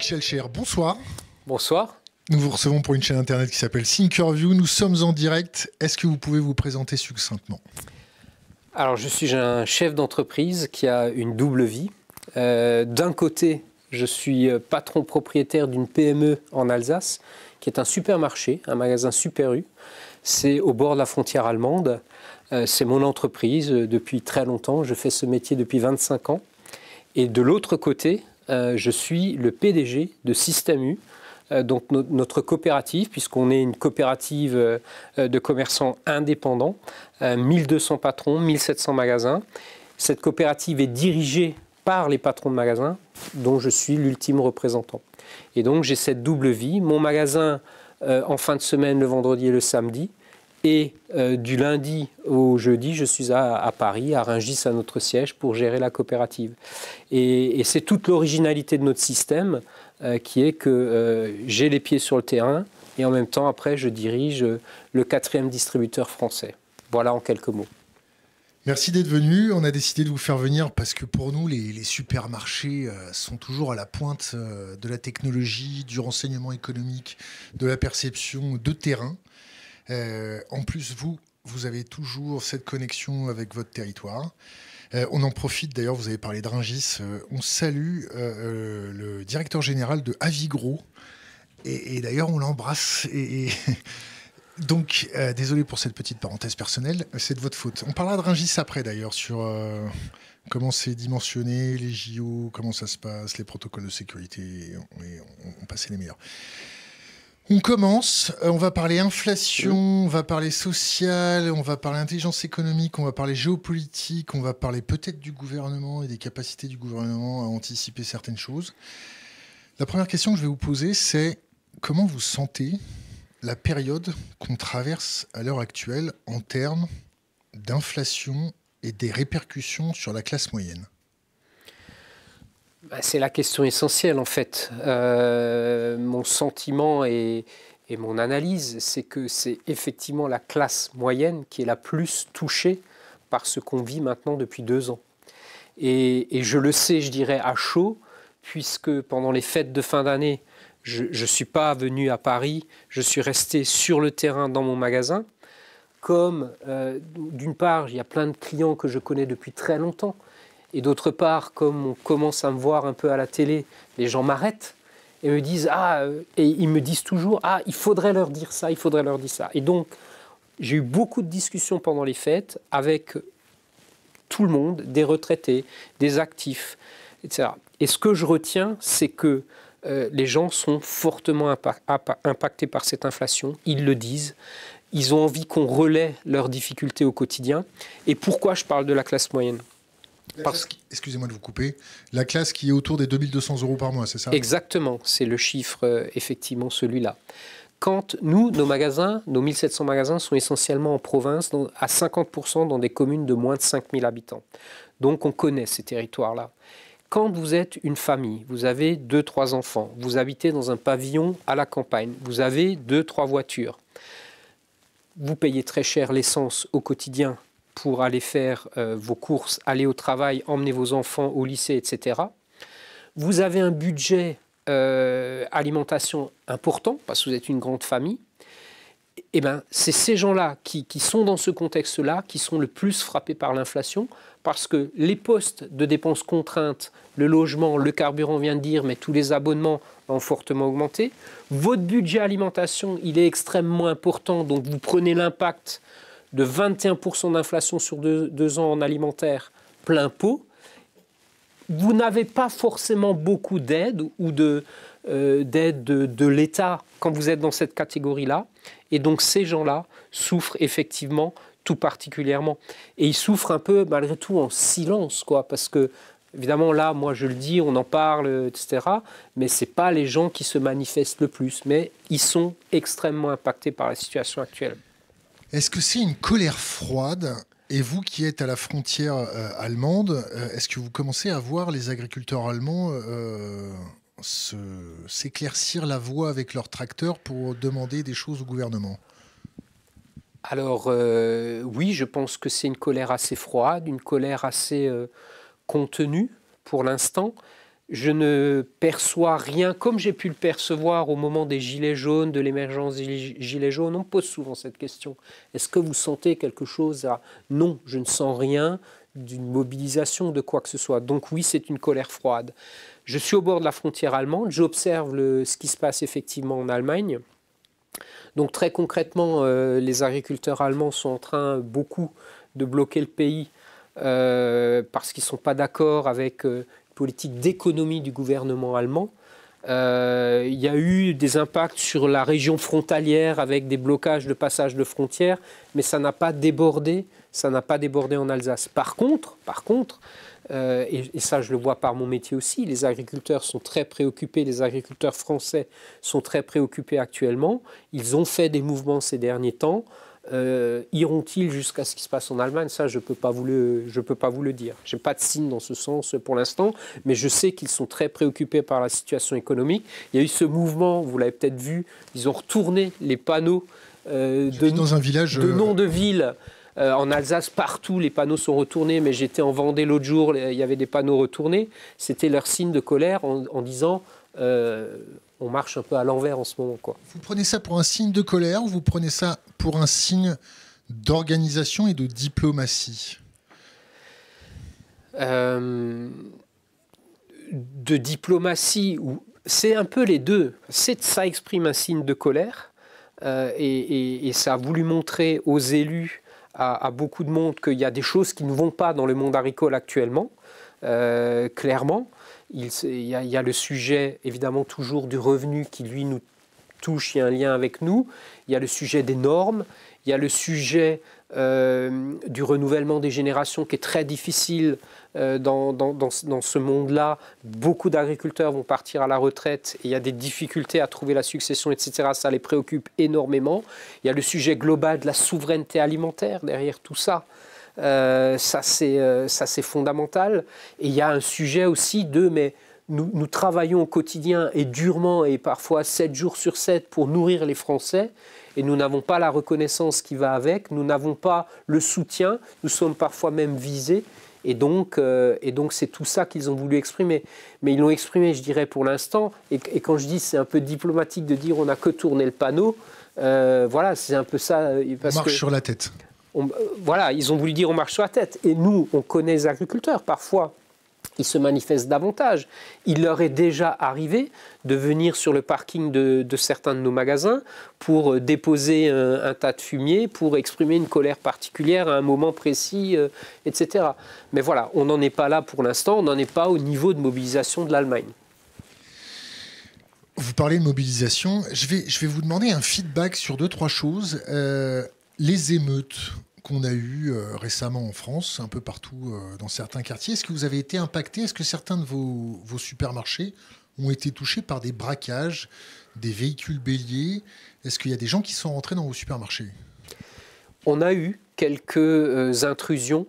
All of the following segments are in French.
Michel Cher, bonsoir. Bonsoir. Nous vous recevons pour une chaîne internet qui s'appelle Thinkerview. Nous sommes en direct. Est-ce que vous pouvez vous présenter succinctement Alors, je suis un chef d'entreprise qui a une double vie. Euh, d'un côté, je suis euh, patron propriétaire d'une PME en Alsace, qui est un supermarché, un magasin Super U. C'est au bord de la frontière allemande. Euh, c'est mon entreprise depuis très longtemps. Je fais ce métier depuis 25 ans. Et de l'autre côté, euh, je suis le PDG de Système U, euh, donc notre coopérative, puisqu'on est une coopérative euh, de commerçants indépendants, 1200 patrons, 1700 magasins. Cette coopérative est dirigée par les patrons de magasins, dont je suis l'ultime représentant. Et donc j'ai cette double vie, mon magasin en fin de semaine, le vendredi et le samedi, et euh, du lundi au jeudi, je suis à, Paris, à Rungis, à notre siège, pour gérer la coopérative. Et, c'est toute l'originalité de notre système euh, qui est que euh, j'ai les pieds sur le terrain et en même temps, après, je dirige le quatrième distributeur français. Voilà en quelques mots. Merci d'être venu. On a décidé de vous faire venir parce que pour nous, les, supermarchés sont toujours à la pointe de la technologie, du renseignement économique, de la perception de terrain. Euh, en plus, vous, vous avez toujours cette connexion avec votre territoire. Euh, on en profite d'ailleurs, vous avez parlé de Ringis. Euh, on salue le directeur général de Avigro. Et, et d'ailleurs, on l'embrasse. Et, Donc, désolé pour cette petite parenthèse personnelle, c'est de votre faute. On parlera de Ringis après d'ailleurs, sur comment c'est dimensionné, les JO, comment ça se passe, les protocoles de sécurité. on passait les meilleurs. On commence, euh, on va parler inflation, on va parler social, on va parler intelligence économique, on va parler géopolitique, on va parler peut-être du gouvernement et des capacités du gouvernement à anticiper certaines choses. La première question que je vais vous poser, c'est comment vous sentez la période qu'on traverse à l'heure actuelle en termes d'inflation et des répercussions sur la classe moyenne bah, c'est la question essentielle en fait. Euh, mon sentiment et, mon analyse, c'est que c'est effectivement la classe moyenne qui est la plus touchée par ce qu'on vit maintenant depuis deux ans. Et, je le sais, je dirais, à chaud, puisque pendant les fêtes de fin d'année, je ne suis pas venu à Paris, je suis resté sur le terrain dans mon magasin. Comme, euh, d'une part, il y a plein de clients que je connais depuis très longtemps, et d'autre part, comme on commence à me voir un peu à la télé, les gens m'arrêtent et me disent ah euh, et ils me disent toujours ah il faudrait leur dire ça, il faudrait leur dire ça. Et donc j'ai eu beaucoup de discussions pendant les fêtes avec tout le monde, des retraités, des actifs, etc. Et ce que je retiens, c'est que euh, les gens sont fortement impactés par cette inflation. Ils le disent. Ils ont envie qu'on relaie leurs difficultés au quotidien. Et pourquoi je parle de la classe moyenne Excusez-moi de vous couper. La classe qui est autour des 2200 euros par mois, c'est ça Exactement, c'est le chiffre, euh, effectivement, celui-là. Quand nous, nos magasins, nos 1700 magasins sont essentiellement en province, à 50% dans des communes de moins de 5000 habitants. Donc on connaît ces territoires-là. Quand vous êtes une famille, vous avez deux, trois enfants, vous habitez dans un pavillon à la campagne, vous avez deux, trois voitures, vous payez très cher l'essence au quotidien pour aller faire euh, vos courses, aller au travail, emmener vos enfants au lycée, etc. Vous avez un budget euh, alimentation important, parce que vous êtes une grande famille. Eh bien c'est ces gens-là qui, qui, sont dans ce contexte-là, qui sont le plus frappés par l'inflation, parce que les postes de dépenses contraintes, le logement, le carburant vient de dire, mais tous les abonnements ont fortement augmenté. Votre budget alimentation, il est extrêmement important, donc vous prenez l'impact de 21% d'inflation sur deux, ans en alimentaire plein pot, vous n'avez pas forcément beaucoup d'aide ou euh, d'aide de, l'État quand vous êtes dans cette catégorie-là. Et donc ces gens-là souffrent effectivement tout particulièrement. Et ils souffrent un peu malgré tout en silence, quoi, parce que Évidemment, là, moi, je le dis, on en parle, etc. Mais ce n'est pas les gens qui se manifestent le plus. Mais ils sont extrêmement impactés par la situation actuelle. Est-ce que c'est une colère froide et vous qui êtes à la frontière euh, allemande, euh, est-ce que vous commencez à voir les agriculteurs allemands euh, s'éclaircir la voie avec leurs tracteurs pour demander des choses au gouvernement Alors oui, je pense que c'est une colère assez froide, une colère assez contenue pour l'instant je ne perçois rien comme j'ai pu le percevoir au moment des Gilets jaunes, de l'émergence des Gilets jaunes. On me pose souvent cette question. Est-ce que vous sentez quelque chose à... Non, je ne sens rien d'une mobilisation de quoi que ce soit. Donc oui, c'est une colère froide. Je suis au bord de la frontière allemande, j'observe ce qui se passe effectivement en Allemagne. Donc très concrètement, euh, les agriculteurs allemands sont en train, beaucoup, de bloquer le pays euh, parce qu'ils ne sont pas d'accord avec euh, politique d'économie du gouvernement allemand. Euh, il y a eu des impacts sur la région frontalière avec des blocages de passage de frontières, mais ça n'a pas débordé, ça n'a pas débordé en Alsace. Par contre, par contre, euh, et, ça je le vois par mon métier aussi, les agriculteurs sont très préoccupés, les agriculteurs français sont très préoccupés actuellement. Ils ont fait des mouvements ces derniers temps. Euh, iront-ils jusqu'à ce qui se passe en Allemagne Ça, je ne peux, pas vous le, peux pas vous le dire. Je n'ai pas de signe dans ce sens pour l'instant, mais je sais qu'ils sont très préoccupés par la situation économique. Il y a eu ce mouvement, vous l'avez peut-être vu, ils ont retourné les panneaux euh, de, dans un village, de euh, nom de ville. en Alsace, partout, les panneaux sont retournés, mais j'étais en Vendée l'autre jour, il y avait des panneaux retournés. C'était leur signe de colère en disant on marche un peu à l'envers en ce moment. Quoi. Vous prenez ça pour un signe de colère ou vous prenez ça pour un signe d'organisation et de diplomatie euh, De diplomatie, c'est un peu les deux. Ça exprime un signe de colère euh, et, ça a voulu montrer aux élus, à, beaucoup de monde, qu'il y a des choses qui ne vont pas dans le monde agricole actuellement, euh, clairement il y, a, le sujet, évidemment, toujours du revenu qui, lui, nous touche, il y a un lien avec nous. Il y a le sujet des normes. Il y a le sujet euh, du renouvellement des générations qui est très difficile euh, dans, dans, ce monde-là. Beaucoup d'agriculteurs vont partir à la retraite et il y a des difficultés à trouver la succession, etc. Ça les préoccupe énormément. Il y a le sujet global de la souveraineté alimentaire derrière tout ça. Euh, euh, ça, c'est fondamental. Et il y a un sujet aussi de, mais nous, travaillons au quotidien et durement et parfois 7 jours sur 7 pour nourrir les Français. Et nous n'avons pas la reconnaissance qui va avec, nous n'avons pas le soutien, nous sommes parfois même visés. Et donc, euh, c'est tout ça qu'ils ont voulu exprimer. Mais ils l'ont exprimé, je dirais, pour l'instant. Et, quand je dis c'est un peu diplomatique de dire on n'a que tourné le panneau, voilà, c'est un peu ça. Parce marche sur la tête. Euh, voilà, ils ont voulu dire on marche sur la tête. Et nous, on connaît les agriculteurs parfois ils se manifestent davantage. Il leur est déjà arrivé de venir sur le parking de, certains de nos magasins pour euh, déposer un, tas de fumier, pour exprimer une colère particulière à un moment précis, euh, etc. Mais voilà, on n'en est pas là pour l'instant, on n'en est pas au niveau de mobilisation de l'Allemagne. Vous parlez de mobilisation, je vais, je vais vous demander un feedback sur deux, trois choses. les émeutes, qu'on a eu euh, récemment en France, un peu partout euh, dans certains quartiers. Est-ce que vous avez été impacté Est-ce que certains de vos, supermarchés ont été touchés par des braquages, des véhicules béliers Est-ce qu'il y a des gens qui sont rentrés dans vos supermarchés On a eu quelques euh, intrusions,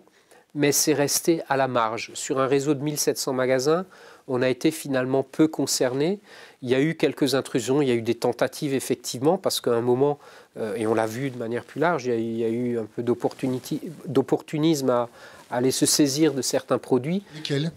mais c'est resté à la marge. Sur un réseau de 1700 magasins, on a été finalement peu concerné. Il y a eu quelques intrusions, il y a eu des tentatives effectivement, parce qu'à un moment, euh, et on l'a vu de manière plus large, il y a, eu un peu d'opportunisme à, aller se saisir de certains produits. Lesquels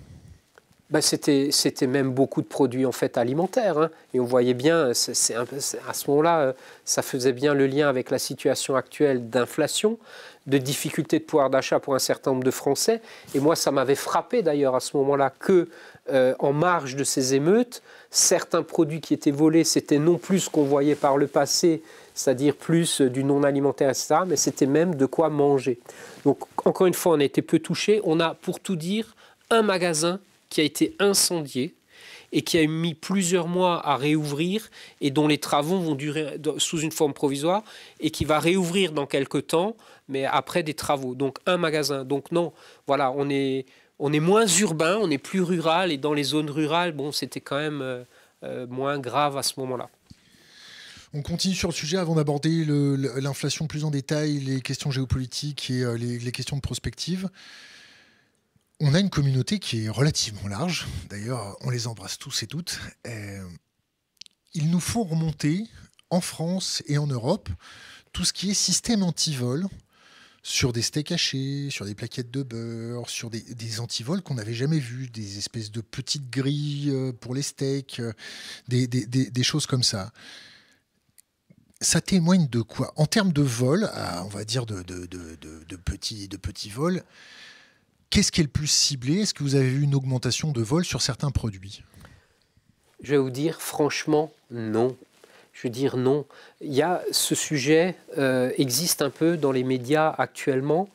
ben, c'était, même beaucoup de produits en fait alimentaires. Hein. Et on voyait bien, à ce moment-là, euh, ça faisait bien le lien avec la situation actuelle d'inflation, de difficulté de pouvoir d'achat pour un certain nombre de Français. Et moi, ça m'avait frappé d'ailleurs à ce moment-là que, euh, en marge de ces émeutes, certains produits qui étaient volés, c'était non plus ce qu'on voyait par le passé, c'est-à-dire plus du non alimentaire, etc. Mais c'était même de quoi manger. Donc encore une fois, on a été peu touché. On a, pour tout dire, un magasin qui a été incendié et qui a mis plusieurs mois à réouvrir et dont les travaux vont durer sous une forme provisoire et qui va réouvrir dans quelques temps, mais après des travaux. Donc un magasin. Donc non, voilà, on est, on est moins urbain, on est plus rural et dans les zones rurales, bon, c'était quand même euh, euh, moins grave à ce moment-là. On continue sur le sujet avant d'aborder l'inflation plus en détail, les questions géopolitiques et euh, les, questions de prospective. On a une communauté qui est relativement large. D'ailleurs, on les embrasse tous et toutes. Euh, il nous faut remonter en France et en Europe tout ce qui est système antivol sur des steaks hachés, sur des plaquettes de beurre, sur des, des antivols qu'on n'avait jamais vus, des espèces de petites grilles euh, pour les steaks, des choses comme ça ça témoigne de quoi En termes de vol, on va dire de, petits, vols, qu'est-ce qui est le plus ciblé Est-ce que vous avez vu une augmentation de vol sur certains produits Je vais vous dire franchement non. Je veux dire non. Il y ce sujet euh, existe un peu dans les médias actuellement.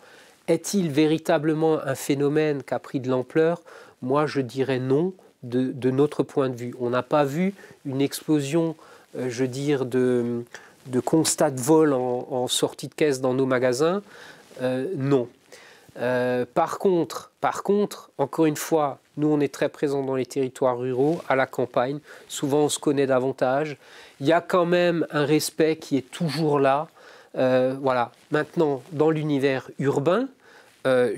Est-il véritablement un phénomène qui a pris de l'ampleur Moi, je dirais non de, notre point de vue. On n'a pas vu une explosion, euh, je veux dire, de, de constats de vol en, sortie de caisse dans nos magasins euh, Non. Euh, par contre, par contre, encore une fois, nous on est très présents dans les territoires ruraux, à la campagne. Souvent on se connaît davantage. Il y a quand même un respect qui est toujours là. Euh, voilà. Maintenant, dans l'univers urbain,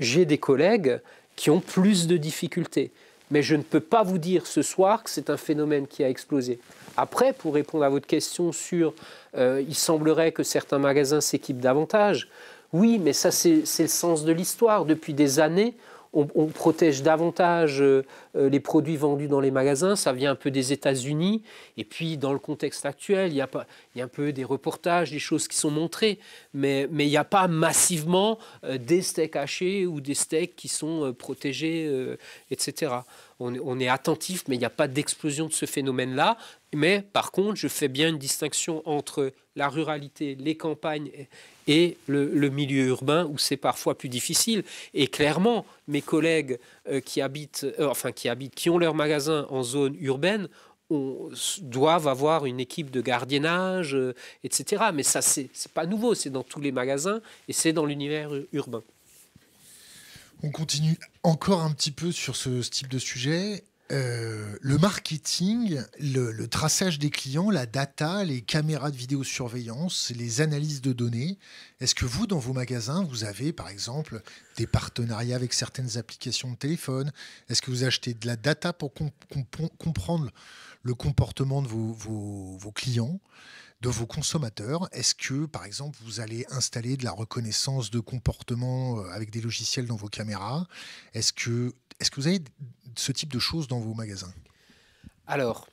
j'ai des collègues qui ont plus de difficultés. Mais je ne peux pas vous dire ce soir que c'est un phénomène qui a explosé. Après, pour répondre à votre question sur euh, il semblerait que certains magasins s'équipent davantage, oui, mais ça c'est le sens de l'histoire. Depuis des années, on, protège davantage euh, euh, les produits vendus dans les magasins. Ça vient un peu des États-Unis. Et puis, dans le contexte actuel, il y, a un peu des reportages, des choses qui sont montrées. Mais, il n'y a pas massivement des steaks hachés ou des steaks qui sont protégés, etc on, est attentif, mais il n'y a pas d'explosion de ce phénomène-là. Mais par contre, je fais bien une distinction entre la ruralité, les campagnes et le, milieu urbain où c'est parfois plus difficile. Et clairement, mes collègues euh, qui habitent, euh, enfin qui habitent, qui ont leur magasin en zone urbaine, doivent avoir une équipe de gardiennage, euh, etc. Mais ça, c'est pas nouveau, c'est dans tous les magasins et c'est dans l'univers urbain. On continue encore un petit peu sur ce, type de sujet. Euh, le marketing, le, traçage des clients, la data, les caméras de vidéosurveillance, les analyses de données. Est-ce que vous, dans vos magasins, vous avez par exemple des partenariats avec certaines applications de téléphone Est-ce que vous achetez de la data pour comprendre le comportement de vos clients de vos consommateurs. Est-ce que, par exemple, vous allez installer de la reconnaissance de comportement euh, avec des logiciels dans vos caméras Est-ce que, est que vous avez ce type de choses dans vos magasins Alors,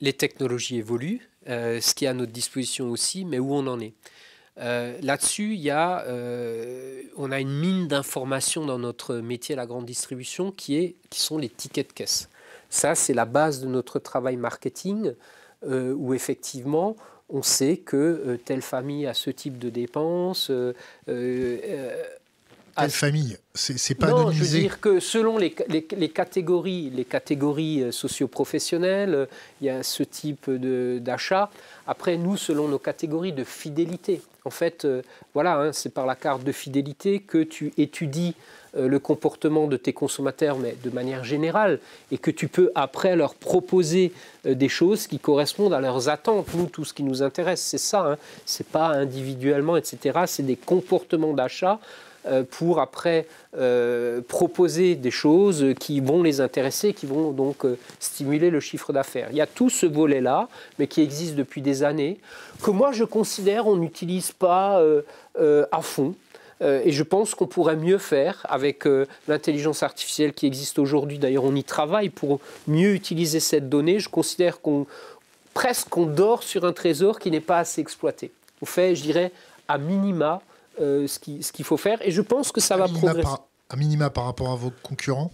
les technologies évoluent, euh, ce qui est à notre disposition aussi, mais où on en est. Euh, là-dessus, on a une mine d'informations dans notre métier, la grande distribution, qui, est, qui sont les tickets de caisse. Ça, c'est la base de notre travail marketing, où effectivement, on sait que euh, telle famille a ce type de dépenses. Euh, euh, telle famille, c'est pas non, je veux dire que selon les, les catégories, les catégories socioprofessionnelles, il y a ce type d'achat. Après, nous, selon nos catégories de fidélité, en fait, euh, voilà, hein, c'est par la carte de fidélité que tu étudies euh, le comportement de tes consommateurs, mais de manière générale, et que tu peux après leur proposer euh, des choses qui correspondent à leurs attentes. Nous, tout ce qui nous intéresse, c'est ça. Ce hein. c'est pas individuellement, etc. C'est des comportements d'achat euh, pour après euh, proposer des choses qui vont les intéresser, qui vont donc euh, stimuler le chiffre d'affaires. Il y a tout ce volet-là, mais qui existe depuis des années, que moi je considère on n'utilise pas à fond. et je pense qu'on pourrait mieux faire avec l'intelligence artificielle qui existe aujourd'hui. D'ailleurs, on y travaille pour mieux utiliser cette donnée. Je considère qu'on presque on dort sur un trésor qui n'est pas assez exploité. Au fait, je dirais, à minima euh, ce qu'il faut faire. Et je pense que ça va progresser. Un à minima par rapport à vos concurrents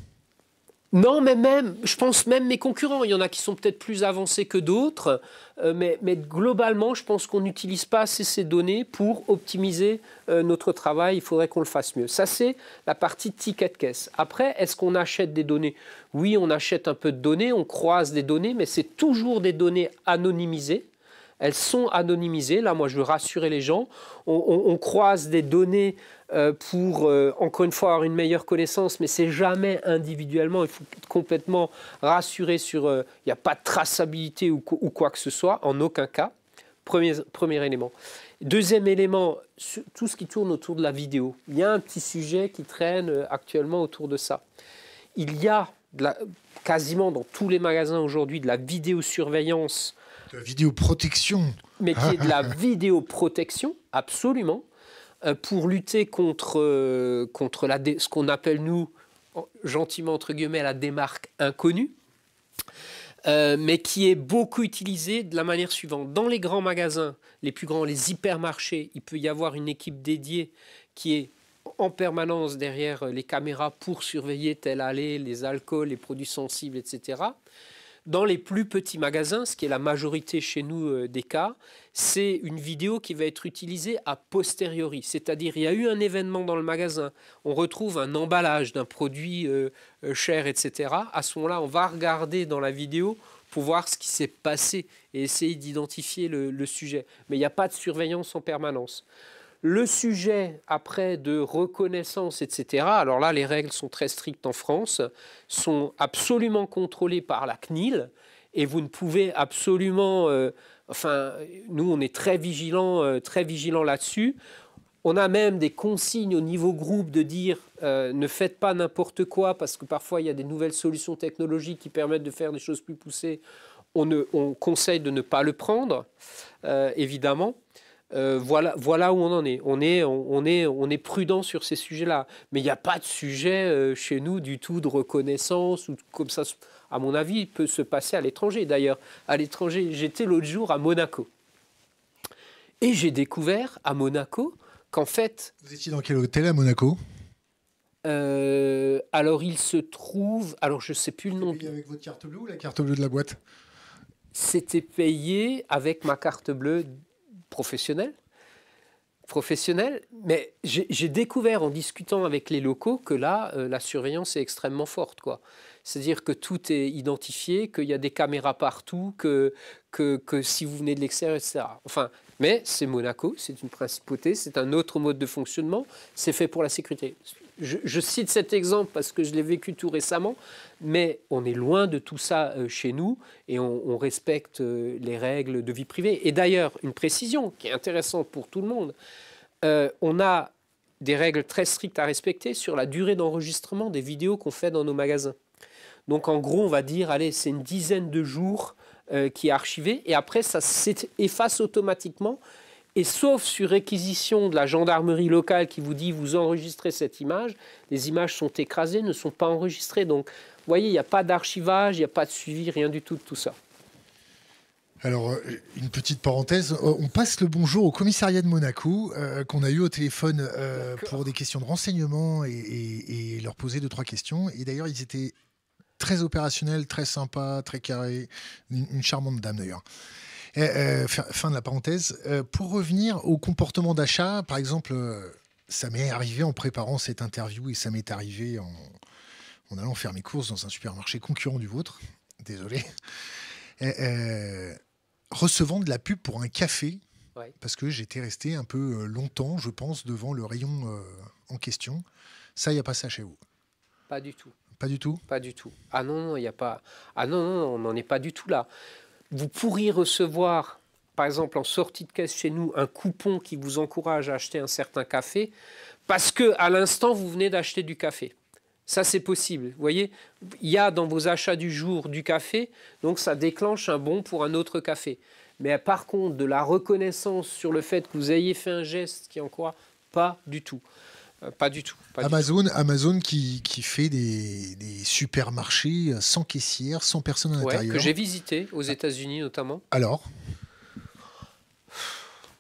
non, mais même, je pense même mes concurrents, il y en a qui sont peut-être plus avancés que d'autres, euh, mais, globalement, je pense qu'on n'utilise pas assez ces données pour optimiser euh, notre travail, il faudrait qu'on le fasse mieux. Ça, c'est la partie ticket caisse. Après, est-ce qu'on achète des données Oui, on achète un peu de données, on croise des données, mais c'est toujours des données anonymisées elles sont anonymisées. Là, moi, je veux rassurer les gens. On, croise des données euh, pour, euh, encore une fois, avoir une meilleure connaissance, mais c'est jamais individuellement. Il faut complètement rassuré sur... Euh, il n'y a pas de traçabilité ou, quoi que ce soit, en aucun cas. Premier, élément. Deuxième élément, tout ce qui tourne autour de la vidéo. Il y a un petit sujet qui traîne actuellement autour de ça. Il y a quasiment dans tous les magasins aujourd'hui de la vidéosurveillance de vidéoprotection. Mais qui est de la vidéoprotection, absolument, euh, pour lutter contre, euh, contre la, ce qu'on appelle, nous, gentiment entre guillemets, la démarque inconnue. Euh, mais qui est beaucoup utilisé de la manière suivante. Dans les grands magasins, les plus grands, les hypermarchés, il peut y avoir une équipe dédiée qui est en permanence derrière les caméras pour surveiller telle allée, les alcools, les produits sensibles, etc. Dans les plus petits magasins, ce qui est la majorité chez nous euh, des cas, c'est une vidéo qui va être utilisée a posteriori. C'est-à-dire, il y a eu un événement dans le magasin, on retrouve un emballage d'un produit euh, euh, cher, etc. À ce moment-là, on va regarder dans la vidéo pour voir ce qui s'est passé et essayer d'identifier le, sujet. Mais il n'y a pas de surveillance en permanence. Le sujet après de reconnaissance, etc., alors là les règles sont très strictes en France, sont absolument contrôlées par la CNIL et vous ne pouvez absolument... Euh, enfin, nous on est très vigilants, euh, très vigilants là-dessus. On a même des consignes au niveau groupe de dire euh, ne faites pas n'importe quoi parce que parfois il y a des nouvelles solutions technologiques qui permettent de faire des choses plus poussées. On, conseille de ne pas le prendre, évidemment. Euh, voilà, voilà où on en est. On est, on, est, on est prudent sur ces sujets-là. Mais il n'y a pas de sujet euh, chez nous du tout de reconnaissance ou comme ça, à mon avis, peut se passer à l'étranger. D'ailleurs, à l'étranger, j'étais l'autre jour à Monaco. Et j'ai découvert à Monaco qu'en fait. Vous étiez dans quel hôtel à Monaco euh, Alors il se trouve. Alors je ne sais plus le nom. Payé avec votre carte bleue la carte bleue de la boîte C'était payé avec ma carte bleue professionnel, professionnel, mais j'ai découvert en discutant avec les locaux que là, euh, la surveillance est extrêmement forte. quoi. C'est-à-dire que tout est identifié, qu'il y a des caméras partout, que, que, si vous venez de l'extérieur, etc. Enfin, mais c'est Monaco, c'est une principauté, c'est un autre mode de fonctionnement, c'est fait pour la sécurité je, cite cet exemple parce que je l'ai vécu tout récemment, mais on est loin de tout ça euh, chez nous et on, respecte euh, les règles de vie privée. Et d'ailleurs, une précision qui est intéressante pour tout le monde, euh, on a des règles très strictes à respecter sur la durée d'enregistrement des vidéos qu'on fait dans nos magasins. Donc en gros, on va dire, allez, c'est une dizaine de jours qui est archivée » et après, ça s'efface automatiquement et sauf sur réquisition de la gendarmerie locale qui vous dit vous enregistrez cette image, les images sont écrasées, ne sont pas enregistrées. Donc, vous voyez, il n'y a pas d'archivage, il n'y a pas de suivi, rien du tout de tout ça. Alors, euh, une petite parenthèse, euh, on passe le bonjour au commissariat de Monaco, euh, qu'on a eu au téléphone pour des questions de renseignement et, leur poser deux, trois questions. Et d'ailleurs, ils étaient très opérationnels, très sympas, très carrés, une charmante dame d'ailleurs. Eh, euh, fin, de la parenthèse. Euh, pour revenir au comportement d'achat, par exemple, euh, ça m'est arrivé en préparant cette interview et ça m'est arrivé en, allant faire mes courses dans un supermarché concurrent du vôtre. Désolé. Eh, recevant de la pub pour un café. Parce que j'étais resté un peu longtemps, je pense, devant le rayon en question. Ça, il n'y a pas ça chez vous Pas du tout. Pas du tout Pas du tout. Ah non, non, il a pas. Ah non, non, on n'en est pas du tout là. Vous pourriez recevoir, par exemple, en sortie de caisse chez nous, un coupon qui vous encourage à acheter un certain café parce que à l'instant vous venez d'acheter du café. Ça, c'est possible. Vous voyez, il y a dans vos achats du jour du café, donc ça déclenche un bon pour un autre café. Mais par contre, de la reconnaissance sur le fait que vous ayez fait un geste qui en croit Pas du tout. Euh, pas du tout. Amazon, Amazon qui, qui fait des, des, supermarchés sans caissière, sans personne à l'intérieur. que j'ai visité aux ah. États-Unis notamment. Alors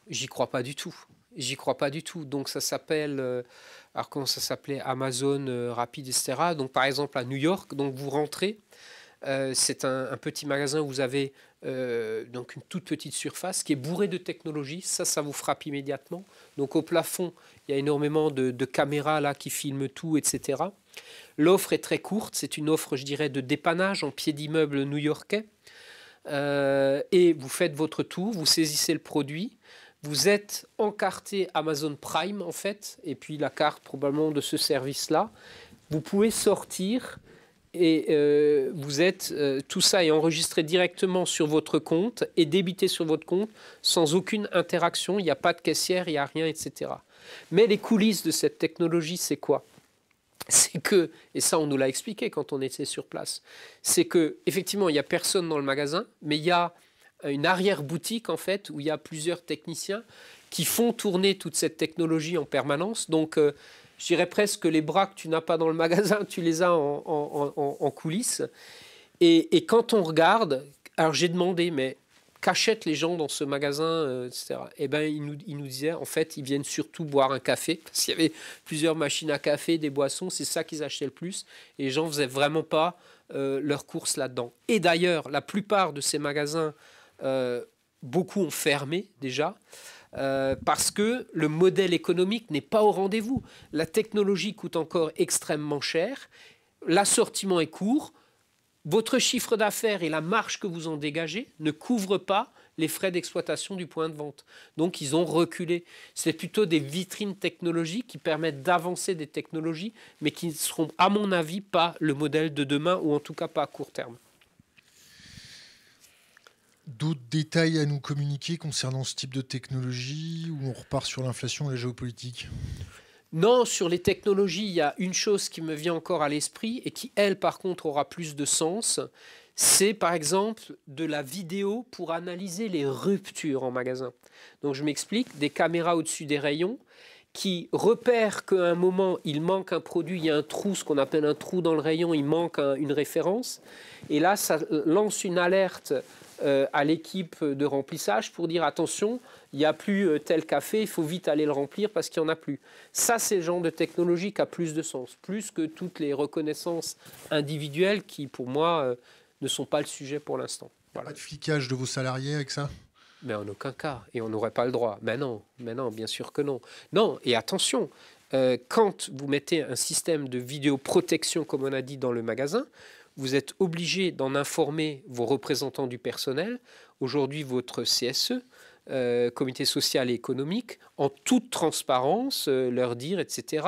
J'y crois pas du tout. J'y crois pas du tout. Donc ça s'appelle, euh, alors comment ça s'appelait Amazon euh, rapide, etc. Donc par exemple à New York, donc vous rentrez, c'est un, petit magasin où vous avez donc une toute petite surface qui est bourrée de technologie. Ça, ça vous frappe immédiatement. Donc au plafond, il y a énormément de, caméras là qui filment tout, etc. L'offre est très courte. C'est une offre, je dirais, de dépannage en pied d'immeuble new-yorkais. Euh, et vous faites votre tour, vous saisissez le produit, vous êtes encarté Amazon Prime en fait, et puis la carte probablement de ce service-là. Vous pouvez sortir et euh, vous êtes euh, tout ça est enregistré directement sur votre compte et débité sur votre compte sans aucune interaction. Il n'y a pas de caissière, il n'y a rien, etc. Mais les coulisses de cette technologie, c'est quoi c'est que, et ça on nous l'a expliqué quand on était sur place, c'est que effectivement il n'y a personne dans le magasin, mais il y a euh, une arrière-boutique en fait où il y a plusieurs techniciens qui font tourner toute cette technologie en permanence. Donc euh, je dirais presque les bras que tu n'as pas dans le magasin, tu les as en, coulisses. et, quand on regarde, alors j'ai demandé, mais qu'achètent les gens dans ce magasin, etc. Euh, et eh ben, ils nous, ils disaient, en fait, ils viennent surtout boire un café, parce qu'il y avait plusieurs machines à café, des boissons, c'est ça qu'ils achetaient le plus. Et les gens faisaient vraiment pas euh, leur course courses là-dedans. Et d'ailleurs, la plupart de ces magasins, euh, beaucoup ont fermé déjà. parce que le modèle économique n'est pas au rendez-vous. La technologie coûte encore extrêmement cher, l'assortiment est court, votre chiffre d'affaires et la marge que vous en dégagez ne couvrent pas les frais d'exploitation du point de vente. Donc ils ont reculé. C'est plutôt des vitrines technologiques qui permettent d'avancer des technologies, mais qui ne seront, à mon avis, pas le modèle de demain, ou en tout cas pas à court terme. D'autres détails à nous communiquer concernant ce type de technologie, ou on repart sur l'inflation et la géopolitique non, sur les technologies, il y a une chose qui me vient encore à l'esprit et qui, elle, par contre, aura plus de sens. C'est par exemple de la vidéo pour analyser les ruptures en magasin. Donc je m'explique, des caméras au-dessus des rayons qui repèrent qu'à un moment il manque un produit, il y a un trou, ce qu'on appelle un trou dans le rayon, il manque une référence. Et là, ça euh, lance une alerte euh, à l'équipe de remplissage pour dire attention, il n'y a plus euh, tel café, il faut vite aller le remplir parce qu'il n'y en a plus. Ça, c'est le genre de technologie qui a plus de sens, plus que toutes les reconnaissances individuelles qui, pour moi, euh, ne sont pas le sujet pour l'instant. Voilà. Pas de flicage de vos salariés avec ça Mais en aucun cas, et on n'aurait pas le droit. Mais non, bien sûr que non. Non, et attention, quand vous mettez un système de vidéoprotection, comme on a dit dans le magasin, vous êtes obligé d'en informer vos représentants du personnel, aujourd'hui votre CSE, euh, comité social et économique, en toute transparence, euh, leur dire, etc.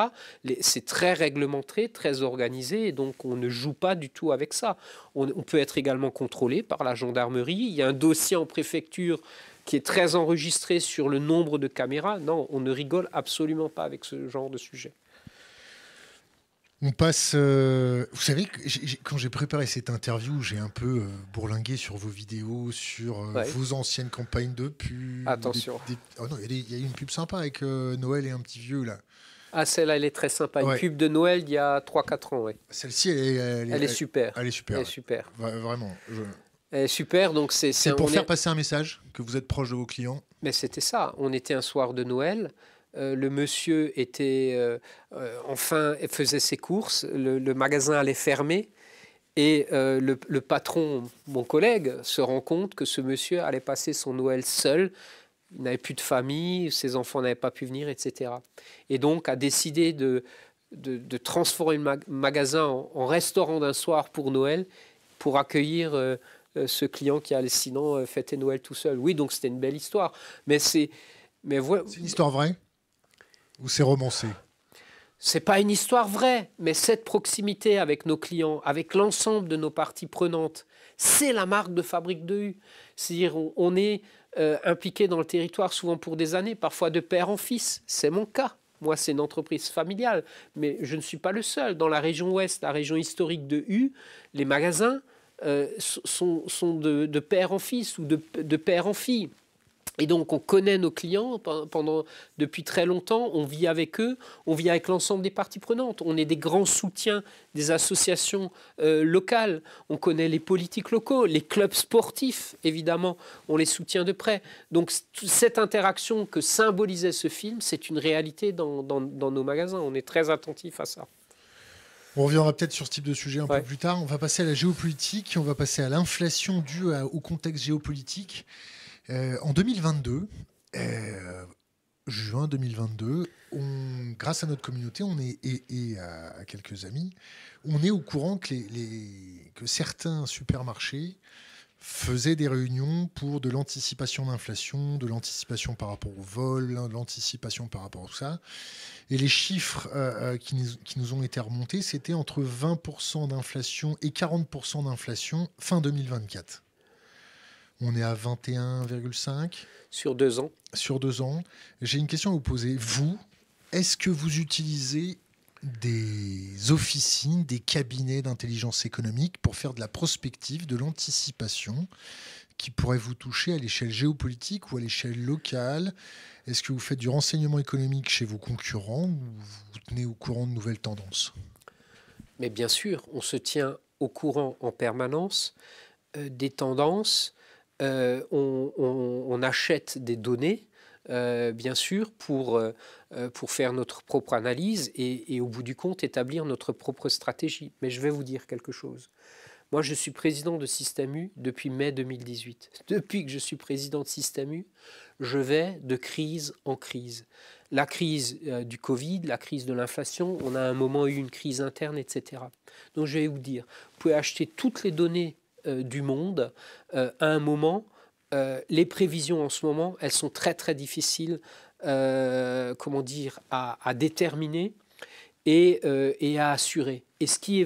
C'est très réglementé, très organisé, donc on ne joue pas du tout avec ça. On, on peut être également contrôlé par la gendarmerie. Il y a un dossier en préfecture qui est très enregistré sur le nombre de caméras. Non, on ne rigole absolument pas avec ce genre de sujet. On passe. Euh, vous savez, quand j'ai préparé cette interview, j'ai un peu euh, bourlingué sur vos vidéos, sur euh, vos anciennes campagnes de pubs. Attention. Oh il y, y, a une pub sympa avec Noël et un petit vieux, là. Ah, celle-là, elle est très sympa. Une pub de Noël il y a 3-4 ans, oui. Celle-ci, elle, est super. Elle est super. Elle est super. vraiment. Elle est super. Donc c'est, pour faire passer un message que vous êtes proche de vos clients. Mais c'était ça. On était un soir de Noël. Euh, le monsieur était euh, euh, enfin faisait ses courses, le, magasin allait fermer et le, patron, mon collègue, se rend compte que ce monsieur allait passer son Noël seul. Il n'avait plus de famille, ses enfants n'avaient pas pu venir, etc. Et donc a décidé de, de, transformer le magasin en, restaurant d'un soir pour Noël pour accueillir ce client qui allait sinon fêter Noël tout seul. Oui, donc c'était une belle histoire. Mais c'est. Mais C'est une histoire vraie c'est romancé c'est pas une histoire vraie, mais cette proximité avec nos clients, avec l'ensemble de nos parties prenantes, c'est la marque de fabrique de U. cest on, est euh, impliqué dans le territoire souvent pour des années, parfois de père en fils. C'est mon cas. Moi, c'est une entreprise familiale, mais je ne suis pas le seul. Dans la région ouest, la région historique de U, les magasins euh, sont, de, père en fils ou de père en fille. Et donc, on connaît nos clients pendant, depuis très longtemps, on vit avec eux, on vit avec l'ensemble des parties prenantes, on est des grands soutiens des associations euh, locales, on connaît les politiques locaux, les clubs sportifs, évidemment, on les soutient de près. Donc, cette interaction que symbolisait ce film, c'est une réalité dans, nos magasins, on est très attentif à ça. On reviendra peut-être sur ce type de sujet un peu plus tard. On va passer à la géopolitique, on va passer à l'inflation due au contexte géopolitique. Euh, en 2022, euh, juin 2022, on, grâce à notre communauté, on est et, à, quelques amis, on est au courant que, les, que certains supermarchés faisaient des réunions pour de l'anticipation d'inflation, de l'anticipation par rapport au vol, hein, de l'anticipation par rapport à tout ça. Et les chiffres euh, qui, nous, ont été remontés, c'était entre 20% d'inflation et 40% d'inflation fin 2024. On est à 21,5. Sur deux ans. Sur deux ans. J'ai une question à vous poser. Vous, est-ce que vous utilisez des officines, des cabinets d'intelligence économique pour faire de la prospective, de l'anticipation qui pourrait vous toucher à l'échelle géopolitique ou à l'échelle locale Est-ce que vous faites du renseignement économique chez vos concurrents ou vous tenez au courant de nouvelles tendances Mais bien sûr, on se tient au courant en permanence euh, des tendances euh, on, achète des données, euh, bien sûr, pour, euh, pour faire notre propre analyse et, au bout du compte établir notre propre stratégie. Mais je vais vous dire quelque chose. Moi, je suis président de Système U depuis mai 2018. Depuis que je suis président de Système U, je vais de crise en crise. La crise du Covid, la crise de l'inflation, on a un moment eu une crise interne, etc. Donc, je vais vous dire, vous pouvez acheter toutes les données euh, du monde euh, à un moment. Euh, les prévisions en ce moment, elles sont très très difficiles, comment dire, à, déterminer. Et, à assurer. Et ce qui,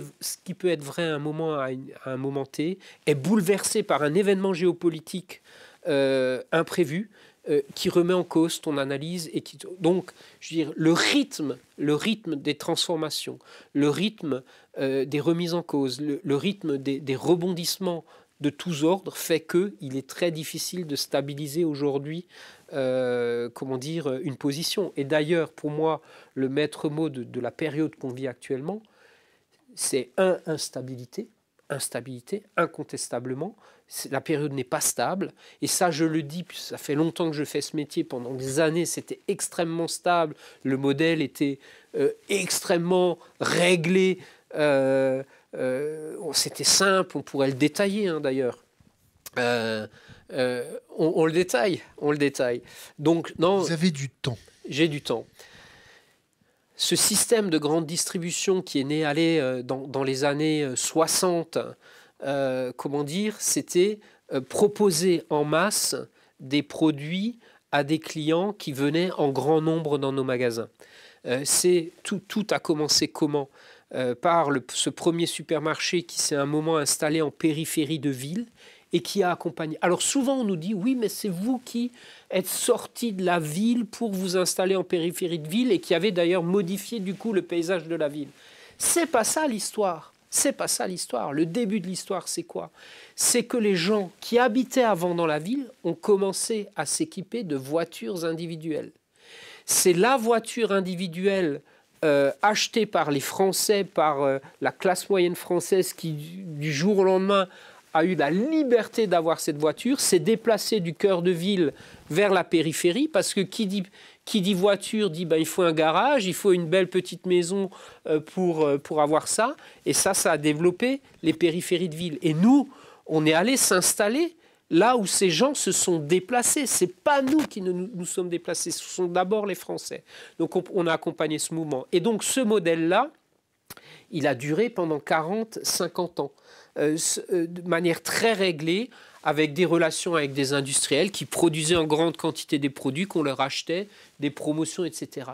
peut être vrai à un moment, à, un moment T est bouleversé par un événement géopolitique imprévu euh, qui remet en cause ton analyse et qui donc je veux dire le rythme le rythme des transformations le rythme euh, des remises en cause le, rythme des, rebondissements de tous ordres fait que il est très difficile de stabiliser aujourd'hui euh, comment dire une position et d'ailleurs pour moi le maître mot de, de la période qu'on vit actuellement c'est un instabilité instabilité incontestablement la période n'est pas stable. Et ça, je le dis, ça fait longtemps que je fais ce métier. Pendant des années, c'était extrêmement stable. Le modèle était euh, extrêmement réglé. Euh, euh, c'était simple, on pourrait le détailler hein, d'ailleurs. On, le détaille, on le détaille. Donc non. Vous avez du temps. J'ai du temps. Ce système de grande distribution qui est né allé dans, dans, les années 60, euh, comment dire, c'était euh, proposer en masse des produits à des clients qui venaient en grand nombre dans nos magasins. Euh, c'est tout, tout a commencé comment Par ce premier supermarché qui s'est un moment installé en périphérie de ville et qui a accompagné. Alors souvent on nous dit oui mais c'est vous qui êtes sorti de la ville pour vous installer en périphérie de ville et qui avez d'ailleurs modifié du coup le paysage de la ville. C'est pas ça l'histoire. C'est pas ça l'histoire. Le début de l'histoire, c'est quoi C'est que les gens qui habitaient avant dans la ville ont commencé à s'équiper de voitures individuelles. C'est la voiture individuelle euh, achetée par les Français, par euh, la classe moyenne française qui, du jour au lendemain, a eu la liberté d'avoir cette voiture, s'est déplacée du cœur de ville vers la périphérie, parce que qui dit, qui dit voiture dit ben, il faut un garage, il faut une belle petite maison euh, pour, euh, pour avoir ça. Et ça, ça a développé les périphéries de ville. Et nous, on est allé s'installer là où ces gens se sont déplacés. Ce n'est pas nous qui nous, nous, sommes déplacés, ce sont d'abord les Français. Donc on, a accompagné ce mouvement. Et donc ce modèle-là, il a duré pendant 40, 50 ans, euh, de manière très réglée, avec des relations avec des industriels qui produisaient en grande quantité des produits qu'on leur achetait, des promotions, etc.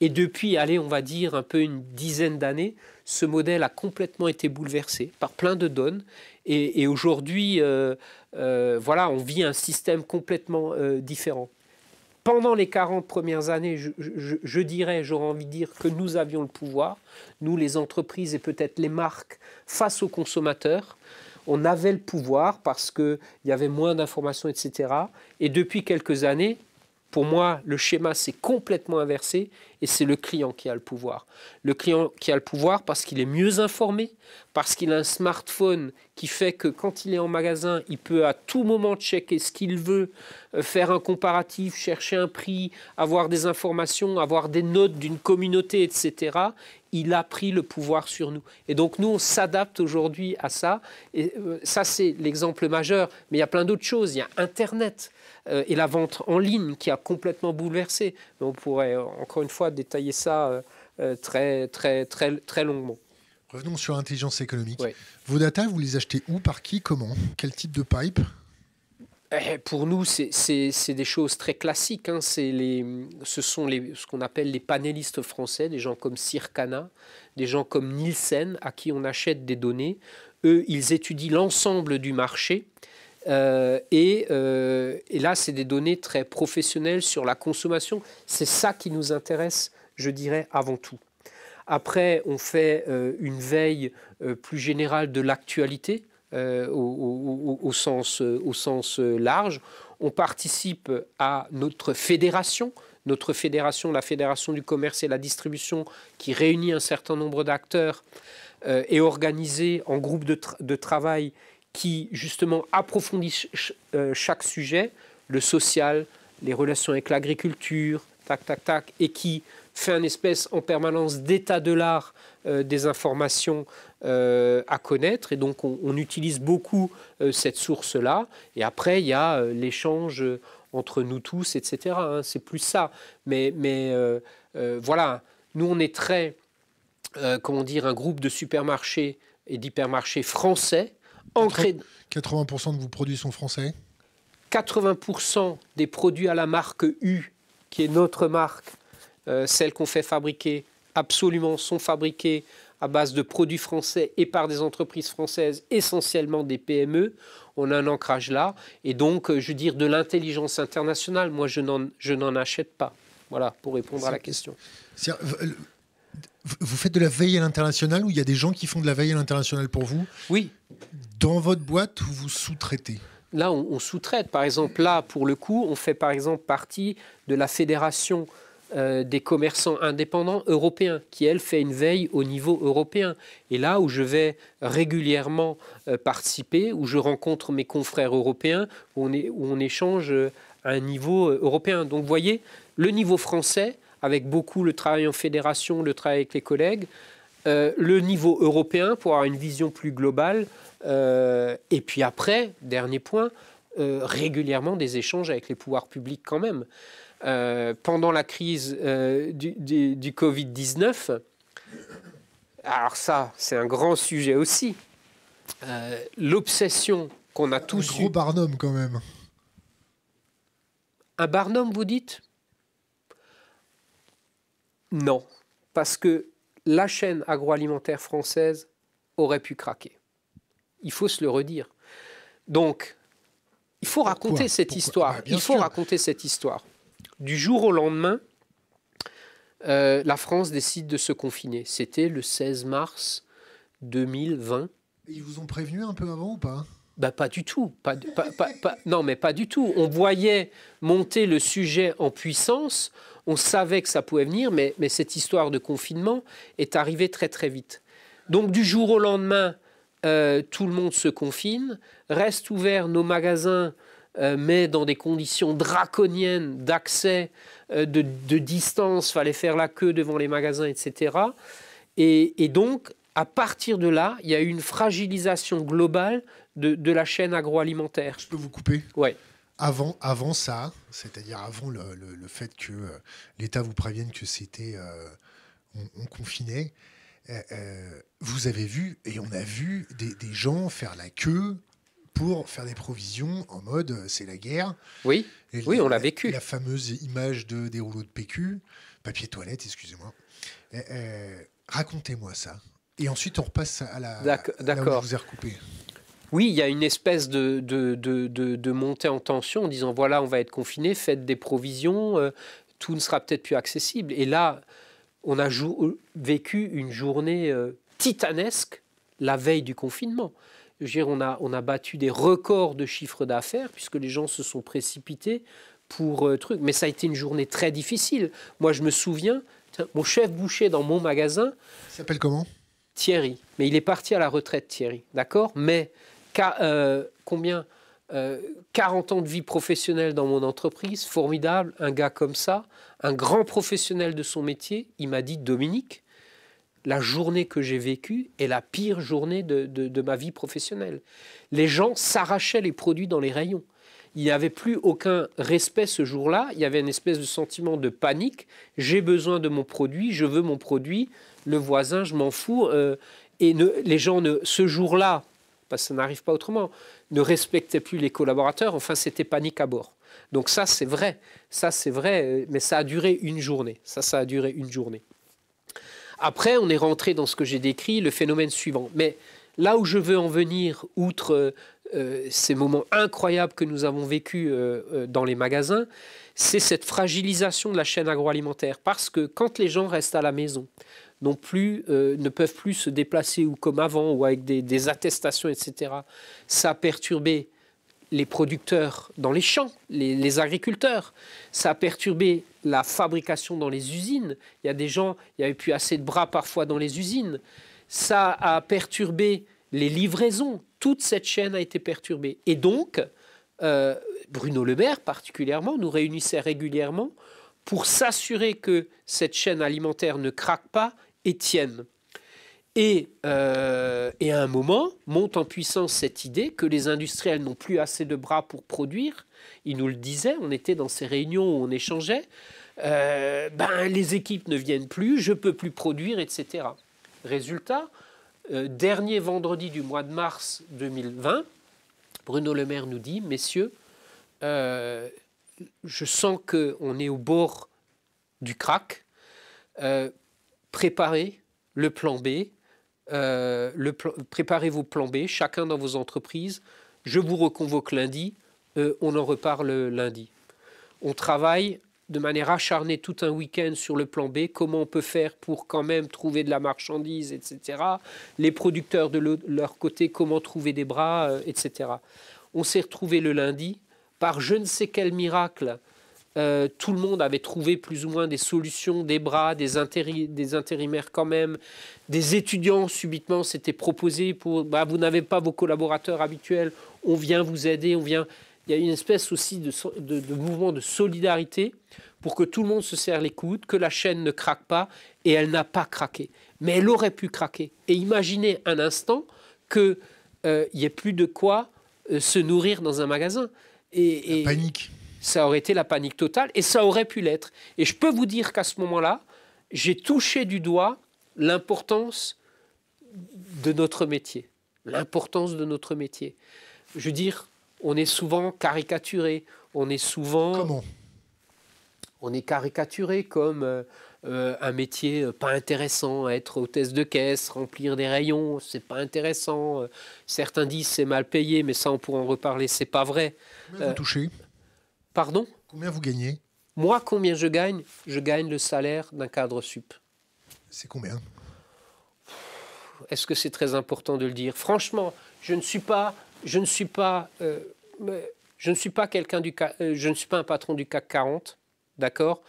Et depuis, allez, on va dire un peu une dizaine d'années, ce modèle a complètement été bouleversé par plein de donnes. Et, aujourd'hui, euh, euh, voilà, on vit un système complètement euh, différent. Pendant les 40 premières années, je dirais, j'aurais envie de dire que nous avions le pouvoir, nous les entreprises et peut-être les marques, face aux consommateurs on avait le pouvoir parce qu'il y avait moins d'informations, etc. Et depuis quelques années, pour moi, le schéma s'est complètement inversé et c'est le client qui a le pouvoir. Le client qui a le pouvoir parce qu'il est mieux informé, parce qu'il a un smartphone qui fait que quand il est en magasin, il peut à tout moment checker ce qu'il veut, euh, faire un comparatif, chercher un prix, avoir des informations, avoir des notes d'une communauté, etc. Il a pris le pouvoir sur nous. Et donc nous, on s'adapte aujourd'hui à ça. Et euh, ça, c'est l'exemple majeur. Mais il y a plein d'autres choses. Il y a Internet. Euh, et la vente en ligne qui a complètement bouleversé. on pourrait euh, encore une fois détailler ça euh, très, très, très, très longuement. Revenons sur l'intelligence économique. Vos data, vous les achetez où, par qui, comment Quel type de pipe eh, pour nous, c'est des choses très classiques. Hein. Les, ce sont les, ce qu'on appelle les panélistes français, des gens comme Circana, des gens comme Nielsen, à qui on achète des données. Eux, ils étudient l'ensemble du marché euh, euh, et, là, c'est des données très professionnelles sur la consommation. C'est ça qui nous intéresse, je dirais, avant tout. Après, on fait euh, une veille plus générale de l'actualité au, sens, large. On participe à notre fédération, notre fédération, la Fédération du commerce et la distribution, qui réunit un certain nombre d'acteurs, et organisée en groupe de, de travail qui justement approfondissent euh, chaque sujet, le social, les relations avec l'agriculture, tac, tac, tac, et qui fait un espèce en permanence d'état de l'art euh, des informations euh, à connaître. Et donc, on, utilise beaucoup cette source-là. Et après, il y a l'échange entre nous tous, etc. Hein. C'est plus ça. Mais, mais voilà, nous, on est très, comment dire, un groupe de supermarchés et d'hypermarchés français 80% de vos produits sont français 80% des produits à la marque U, qui est notre marque, euh, celle qu'on fait fabriquer, absolument sont fabriqués à base de produits français et par des entreprises françaises, essentiellement des PME. On a un ancrage là. Et donc, euh, je veux dire, de l'intelligence internationale, moi, je n'en achète pas. Voilà, pour répondre à la question. Vous faites de la veille à l'international ou il y a des gens qui font de la veille à l'international pour vous Oui. Dans votre boîte vous sous-traitez Là, on, sous-traite. Par exemple, là, pour le coup, on fait par exemple partie de la fédération euh, des commerçants indépendants européens, qui, elle, fait une veille au niveau européen. Et là où je vais régulièrement euh, participer, où je rencontre mes confrères européens, où on, échange euh, à un niveau européen. Donc, vous voyez, le niveau français avec beaucoup le travail en fédération, le travail avec les collègues, euh, le niveau européen pour avoir une vision plus globale, euh, et puis après, dernier point, euh, régulièrement des échanges avec les pouvoirs publics quand même. pendant la crise du, Covid-19, alors ça, c'est un grand sujet aussi, l'obsession qu'on a tous... Un gros Barnum quand même. Un Barnum, vous dites non, parce que la chaîne agroalimentaire française aurait pu craquer. Il faut se le redire. Donc, il faut raconter cette histoire. Bah, il faut raconter cette histoire. Du jour au lendemain, euh, la France décide de se confiner. C'était le 16 mars 2020. Ils vous ont prévenu un peu avant ou pas bah, pas du tout. Pas, non, mais pas du tout. On voyait monter le sujet en puissance. On savait que ça pouvait venir, mais, cette histoire de confinement est arrivée très très vite. Donc du jour au lendemain, euh, tout le monde se confine, reste ouvert nos magasins, euh, mais dans des conditions draconiennes d'accès, euh, de, distance, fallait faire la queue devant les magasins, etc. et donc, à partir de là, il y a eu une fragilisation globale de, la chaîne agroalimentaire. Je peux vous couper Oui. Avant, avant ça, c'est-à-dire avant le, fait que euh, l'État vous prévienne que c'était. Euh, on, confinait, euh, vous avez vu, et on a vu des, gens faire la queue pour faire des provisions en mode c'est la guerre. Oui, oui on l'a vécu. La, fameuse image de, des rouleaux de PQ, papier toilette, excusez-moi. Racontez-moi ça. Et ensuite, on repasse à la. D'accord. Je vous ai recoupé. Oui, il y a une espèce de, de, de, de, montée en tension en disant voilà, on va être confiné, faites des provisions, euh, tout ne sera peut-être plus accessible. Et là, on a vécu une journée euh, titanesque la veille du confinement. Je veux dire, on, a, on a battu des records de chiffre d'affaires puisque les gens se sont précipités pour euh, trucs. Mais ça a été une journée très difficile. Moi, je me souviens, mon chef boucher dans mon magasin. Il s'appelle comment Thierry. Mais il est parti à la retraite, Thierry. D'accord Mais euh, combien 40 euh, ans de vie professionnelle dans mon entreprise, formidable, un gars comme ça, un grand professionnel de son métier, il m'a dit Dominique, la journée que j'ai vécue est la pire journée de ma vie professionnelle. Les gens s'arrachaient les produits dans les rayons il n'y avait plus aucun respect ce jour-là. Il y avait une espèce de sentiment de panique. J'ai besoin de mon produit, je veux mon produit, le voisin, je m'en fous. Euh, et ne, les gens, ne, ce jour-là, parce que ça n'arrive pas autrement, ne respectaient plus les collaborateurs. Enfin, c'était panique à bord. Donc ça, c'est vrai. Ça, c'est vrai. Euh, mais ça a duré une journée. Ça, ça a duré une journée. Après, on est rentré dans ce que j'ai décrit, le phénomène suivant. Mais là où je veux en venir, outre euh, ces moments incroyables que nous avons vécus dans les magasins, c'est cette fragilisation de la chaîne agroalimentaire. Parce que quand les gens restent à la maison, non plus, euh, ne peuvent plus se déplacer ou comme avant ou avec des, attestations, etc. Ça a perturbé les producteurs dans les champs, les, agriculteurs. Ça a perturbé la fabrication dans les usines. Il y a des gens, il n'y avait plus assez de bras parfois dans les usines. Ça a perturbé les livraisons. Toute cette chaîne a été perturbée. Et donc, euh, Bruno Le Maire particulièrement nous réunissait régulièrement pour s'assurer que cette chaîne alimentaire ne craque pas, euh, et, à un moment, monte en puissance cette idée que les industriels n'ont plus assez de bras pour produire. Il nous le disait, on était dans ces réunions où on échangeait. Euh, ben, les équipes ne viennent plus, je ne peux plus produire, etc. Résultat, euh, dernier vendredi du mois de mars 2020, Bruno Le Maire nous dit, messieurs, je sens qu'on est au bord du crack préparez le plan B, euh, le préparez vos plans B, chacun dans vos entreprises. Je vous reconvoque lundi, euh, on en reparle lundi. On travaille de manière acharnée tout un week-end sur le plan B, comment on peut faire pour quand même trouver de la marchandise, etc. Les producteurs de leur côté, comment trouver des bras, euh, etc. On s'est retrouvé le lundi, par je ne sais quel miracle, euh, tout le monde avait trouvé plus ou moins des solutions, des bras, des, intérimaires quand même. Des étudiants, subitement, s'étaient proposés pour bah, vous n'avez pas vos collaborateurs habituels, on vient vous aider, on vient. Il y a une espèce aussi de, mouvement de solidarité pour que tout le monde se serre les coudes, que la chaîne ne craque pas, et elle n'a pas craqué. Mais elle aurait pu craquer. Et imaginez un instant qu'il euh, n'y ait plus de quoi euh, se nourrir dans un magasin. Et, panique ça aurait été la panique totale et ça aurait pu l'être. Et je peux vous dire qu'à ce moment-là, j'ai touché du doigt l'importance de notre métier. L'importance de notre métier. Je veux dire, on est souvent caricaturé, on est souvent... Comment on est caricaturé comme euh, un métier pas intéressant, être hôtesse de caisse, remplir des rayons, c'est pas intéressant. Certains disent c'est mal payé, mais ça on pourra en reparler, c'est pas vrai. Mais vous euh, touchez. Pardon Combien vous gagnez Moi, combien je gagne Je gagne le salaire d'un cadre sup. C'est combien Est-ce que c'est très important de le dire Franchement, je ne suis pas, je ne suis pas, euh, euh, je ne suis pas quelqu'un du, euh, je ne suis pas un patron du CAC 40, d'accord,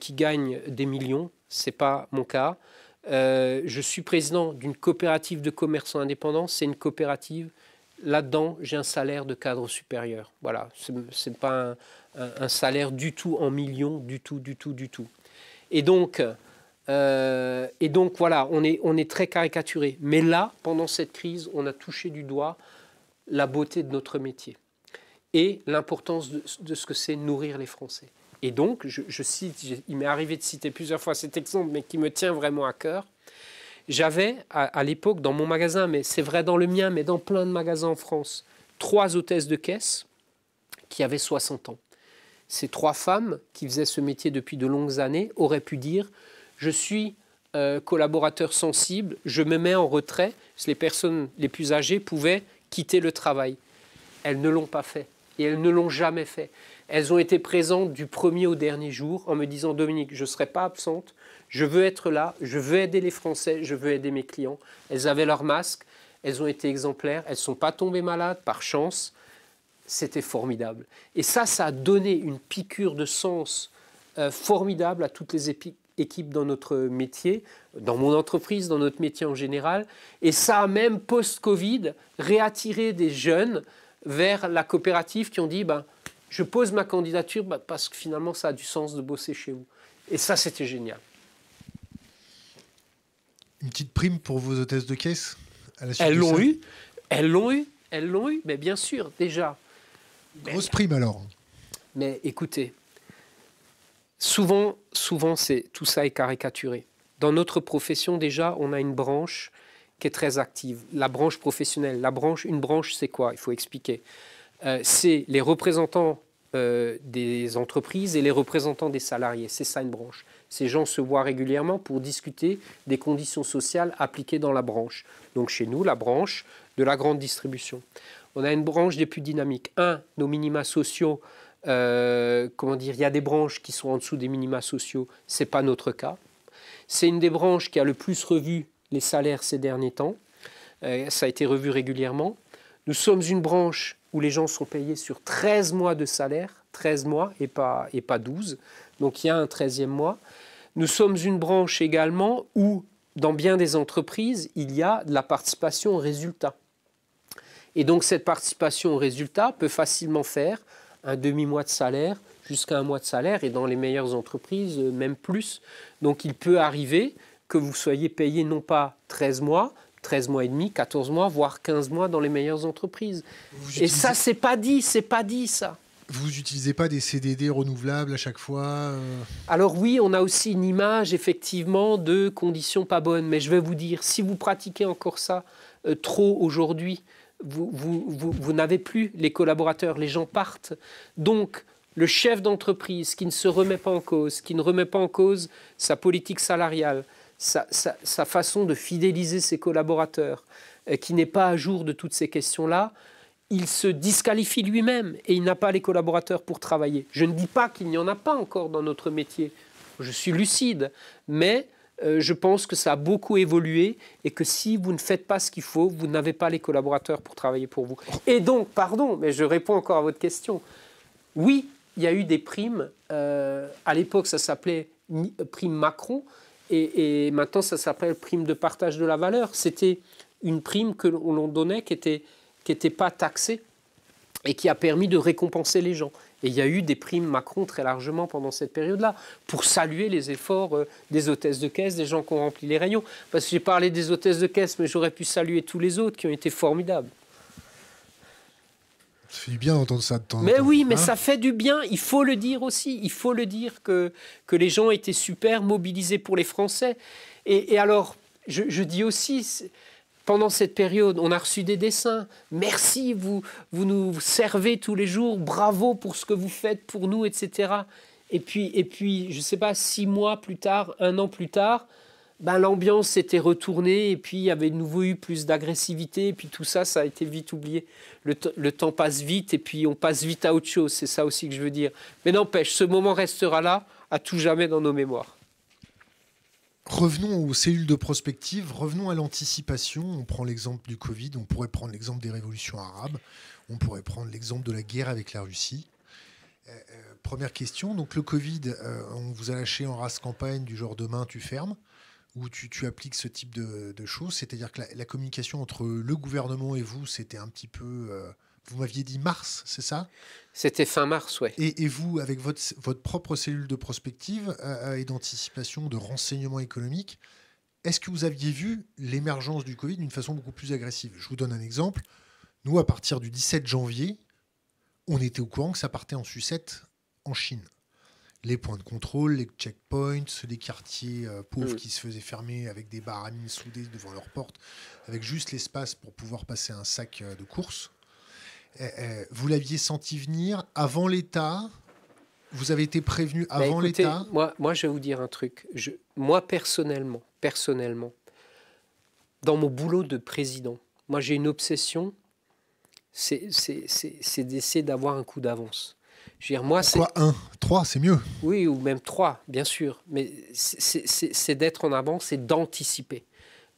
qui gagne des millions. C'est pas mon cas. je suis président d'une coopérative de commerçants indépendants. C'est une coopérative là-dedans, j'ai un salaire de cadre supérieur. Voilà, ce n'est pas un, salaire du tout en millions, du tout, du tout, du tout. Et donc, euh, et donc voilà, on est, on est très caricaturé. Mais là, pendant cette crise, on a touché du doigt la beauté de notre métier et l'importance de, ce que c'est nourrir les Français. Et donc, je, je cite, il m'est arrivé de citer plusieurs fois cet exemple, mais qui me tient vraiment à cœur. J'avais à, l'époque dans mon magasin, mais c'est vrai dans le mien, mais dans plein de magasins en France, trois hôtesses de caisse qui avaient 60 ans. Ces trois femmes qui faisaient ce métier depuis de longues années auraient pu dire Je suis euh, collaborateur sensible, je me mets en retrait. Les personnes les plus âgées pouvaient quitter le travail. Elles ne l'ont pas fait et elles ne l'ont jamais fait. Elles ont été présentes du premier au dernier jour en me disant Dominique, je ne serai pas absente, je veux être là, je veux aider les Français, je veux aider mes clients. Elles avaient leurs masques, elles ont été exemplaires, elles ne sont pas tombées malades par chance. C'était formidable. Et ça, ça a donné une piqûre de sens euh, formidable à toutes les équipes dans notre métier, dans mon entreprise, dans notre métier en général. Et ça a même, post-Covid, réattiré des jeunes vers la coopérative qui ont dit, ben, je pose ma candidature ben, parce que finalement, ça a du sens de bosser chez vous. Et ça, c'était génial une petite prime pour vos hôtesses de caisse Elles l'ont eu, elles l'ont eu, elles l'ont eu, mais bien sûr, déjà. Grosse prime alors. Mais écoutez, souvent, souvent c'est tout ça est caricaturé. Dans notre profession déjà, on a une branche qui est très active, la branche professionnelle. La branche, une branche, c'est quoi Il faut expliquer. Euh, c'est les représentants euh, des entreprises et les représentants des salariés. C'est ça une branche. Ces gens se voient régulièrement pour discuter des conditions sociales appliquées dans la branche. Donc chez nous, la branche de la grande distribution. On a une branche des plus dynamiques. Un, nos minima sociaux. Euh, comment dire, il y a des branches qui sont en dessous des minima sociaux. ce n'est pas notre cas. C'est une des branches qui a le plus revu les salaires ces derniers temps. Euh, ça a été revu régulièrement. Nous sommes une branche où les gens sont payés sur 13 mois de salaire, 13 mois et pas, 12. Donc il y a un 13e mois. Nous sommes une branche également où, dans bien des entreprises, il y a de la participation au résultat. Et donc cette participation au résultat peut facilement faire un demi-mois de salaire jusqu'à un mois de salaire, et dans les meilleures entreprises, euh, même plus. Donc il peut arriver que vous soyez payé non pas 13 mois, 13 mois et demi, 14 mois, voire 15 mois dans les meilleures entreprises. et ça, c'est pas dit, c'est pas dit ça. Vous n'utilisez pas des CDD renouvelables à chaque fois euh Alors oui, on a aussi une image effectivement de conditions pas bonnes, mais je vais vous dire, si vous pratiquez encore ça euh, trop aujourd'hui, vous n'avez plus les collaborateurs, les gens partent. Donc, le chef d'entreprise qui ne se remet pas en cause, qui ne remet pas en cause sa politique salariale, sa, façon de fidéliser ses collaborateurs, euh, qui n'est pas à jour de toutes ces questions-là, il se disqualifie lui-même et il n'a pas les collaborateurs pour travailler. Je ne dis pas qu'il n'y en a pas encore dans notre métier, je suis lucide, mais euh, je pense que ça a beaucoup évolué et que si vous ne faites pas ce qu'il faut, vous n'avez pas les collaborateurs pour travailler pour vous. Et donc, pardon, mais je réponds encore à votre question. Oui, il y a eu des primes. Euh, à l'époque, ça s'appelait prime Macron. Et, maintenant, ça s'appelle prime de partage de la valeur. C'était une prime que l'on donnait qui n'était pas taxée et qui a permis de récompenser les gens. Et il y a eu des primes Macron très largement pendant cette période-là, pour saluer les efforts euh, des hôtesses de caisse, des gens qui ont rempli les rayons. Parce que j'ai parlé des hôtesses de caisse, mais j'aurais pu saluer tous les autres qui ont été formidables. Ça fait du bien d'entendre ça de temps Mais en temps. oui, mais hein. ça fait du bien, il faut le dire aussi. Il faut le dire que, que les gens étaient super mobilisés pour les Français. Et, alors, je, dis aussi, pendant cette période, on a reçu des dessins. Merci, vous, vous nous servez tous les jours. Bravo pour ce que vous faites pour nous, etc. Et puis, et puis je ne sais pas, six mois plus tard, un an plus tard, bah, l'ambiance s'était retournée et puis il y avait de nouveau eu plus d'agressivité et puis tout ça, ça a été vite oublié. Le, temps passe vite et puis on passe vite à autre chose, c'est ça aussi que je veux dire. Mais n'empêche, ce moment restera là à tout jamais dans nos mémoires. Revenons aux cellules de prospective, revenons à l'anticipation. On prend l'exemple du Covid, on pourrait prendre l'exemple des révolutions arabes, on pourrait prendre l'exemple de la guerre avec la Russie. Euh, euh, première question, donc le Covid, euh, on vous a lâché en race campagne du genre demain tu fermes où tu, appliques ce type de, choses. C'est-à-dire que la, communication entre le gouvernement et vous, c'était un petit peu. Euh, vous m'aviez dit mars, c'est ça C'était fin mars, oui. Et, vous, avec votre, propre cellule de prospective et euh, euh, d'anticipation, de renseignement économique, est-ce que vous aviez vu l'émergence du Covid d'une façon beaucoup plus agressive Je vous donne un exemple. Nous, à partir du 17 janvier, on était au courant que ça partait en sucette en Chine les points de contrôle, les checkpoints, les quartiers euh, pauvres mm. qui se faisaient fermer avec des barres mines soudées devant leurs portes, avec juste l'espace pour pouvoir passer un sac euh, de course. Eh, eh, vous l'aviez senti venir avant l'État Vous avez été prévenu bah, avant l'État moi, moi, je vais vous dire un truc. moi, personnellement, personnellement, dans mon boulot de président, moi, j'ai une obsession, c'est d'essayer d'avoir un coup d'avance moi, un Trois, c'est mieux. Oui, ou même trois, bien sûr. Mais c'est d'être en avant, c'est d'anticiper.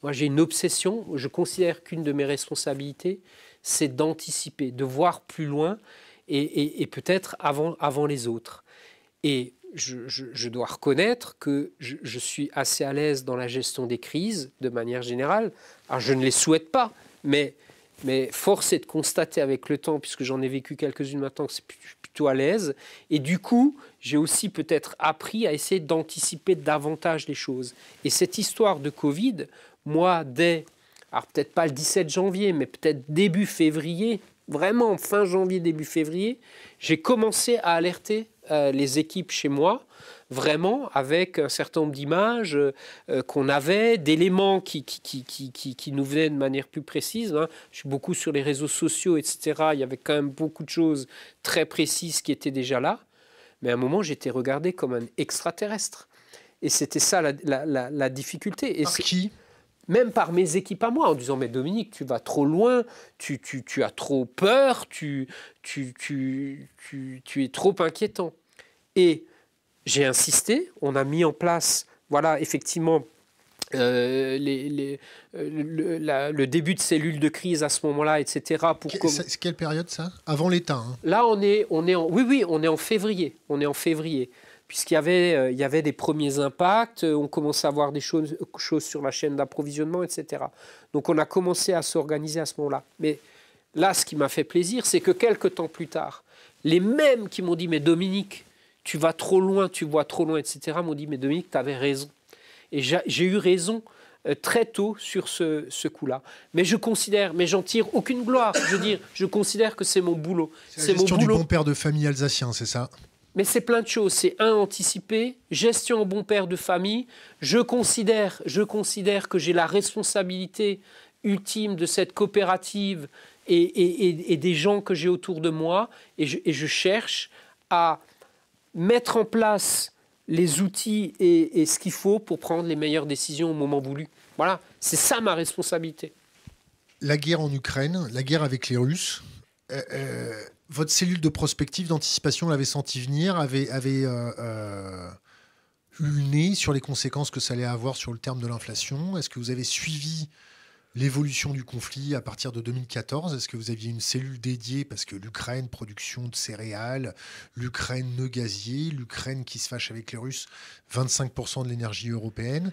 Moi, j'ai une obsession. Je considère qu'une de mes responsabilités, c'est d'anticiper, de voir plus loin et, peut-être avant, avant les autres. Et je, dois reconnaître que je, je suis assez à l'aise dans la gestion des crises, de manière générale. Alors, je ne les souhaite pas, mais mais force est de constater avec le temps, puisque j'en ai vécu quelques-unes maintenant, que c'est plutôt à l'aise. Et du coup, j'ai aussi peut-être appris à essayer d'anticiper davantage les choses. Et cette histoire de Covid, moi, dès, alors peut-être pas le 17 janvier, mais peut-être début février, vraiment fin janvier, début février, j'ai commencé à alerter euh, les équipes chez moi vraiment avec un certain nombre d'images euh, euh, qu'on avait, d'éléments qui qui, qui, qui, nous venaient de manière plus précise. Hein. Je suis beaucoup sur les réseaux sociaux, etc. Il y avait quand même beaucoup de choses très précises qui étaient déjà là. Mais à un moment, j'étais regardé comme un extraterrestre. Et c'était ça la, difficulté. Et par qui Même par mes équipes à moi, en disant Mais Dominique, tu vas trop loin, tu, tu, tu as trop peur, tu, tu, tu, tu, tu es trop inquiétant. Et j'ai insisté, on a mis en place, voilà, effectivement, euh, les, euh, le, début de cellules de crise à ce moment-là, etc. Pour Quelle période ça Avant l'État. Hein. Là, on est, on est en, oui, oui, on est en février. On est en février. Puisqu'il y, avait, euh, il y avait des premiers impacts, on commençait à voir des choses, choses sur la chaîne d'approvisionnement, etc. Donc on a commencé à s'organiser à ce moment-là. Mais là, ce qui m'a fait plaisir, c'est que quelques temps plus tard, les mêmes qui m'ont dit Mais Dominique, tu vas trop loin, tu vois trop loin, etc. m'ont dit, mais Dominique, tu avais raison. Et j'ai eu raison euh, très tôt sur ce, ce coup-là. Mais je considère, mais j'en tire aucune gloire. Je veux dire, je considère que c'est mon boulot. C'est mon boulot. du bon père de famille alsacien, c'est ça mais c'est plein de choses. C'est un anticipé, gestion en bon père de famille. Je considère, je considère que j'ai la responsabilité ultime de cette coopérative et, des gens que j'ai autour de moi. et je, cherche à mettre en place les outils et, ce qu'il faut pour prendre les meilleures décisions au moment voulu. Voilà, c'est ça ma responsabilité. La guerre en Ukraine, la guerre avec les Russes, euh, euh, votre cellule de prospective, d'anticipation l'avait senti venir, avait, avait euh, eu le nez sur les conséquences que ça allait avoir sur le terme de l'inflation. Est-ce que vous avez suivi l'évolution du conflit à partir de 2014 Est-ce que vous aviez une cellule dédiée parce que l'Ukraine, production de céréales, l'Ukraine ne gazier, l'Ukraine qui se fâche avec les Russes, 25% de l'énergie européenne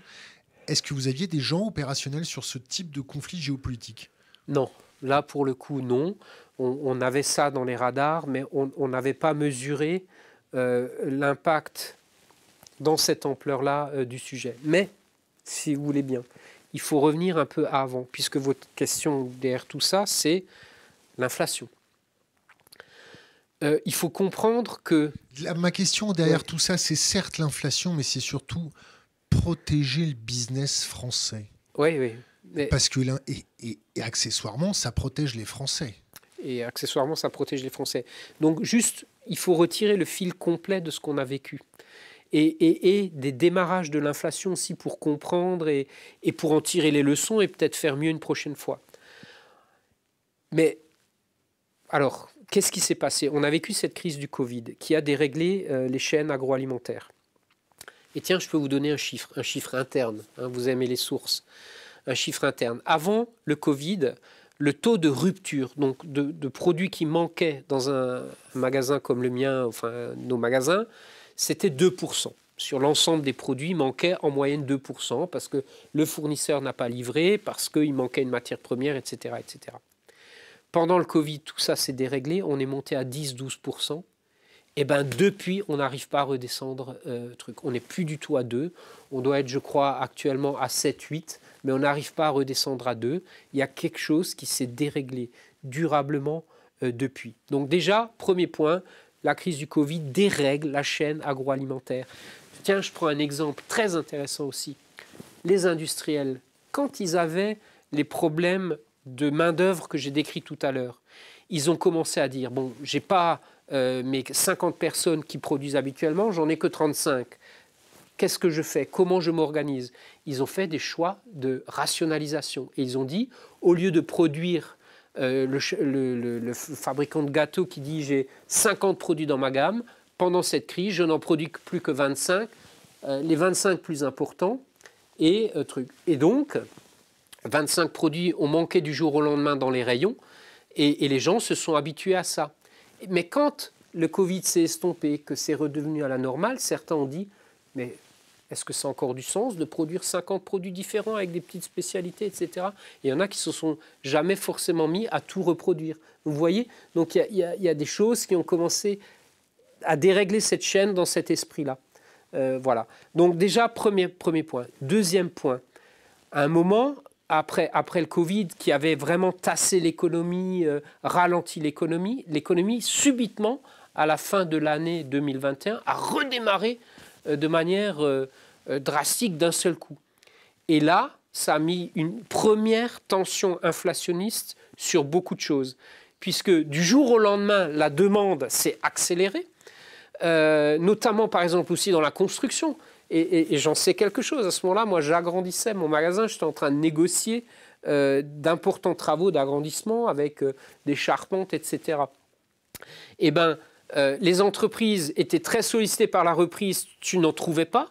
Est-ce que vous aviez des gens opérationnels sur ce type de conflit géopolitique Non. Là, pour le coup, non. On, avait ça dans les radars, mais on n'avait pas mesuré euh, l'impact dans cette ampleur-là euh, du sujet. Mais, si vous voulez bien, il faut revenir un peu avant, puisque votre question derrière tout ça, c'est l'inflation. Euh, il faut comprendre que... ma question derrière tout ça, c'est certes l'inflation, mais c'est surtout protéger le business français. Oui, oui. Parce que et, accessoirement, ça protège les Français. Et accessoirement, ça protège les Français. Donc juste, il faut retirer le fil complet de ce qu'on a vécu et, des démarrages de l'inflation aussi pour comprendre et, pour en tirer les leçons et peut-être faire mieux une prochaine fois. Mais alors, qu'est-ce qui s'est passé On a vécu cette crise du Covid qui a déréglé euh, les chaînes agroalimentaires. Et tiens, je peux vous donner un chiffre, un chiffre interne. Hein, vous aimez les sources. Un chiffre interne. Avant le Covid, le taux de rupture, donc de, de produits qui manquaient dans un magasin comme le mien, enfin nos magasins, c'était 2%. Sur l'ensemble des produits, manquait en moyenne 2% parce que le fournisseur n'a pas livré, parce qu'il manquait une matière première, etc., etc. Pendant le Covid, tout ça s'est déréglé, on est monté à 10-12%. Et eh ben depuis, on n'arrive pas à redescendre euh, truc. On n'est plus du tout à 2. On doit être, je crois, actuellement à 7-8, mais on n'arrive pas à redescendre à 2. Il y a quelque chose qui s'est déréglé durablement euh, depuis. Donc déjà, premier point, la crise du Covid dérègle la chaîne agroalimentaire. Tiens, je prends un exemple très intéressant aussi. Les industriels, quand ils avaient les problèmes de main-d'œuvre que j'ai décrits tout à l'heure, ils ont commencé à dire bon, j'ai pas euh, mes 50 personnes qui produisent habituellement, j'en ai que 35. Qu'est-ce que je fais Comment je m'organise Ils ont fait des choix de rationalisation et ils ont dit au lieu de produire euh, le, fabricant de gâteaux qui dit j'ai 50 produits dans ma gamme, pendant cette crise, je n'en produis plus que 25, euh, les 25 plus importants, et, euh, truc. et donc, 25 produits ont manqué du jour au lendemain dans les rayons, et, et les gens se sont habitués à ça. Mais quand le Covid s'est estompé, que c'est redevenu à la normale, certains ont dit, mais est-ce que ça a encore du sens de produire 50 produits différents avec des petites spécialités, etc. Il y en a qui se sont jamais forcément mis à tout reproduire. Vous voyez Donc il y, a des choses qui ont commencé à dérégler cette chaîne dans cet esprit-là. Euh, voilà. Donc déjà, premier, premier point. Deuxième point. À un moment, après, après le Covid, qui avait vraiment tassé l'économie, euh, ralenti l'économie, l'économie, subitement, à la fin de l'année 2021, a redémarré euh, de manière euh, euh, drastique d'un seul coup. Et là, ça a mis une première tension inflationniste sur beaucoup de choses, puisque du jour au lendemain, la demande s'est accélérée, notamment par exemple aussi dans la construction. Et, j'en sais quelque chose. À ce moment-là, moi, j'agrandissais mon magasin, j'étais en train de négocier d'importants travaux d'agrandissement avec des charpentes, etc. Eh bien, euh, les entreprises étaient très sollicitées par la reprise, tu n'en trouvais pas.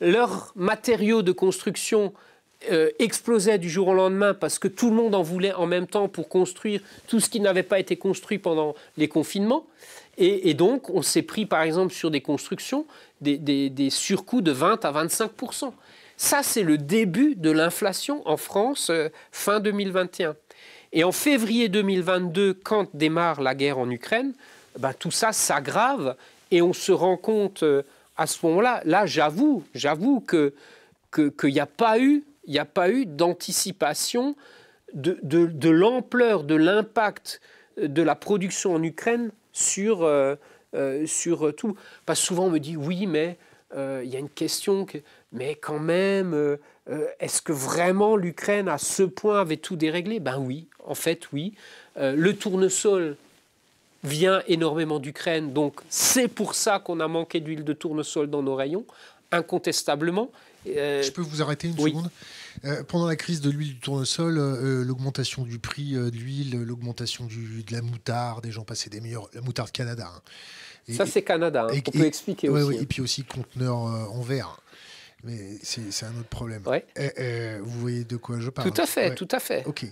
Leurs matériaux de construction euh, explosaient du jour au lendemain parce que tout le monde en voulait en même temps pour construire tout ce qui n'avait pas été construit pendant les confinements. Et, donc, on s'est pris, par exemple, sur des constructions, des, surcoûts de 20 à 25 Ça, c'est le début de l'inflation en France euh, fin 2021. Et en février 2022, quand démarre la guerre en Ukraine, bah, tout ça s'aggrave et on se rend compte euh, à ce moment-là. Là, j'avoue, j'avoue que qu'il n'y a pas eu, il a pas eu d'anticipation de, l'ampleur, de, l'impact de, la production en Ukraine sur, euh, euh, sur tout. Parce souvent on me dit oui, mais il y a une question, que, mais quand même, est-ce que vraiment l'Ukraine à ce point avait tout déréglé Ben oui, en fait oui. le tournesol vient énormément d'Ukraine. Donc c'est pour ça qu'on a manqué d'huile de tournesol dans nos rayons, incontestablement. Euh, je peux vous arrêter une seconde euh, pendant la crise de l'huile de tournesol, euh, l'augmentation du prix de l'huile, l'augmentation de la moutarde, des gens passaient des meilleurs, la moutarde Canada. Hein. ça, c'est Canada, hein, on peut expliquer aussi. Hein. et puis aussi conteneur en verre. Mais c'est un autre problème. vous voyez de quoi je parle. Tout à fait, tout à fait. Ok.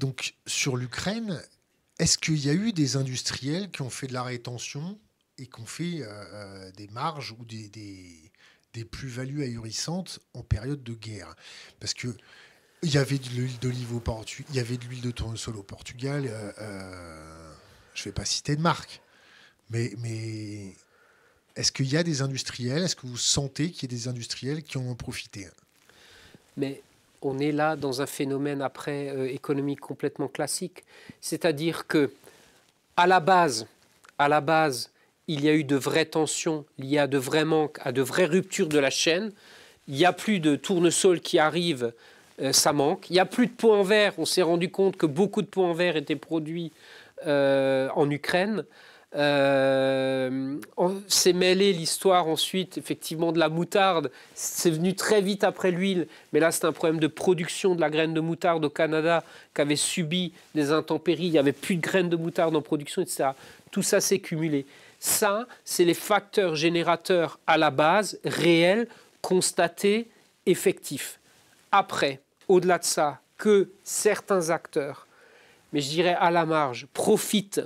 donc sur l'Ukraine, est-ce qu'il y a eu des industriels qui ont fait de la rétention et qui ont fait euh, euh, des marges ou des, plus-values ahurissantes en période de guerre Parce que il y avait de l'huile d'olive au Portugal, il y avait de l'huile de tournesol au Portugal. Euh, je ne vais pas citer de marque, mais, est-ce qu'il y a des industriels Est-ce que vous sentez qu'il y a des industriels qui ont en profité Mais on est là dans un phénomène après euh, économique complètement classique. C'est-à-dire que, à la base, à la base, il y a eu de vraies tensions liées à de vrais manques, à de vraies ruptures de la chaîne. Il n'y a plus de tournesol qui arrive, euh, ça manque. Il n'y a plus de pots en verre. On s'est rendu compte que beaucoup de pots en verre étaient produits euh, en Ukraine. Euh, s'est mêlé l'histoire ensuite, effectivement, de la moutarde. C'est venu très vite après l'huile, mais là, c'est un problème de production de la graine de moutarde au Canada qui avait subi des intempéries. Il n'y avait plus de graines de moutarde en production, etc. Tout ça s'est cumulé. Ça, c'est les facteurs générateurs à la base, réels, constatés, effectifs. Après, au-delà de ça, que certains acteurs, mais je dirais à la marge, profitent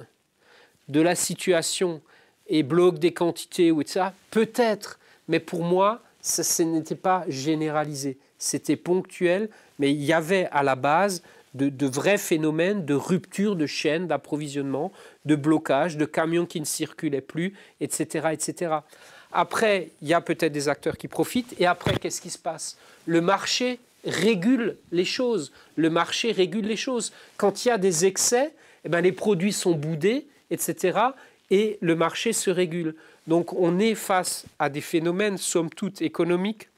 de la situation et bloque des quantités ou ça Peut-être, mais pour moi, ce n'était pas généralisé. C'était ponctuel, mais il y avait à la base de, vrais phénomènes de rupture de chaînes d'approvisionnement, de blocage, de camions qui ne circulaient plus, etc. etc. Après, il y a peut-être des acteurs qui profitent. Et après, qu'est-ce qui se passe Le marché régule les choses. Le marché régule les choses. Quand il y a des excès, eh ben, les produits sont boudés etc. Et le marché se régule. Donc on est face à des phénomènes, somme toute, économiques,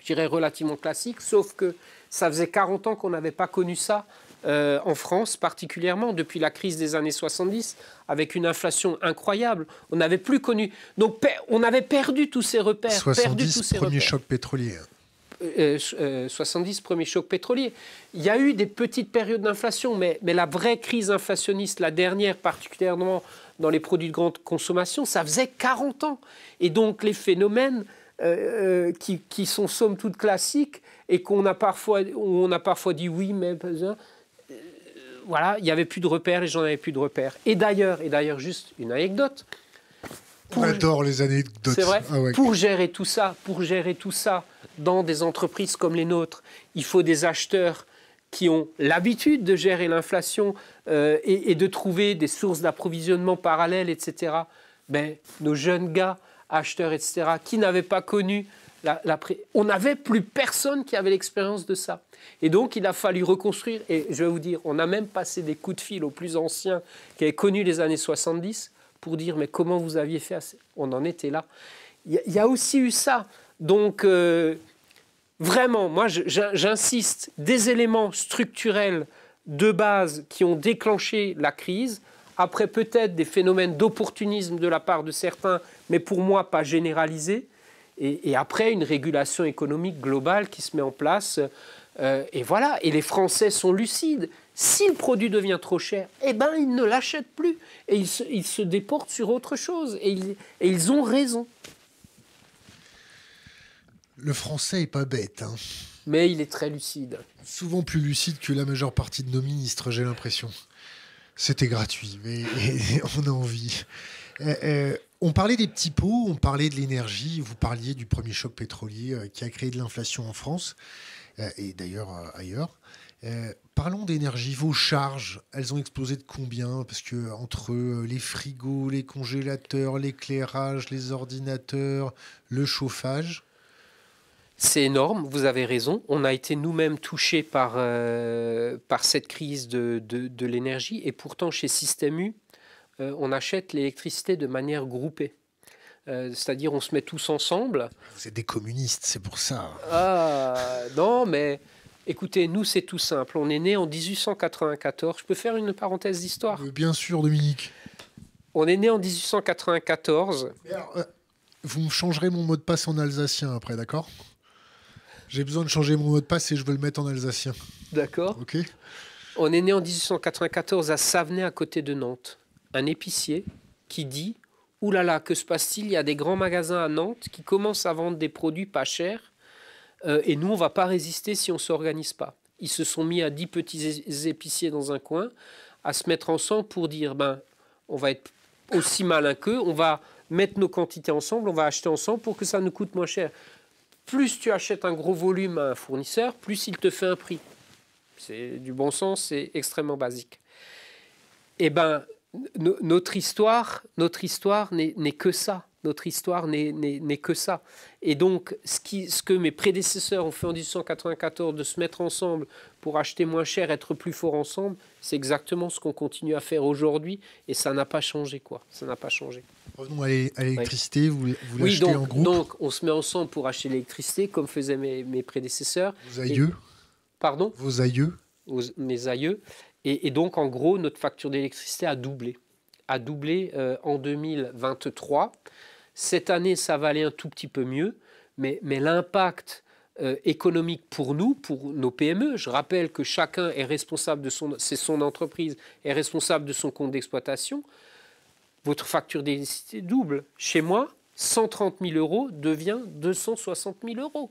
je dirais relativement classiques, sauf que ça faisait 40 ans qu'on n'avait pas connu ça euh, en France particulièrement, depuis la crise des années 70, avec une inflation incroyable. On n'avait plus connu. Donc on avait perdu tous ces repères. 70, perdu tous ces premier choc pétrolier. Hein. 70 euh, euh, premier choc pétrolier. Il y a eu des petites périodes d'inflation, mais, la vraie crise inflationniste, la dernière particulièrement dans les produits de grande consommation, ça faisait 40 ans. Et donc les phénomènes euh, qui, sont somme toute classiques et qu'on a parfois, on a parfois dit oui, mais voilà, il n'y avait plus de repères, et j'en avais plus de repères. Et d'ailleurs, et d'ailleurs, juste une anecdote. Pour... J'adore les anecdotes. C'est vrai. Ah pour gérer tout ça, pour gérer tout ça, dans des entreprises comme les nôtres, il faut des acheteurs qui ont l'habitude de gérer l'inflation euh, et, de trouver des sources d'approvisionnement parallèles, etc. Ben, nos jeunes gars, acheteurs, etc., qui n'avaient pas connu la, on n'avait plus personne qui avait l'expérience de ça. Et donc, il a fallu reconstruire. Et je vais vous dire, on a même passé des coups de fil aux plus anciens qui avaient connu les années 70 pour dire mais comment vous aviez fait On en était là. Il y, a aussi eu ça. Donc euh, vraiment, moi j'insiste, des éléments structurels de base qui ont déclenché la crise, après peut-être des phénomènes d'opportunisme de la part de certains, mais pour moi pas généralisés, et, après une régulation économique globale qui se met en place. Euh, et voilà, et les Français sont lucides. Si le produit devient trop cher, eh ben, ils ne l'achètent plus et ils se, déportent sur autre chose. Et ils, ont raison. Le français est pas bête. Hein. Mais il est très lucide. Souvent plus lucide que la majeure partie de nos ministres, j'ai l'impression. C'était gratuit, mais on a envie. Euh, euh, on parlait des petits pots, on parlait de l'énergie, vous parliez du premier choc pétrolier euh, qui a créé de l'inflation en France et d'ailleurs ailleurs. Euh, parlons d'énergie. Vos charges, elles ont explosé de combien Parce que entre euh, les frigos, les congélateurs, l'éclairage, les ordinateurs, le chauffage. C'est énorme, vous avez raison. On a été nous-mêmes touchés par, euh, par cette crise de, de, l'énergie. Et pourtant, chez Système U, on achète l'électricité de manière groupée. c'est-à-dire on se met tous ensemble. Vous êtes des communistes, c'est pour ça. Ah, non, mais Écoutez, nous, c'est tout simple. On est né en 1894. Je peux faire une parenthèse d'histoire euh, Bien sûr, Dominique. On est né en 1894. Euh, vous me changerez mon mot de passe en alsacien après, d'accord J'ai besoin de changer mon mot de passe et je veux le mettre en alsacien. D'accord. Ok. On est né en 1894 à Savenay, à côté de Nantes. Un épicier qui dit Ouh là là, que se passe-t-il Il y a des grands magasins à Nantes qui commencent à vendre des produits pas chers euh, et nous, on va pas résister si on s'organise pas. Ils se sont mis à dix petits épiciers dans un coin, à se mettre ensemble pour dire, ben, on va être aussi malin qu'eux, on va mettre nos quantités ensemble, on va acheter ensemble pour que ça nous coûte moins cher. Plus tu achètes un gros volume à un fournisseur, plus il te fait un prix. C'est du bon sens, c'est extrêmement basique. Eh ben, notre histoire, notre histoire n'est que ça. Notre histoire n'est que ça. Et donc, ce, qui, ce que mes prédécesseurs ont fait en 1894, de se mettre ensemble pour acheter moins cher, être plus fort ensemble, c'est exactement ce qu'on continue à faire aujourd'hui. Et ça n'a pas changé, quoi. Ça n'a pas changé. Revenons à l'électricité, vous, vous l'achetez oui, en groupe donc, on se met ensemble pour acheter l'électricité, comme faisaient mes, mes prédécesseurs. Vos aïeux Pardon Vos aïeux Mes aïeux. Et, donc, en gros, notre facture d'électricité a doublé a doublé euh, en 2023. Cette année, ça va aller un tout petit peu mieux, mais, l'impact euh, économique pour nous, pour nos PME. Je rappelle que chacun est responsable de son, c'est son entreprise, est responsable de son compte d'exploitation. Votre facture d'électricité double. Chez moi, 130 000 euros devient 260 000 euros.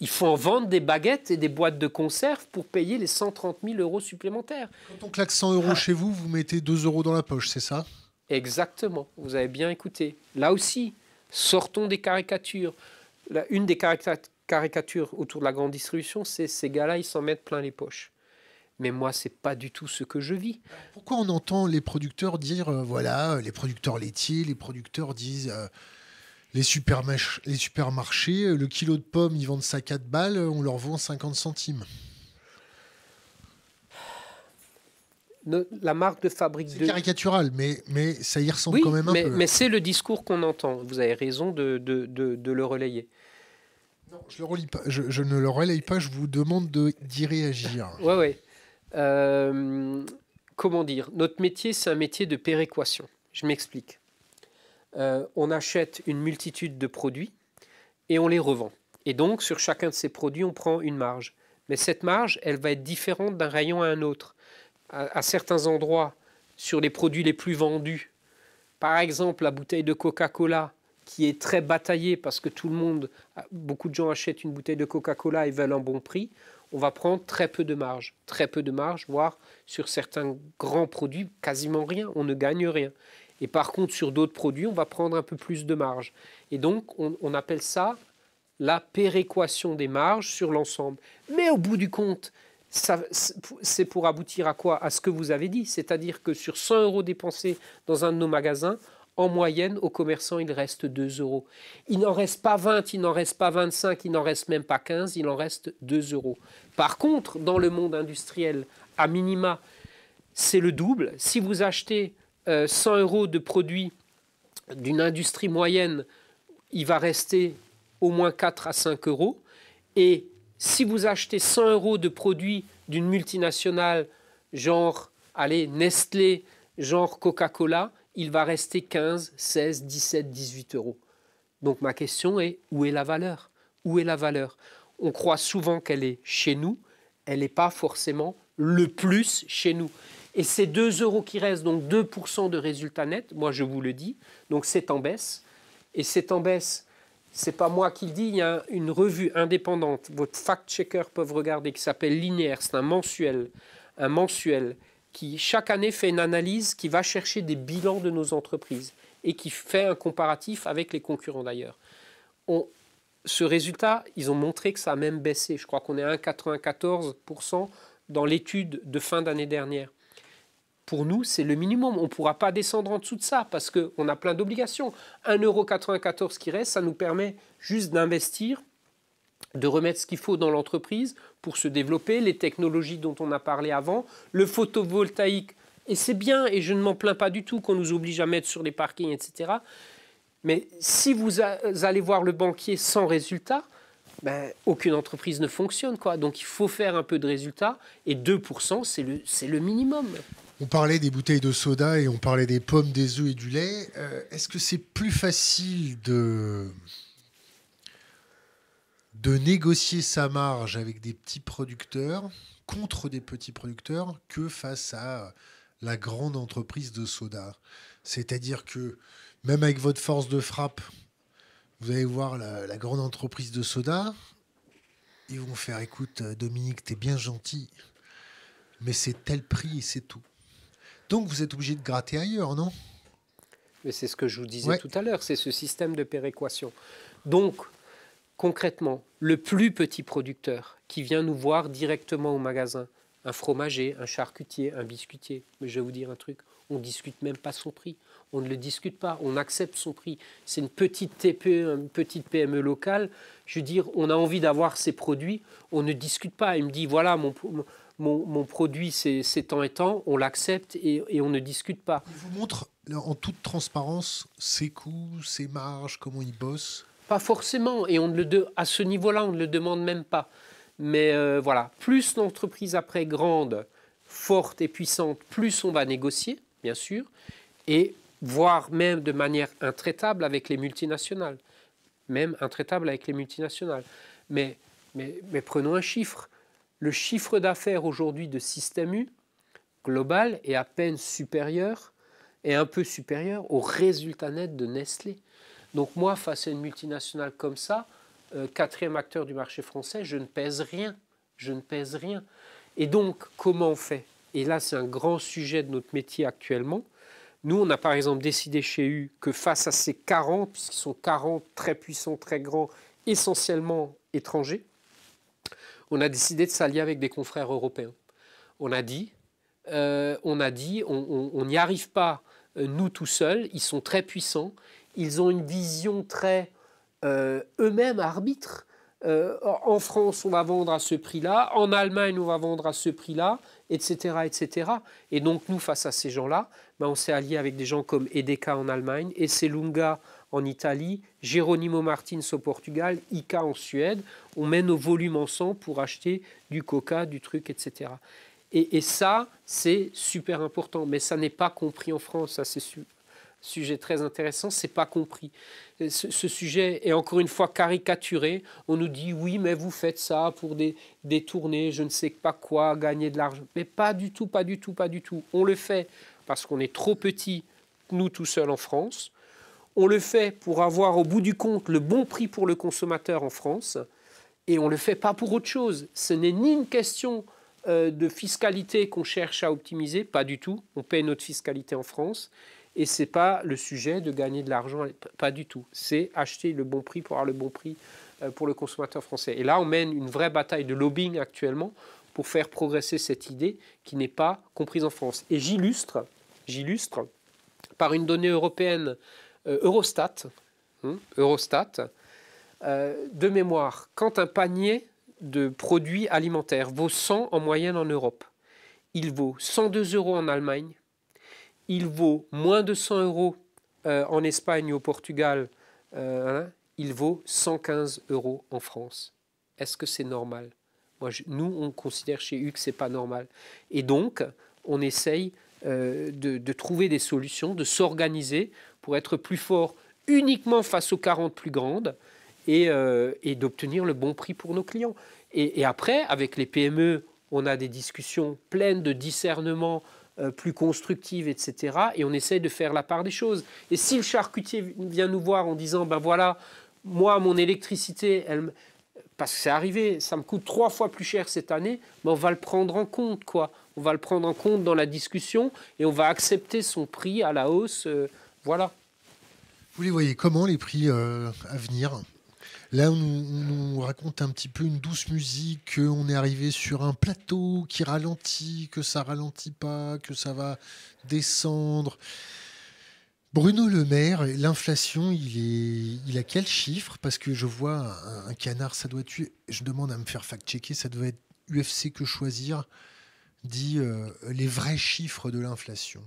Il faut en vendre des baguettes et des boîtes de conserve pour payer les 130 000 euros supplémentaires. Quand on claque 100 euros ah. chez vous, vous mettez 2 euros dans la poche, c'est ça Exactement, vous avez bien écouté. Là aussi, sortons des caricatures. une des caricatures autour de la grande distribution, c'est ces gars-là, ils s'en mettent plein les poches. Mais moi, ce n'est pas du tout ce que je vis. Pourquoi on entend les producteurs dire, euh, voilà, euh, les producteurs laitiers, les producteurs disent... Euh, les, les supermarchés, le kilo de pommes, ils vendent ça 4 balles, on leur vend 50 centimes. la marque de fabrique. C'est caricatural, mais, ça y ressemble quand même un peu. Mais c'est le discours qu'on entend. Vous avez raison de, le relayer. je, ne le relaye pas. Je vous demande d'y réagir. oui oui euh, comment dire Notre métier, c'est un métier de péréquation. Je m'explique. Euh, on achète une multitude de produits et on les revend. Et donc, sur chacun de ces produits, on prend une marge. Mais cette marge, elle va être différente d'un rayon à un autre à, certains endroits sur les produits les plus vendus. Par exemple, la bouteille de Coca-Cola, qui est très bataillée parce que tout le monde, beaucoup de gens achètent une bouteille de Coca-Cola et veulent un bon prix. On va prendre très peu de marge, très peu de marge, voire sur certains grands produits, quasiment rien, on ne gagne rien. Et par contre, sur d'autres produits, on va prendre un peu plus de marge. Et donc, on appelle ça la péréquation des marges sur l'ensemble. Mais au bout du compte, c'est pour aboutir à quoi À ce que vous avez dit, c'est-à-dire que sur 100 euros dépensés dans un de nos magasins, en moyenne, aux commerçants, il reste 2 euros. Il n'en reste pas 20, il n'en reste pas 25, il n'en reste même pas 15, il en reste 2 euros. Par contre, dans le monde industriel, à minima, c'est le double. Si vous achetez 100 euh, euros de produits d'une industrie moyenne, il va rester au moins 4 à 5 euros. Et si vous achetez 100 euros de produits d'une multinationale, genre, allez, Nestlé, genre Coca-Cola, il va rester 15, 16, 17, 18 euros. Donc ma question est, où est la valeur Où est la valeur On croit souvent qu'elle est chez nous, elle n'est pas forcément le plus chez nous. Et ces 2 euros qui restent, donc 2% de résultat net, moi je vous le dis, donc c'est en baisse. Et c'est en baisse c'est pas moi qui le dis, il y a une revue indépendante, votre fact-checker peuvent regarder, qui s'appelle Linéaire, c'est un mensuel, un mensuel qui chaque année fait une analyse qui va chercher des bilans de nos entreprises et qui fait un comparatif avec les concurrents d'ailleurs. ce résultat, ils ont montré que ça a même baissé. Je crois qu'on est à 1,94% dans l'étude de fin d'année dernière pour nous, c'est le minimum. On ne pourra pas descendre en dessous de ça parce qu'on a plein d'obligations. 1,94€ qui reste, ça nous permet juste d'investir, de remettre ce qu'il faut dans l'entreprise pour se développer, les technologies dont on a parlé avant, le photovoltaïque. Et c'est bien, et je ne m'en plains pas du tout qu'on nous oblige à mettre sur les parkings, etc. Mais si vous allez voir le banquier sans résultat, ben, aucune entreprise ne fonctionne. Quoi. Donc il faut faire un peu de résultats. Et 2%, c'est le, le minimum. On parlait des bouteilles de soda et on parlait des pommes, des œufs et du lait. Euh, est-ce que c'est plus facile de de négocier sa marge avec des petits producteurs contre des petits producteurs que face à la grande entreprise de soda C'est-à-dire que même avec votre force de frappe, vous allez voir la, la grande entreprise de soda, ils vont faire écoute euh, Dominique, t'es bien gentil, mais c'est tel prix et c'est tout. Donc vous êtes obligé de gratter ailleurs, non Mais c'est ce que je vous disais tout à l'heure, c'est ce système de péréquation. Donc, concrètement, le plus petit producteur qui vient nous voir directement au magasin, un fromager, un charcutier, un biscuitier, mais je vais vous dire un truc, on ne discute même pas son prix, on ne le discute pas, on accepte son prix. C'est une petite une petite PME locale, je veux dire, on a envie d'avoir ses produits, on ne discute pas. Il me dit, voilà, mon, mon, produit c'est temps et temps. on l'accepte et, on ne discute pas. Il vous montre en toute transparence ses coûts, ses marges, comment il bosse Pas forcément, et on le de, à ce niveau-là, on ne le demande même pas. Mais euh, voilà, plus l'entreprise après grande, forte et puissante, plus on va négocier, bien sûr, et voire même de manière intraitable avec les multinationales. Même intraitable avec les multinationales. mais prenons un chiffre. Le chiffre d'affaires aujourd'hui de Système U, global, est à peine supérieur, est un peu supérieur au résultat net de Nestlé. Donc moi, face à une multinationale comme ça, euh, quatrième acteur du marché français, je ne pèse rien. Je ne pèse rien. Et donc, comment on fait Et là, c'est un grand sujet de notre métier actuellement. Nous, on a par exemple décidé chez U que face à ces 40, puisqu'ils sont 40 très puissants, très grands, essentiellement étrangers, on a décidé de s'allier avec des confrères européens. On a dit, euh, on a dit, on n'y arrive pas euh, nous tout seuls. Ils sont très puissants. Ils ont une vision très euh, eux-mêmes arbitre. en France, on va vendre à ce prix-là. En Allemagne, on va vendre à ce prix-là, etc., etc. Et donc nous, face à ces gens-là, ben, on s'est allié avec des gens comme Edeka en Allemagne, et Esselunga en Italie, Geronimo Martins au Portugal, Ica en Suède. On mène au volume en sang pour acheter du coca, du truc, etc. Et, ça, c'est super important. Mais ça n'est pas compris en France. Ça, c'est un sujet très intéressant. C'est pas compris. Ce, sujet est encore une fois caricaturé. On nous dit oui, mais vous faites ça pour des, des tournées, je ne sais pas quoi, gagner de l'argent. Mais pas du tout, pas du tout, pas du tout. On le fait parce qu'on est trop petit, nous tout seuls en France on le fait pour avoir au bout du compte le bon prix pour le consommateur en France et on ne le fait pas pour autre chose. Ce n'est ni une question euh, de fiscalité qu'on cherche à optimiser, pas du tout. On paye notre fiscalité en France et ce n'est pas le sujet de gagner de l'argent, pas du tout. C'est acheter le bon prix pour avoir le bon prix euh, pour le consommateur français. Et là, on mène une vraie bataille de lobbying actuellement pour faire progresser cette idée qui n'est pas comprise en France. Et j'illustre, j'illustre par une donnée européenne euh, Eurostat, hmm, Eurostat euh, de mémoire, quand un panier de produits alimentaires vaut 100 en moyenne en Europe, il vaut 102 euros en Allemagne, il vaut moins de 100 euros euh, en Espagne ou au Portugal, hein, il vaut 115 euros en France. Est-ce que c'est normal Moi, Nous, on considère chez U que ce n'est pas normal. Et donc, on essaye de trouver des solutions, de s'organiser pour être plus fort uniquement face aux 40 plus grandes euh, et, d'obtenir le bon prix pour nos clients. Et, après, avec les PME, on a des discussions pleines de discernement euh, plus constructives, etc. Et on essaie de faire la part des choses. Et si le charcutier vient nous voir en disant, ben voilà, moi, mon électricité, elle, parce que c'est arrivé, ça me coûte trois fois plus cher cette année, mais ben on va le prendre en compte, quoi. On va le prendre en compte dans la discussion et on va accepter son prix à la hausse. Euh, voilà. Vous les voyez comment les prix euh, à venir Là, on nous raconte un petit peu une douce musique, qu'on est arrivé sur un plateau qui ralentit, que ça ralentit pas, que ça va descendre. Bruno Le Maire, l'inflation, il, a quel chiffre Parce que je vois un, canard, ça doit être. Je demande à me faire fact-checker, ça doit être UFC que choisir, dit euh, les vrais chiffres de l'inflation.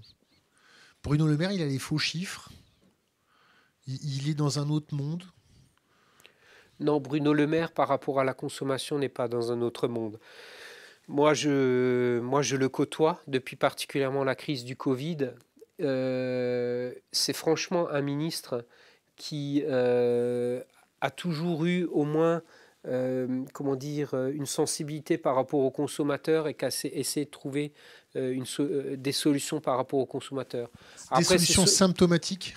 Bruno Le Maire, il a les faux chiffres. Il est dans un autre monde. Non, Bruno Le Maire, par rapport à la consommation, n'est pas dans un autre monde. Moi je, moi, je le côtoie depuis particulièrement la crise du Covid. Euh, c'est franchement un ministre qui euh, a toujours eu au moins euh, comment dire, une sensibilité par rapport aux consommateurs et qui a essayé de trouver euh, euh, des solutions par rapport aux consommateurs. des solutions symptomatiques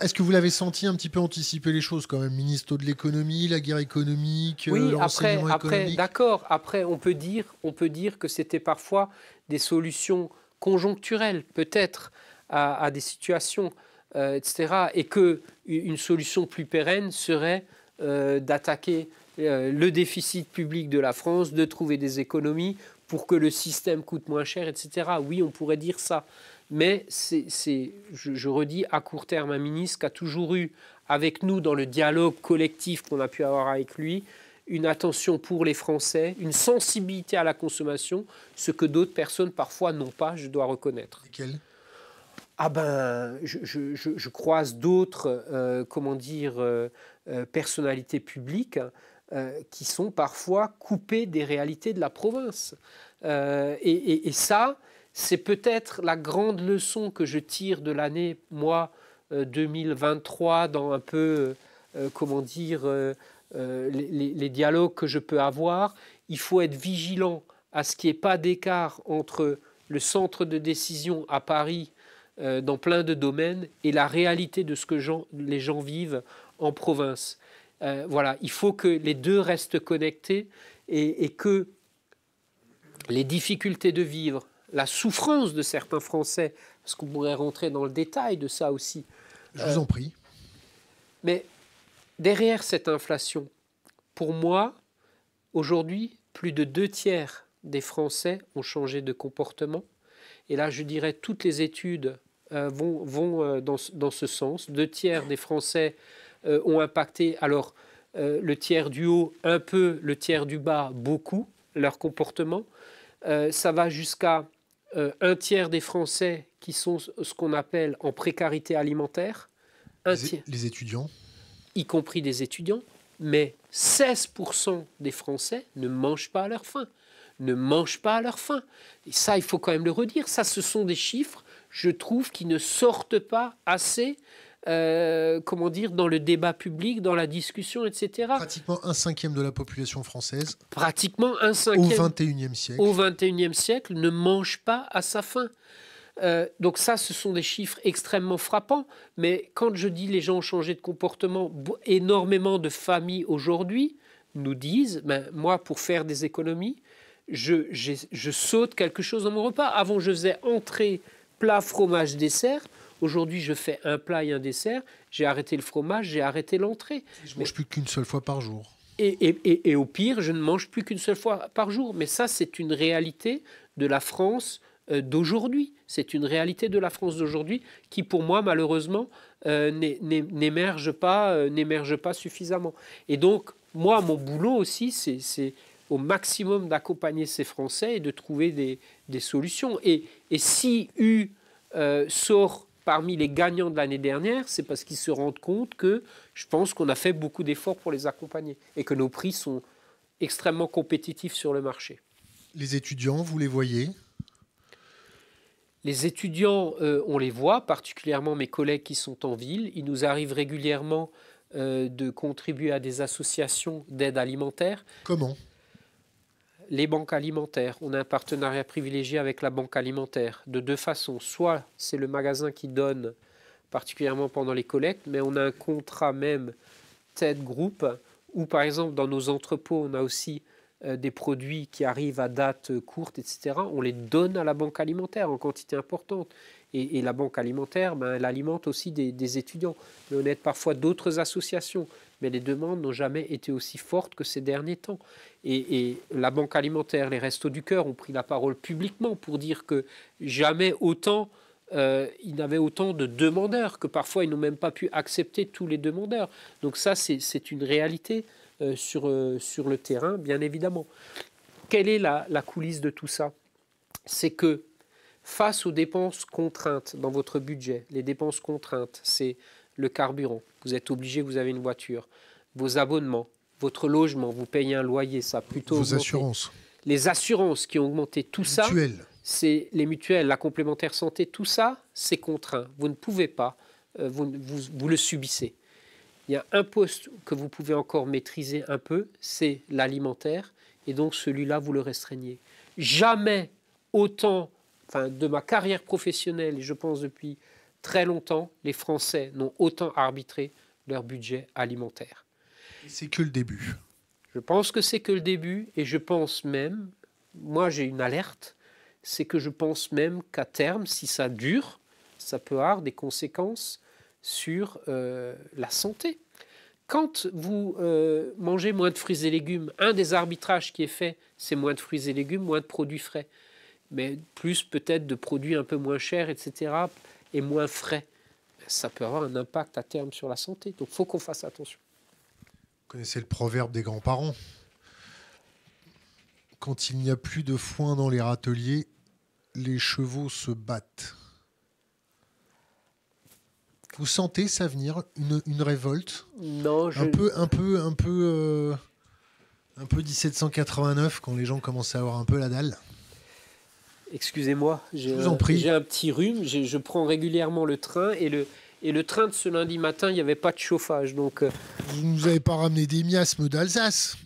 est-ce que vous l'avez senti un petit peu anticiper les choses quand même Ministre de l'économie, la guerre économique, oui, euh, après, après D'accord, après on peut dire, on peut dire que c'était parfois des solutions conjoncturelles peut-être à, des situations, etc. Et que une solution plus pérenne serait d'attaquer le déficit public de la France, de trouver des économies pour que le système coûte moins cher, etc. Oui, on pourrait dire ça. Mais c'est, je, je, redis, à court terme, un ministre qui a toujours eu avec nous, dans le dialogue collectif qu'on a pu avoir avec lui, une attention pour les Français, une sensibilité à la consommation, ce que d'autres personnes parfois n'ont pas, je dois reconnaître. Lesquelles ah ben, je, je, je croise d'autres, euh, comment dire, euh, euh, personnalités publiques hein. Euh, qui sont parfois coupés des réalités de la province. Euh, et, ça, c'est peut-être la grande leçon que je tire de l'année, moi, 2023, euh, dans un peu, comment dire, les, dialogues que je peux avoir. Il faut être vigilant à ce qu'il n'y ait pas d'écart entre le centre de décision à Paris dans plein de domaines et la réalité de ce que les gens vivent en province. Euh, voilà, il faut que les deux restent connectés et, que les difficultés de vivre, la souffrance de certains Français, parce qu'on pourrait rentrer dans le détail de ça aussi. Je vous en euh, prie. Mais derrière cette inflation, pour moi, aujourd'hui, plus de deux tiers des Français ont changé de comportement. Et là, je dirais, toutes les études euh, vont, dans, dans, ce sens. Deux tiers des Français euh, ont impacté alors euh, le tiers du haut un peu, le tiers du bas beaucoup, leur comportement. Euh, ça va jusqu'à un tiers des Français qui sont ce qu'on appelle en précarité alimentaire. les, les étudiants Y compris des étudiants. Mais 16% des Français ne mangent pas à leur faim ne mangent pas à leur faim. Et ça, il faut quand même le redire. Ça, ce sont des chiffres, je trouve, qui ne sortent pas assez euh, comment dire, dans le débat public, dans la discussion, etc. Pratiquement un cinquième de la population française. Pratiquement un cinquième. Au 21e siècle. Au 21 siècle, ne mange pas à sa faim. Euh, donc ça, ce sont des chiffres extrêmement frappants. Mais quand je dis les gens ont changé de comportement, énormément de familles aujourd'hui nous disent, ben, moi, pour faire des économies, je, je, saute quelque chose dans mon repas. Avant, je faisais entrée, plat, fromage, dessert. Aujourd'hui, je fais un plat et un dessert. J'ai arrêté le fromage, j'ai arrêté l'entrée. Je ne mange plus qu'une seule fois par jour. Et, au pire, je ne mange plus qu'une seule fois par jour. Mais ça, c'est une réalité de la France euh, d'aujourd'hui. C'est une réalité de la France d'aujourd'hui qui, pour moi, malheureusement, euh, n'émerge pas, euh, n'émerge pas suffisamment. Et donc, moi, mon boulot aussi, c'est au maximum d'accompagner ces Français et de trouver des, des solutions. Et, si U sort parmi les gagnants de l'année dernière, c'est parce qu'ils se rendent compte que je pense qu'on a fait beaucoup d'efforts pour les accompagner et que nos prix sont extrêmement compétitifs sur le marché. Les étudiants, vous les voyez Les étudiants, euh, on les voit, particulièrement mes collègues qui sont en ville. Il nous arrive régulièrement euh, de contribuer à des associations d'aide alimentaire. Comment les banques alimentaires. On a un partenariat privilégié avec la banque alimentaire de deux façons. Soit c'est le magasin qui donne, particulièrement pendant les collectes, mais on a un contrat même tête groupe, ou par exemple dans nos entrepôts, on a aussi euh, des produits qui arrivent à date euh, courte, etc. On les donne à la banque alimentaire en quantité importante. Et, la banque alimentaire, ben, elle alimente aussi des, des étudiants. Mais on aide parfois d'autres associations mais les demandes n'ont jamais été aussi fortes que ces derniers temps. Et, la Banque alimentaire, les Restos du Cœur ont pris la parole publiquement pour dire que jamais autant euh, il autant de demandeurs que parfois ils n'ont même pas pu accepter tous les demandeurs. Donc ça, c'est une réalité euh, sur, euh, sur le terrain, bien évidemment. Quelle est la coulisse de tout ça C'est que face aux dépenses contraintes dans votre budget, les dépenses contraintes, c'est le carburant, vous êtes obligé, vous avez une voiture, vos abonnements, votre logement, vous payez un loyer, ça plutôt. Vos assurances. Les assurances qui ont augmenté, tout les ça. C'est les mutuelles, la complémentaire santé, tout ça, c'est contraint. Vous ne pouvez pas, euh, vous, vous le subissez. Il y a un poste que vous pouvez encore maîtriser un peu, c'est l'alimentaire, et donc celui-là, vous le restreignez. Jamais autant, enfin, de ma carrière professionnelle, et je pense depuis très longtemps, les Français n'ont autant arbitré leur budget alimentaire. C'est que le début. Je pense que c'est que le début et je pense même, moi j'ai une alerte, c'est que je pense même qu'à terme, si ça dure, ça peut avoir des conséquences sur euh, la santé. Quand vous euh, mangez moins de fruits et légumes, un des arbitrages qui est fait, c'est moins de fruits et légumes, moins de produits frais, mais plus peut-être de produits un peu moins chers, etc et moins frais, ça peut avoir un impact à terme sur la santé. Donc il faut qu'on fasse attention. Vous connaissez le proverbe des grands-parents Quand il n'y a plus de foin dans les râteliers, les chevaux se battent. Vous sentez ça venir une, révolte Non, je... un peu, un peu, un peu, euh, un peu 1789 quand les gens commencent à avoir un peu la dalle excusez-moi, j'ai un petit rhume, je prends régulièrement le train et le, et le train de ce lundi matin, il n'y avait pas de chauffage. Donc, euh, Vous ne nous avez pas ramené des miasmes d'Alsace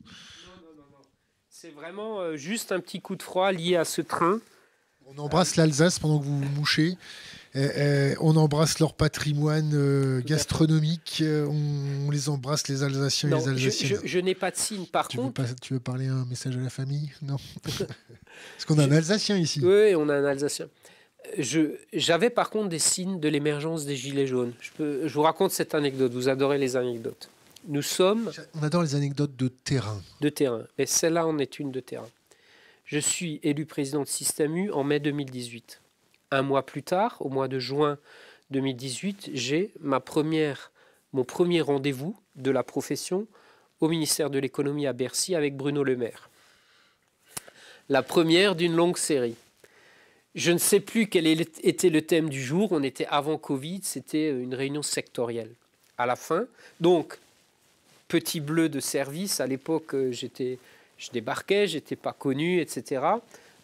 C'est vraiment euh, juste un petit coup de froid lié à ce train. On embrasse l'Alsace pendant que vous vous mouchez. Eh, eh, on embrasse leur patrimoine euh, gastronomique, euh, on, les embrasse les Alsaciens et les Alsaciennes. Je, je, n'ai pas de signe par tu contre. Veux tu veux parler un message à la famille Non. Parce qu'on a un Alsacien ici. Oui, on a un Alsacien. Euh, j'avais par contre des signes de l'émergence des Gilets jaunes. Je, je vous raconte cette anecdote, vous adorez les anecdotes. Nous sommes... On adore les anecdotes de terrain. De terrain, et celle-là en est une de terrain. Je suis élu président de Système U en mai 2018. Un mois plus tard, au mois de juin 2018, j'ai ma première, mon premier rendez-vous de la profession au ministère de l'économie à Bercy avec Bruno Le Maire. La première d'une longue série. Je ne sais plus quel était le thème du jour, on était avant Covid, c'était une réunion sectorielle. À la fin, donc, petit bleu de service, à l'époque, euh, j'étais, je débarquais, n'étais pas connu, etc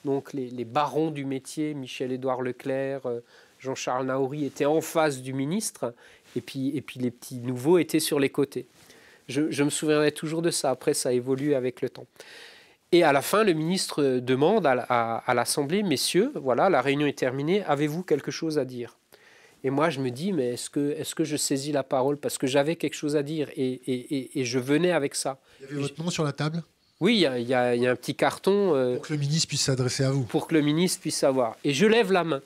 donc les, barons du métier, Michel-Édouard Leclerc, euh, Jean-Charles Naouri, étaient en face du ministre, et puis, et puis les petits nouveaux étaient sur les côtés. Je, me souviendrai toujours de ça, après ça évolue avec le temps. Et à la fin, le ministre demande à, l'Assemblée, messieurs, voilà, la réunion est terminée, avez-vous quelque chose à dire et moi, je me dis, mais est-ce que, est que je saisis la parole Parce que j'avais quelque chose à dire et, et, je venais avec ça. Il y avait votre nom sur la table oui, il y, a, un petit carton. Euh, pour que le ministre puisse s'adresser à vous. Pour que le ministre puisse savoir. Et je lève la main.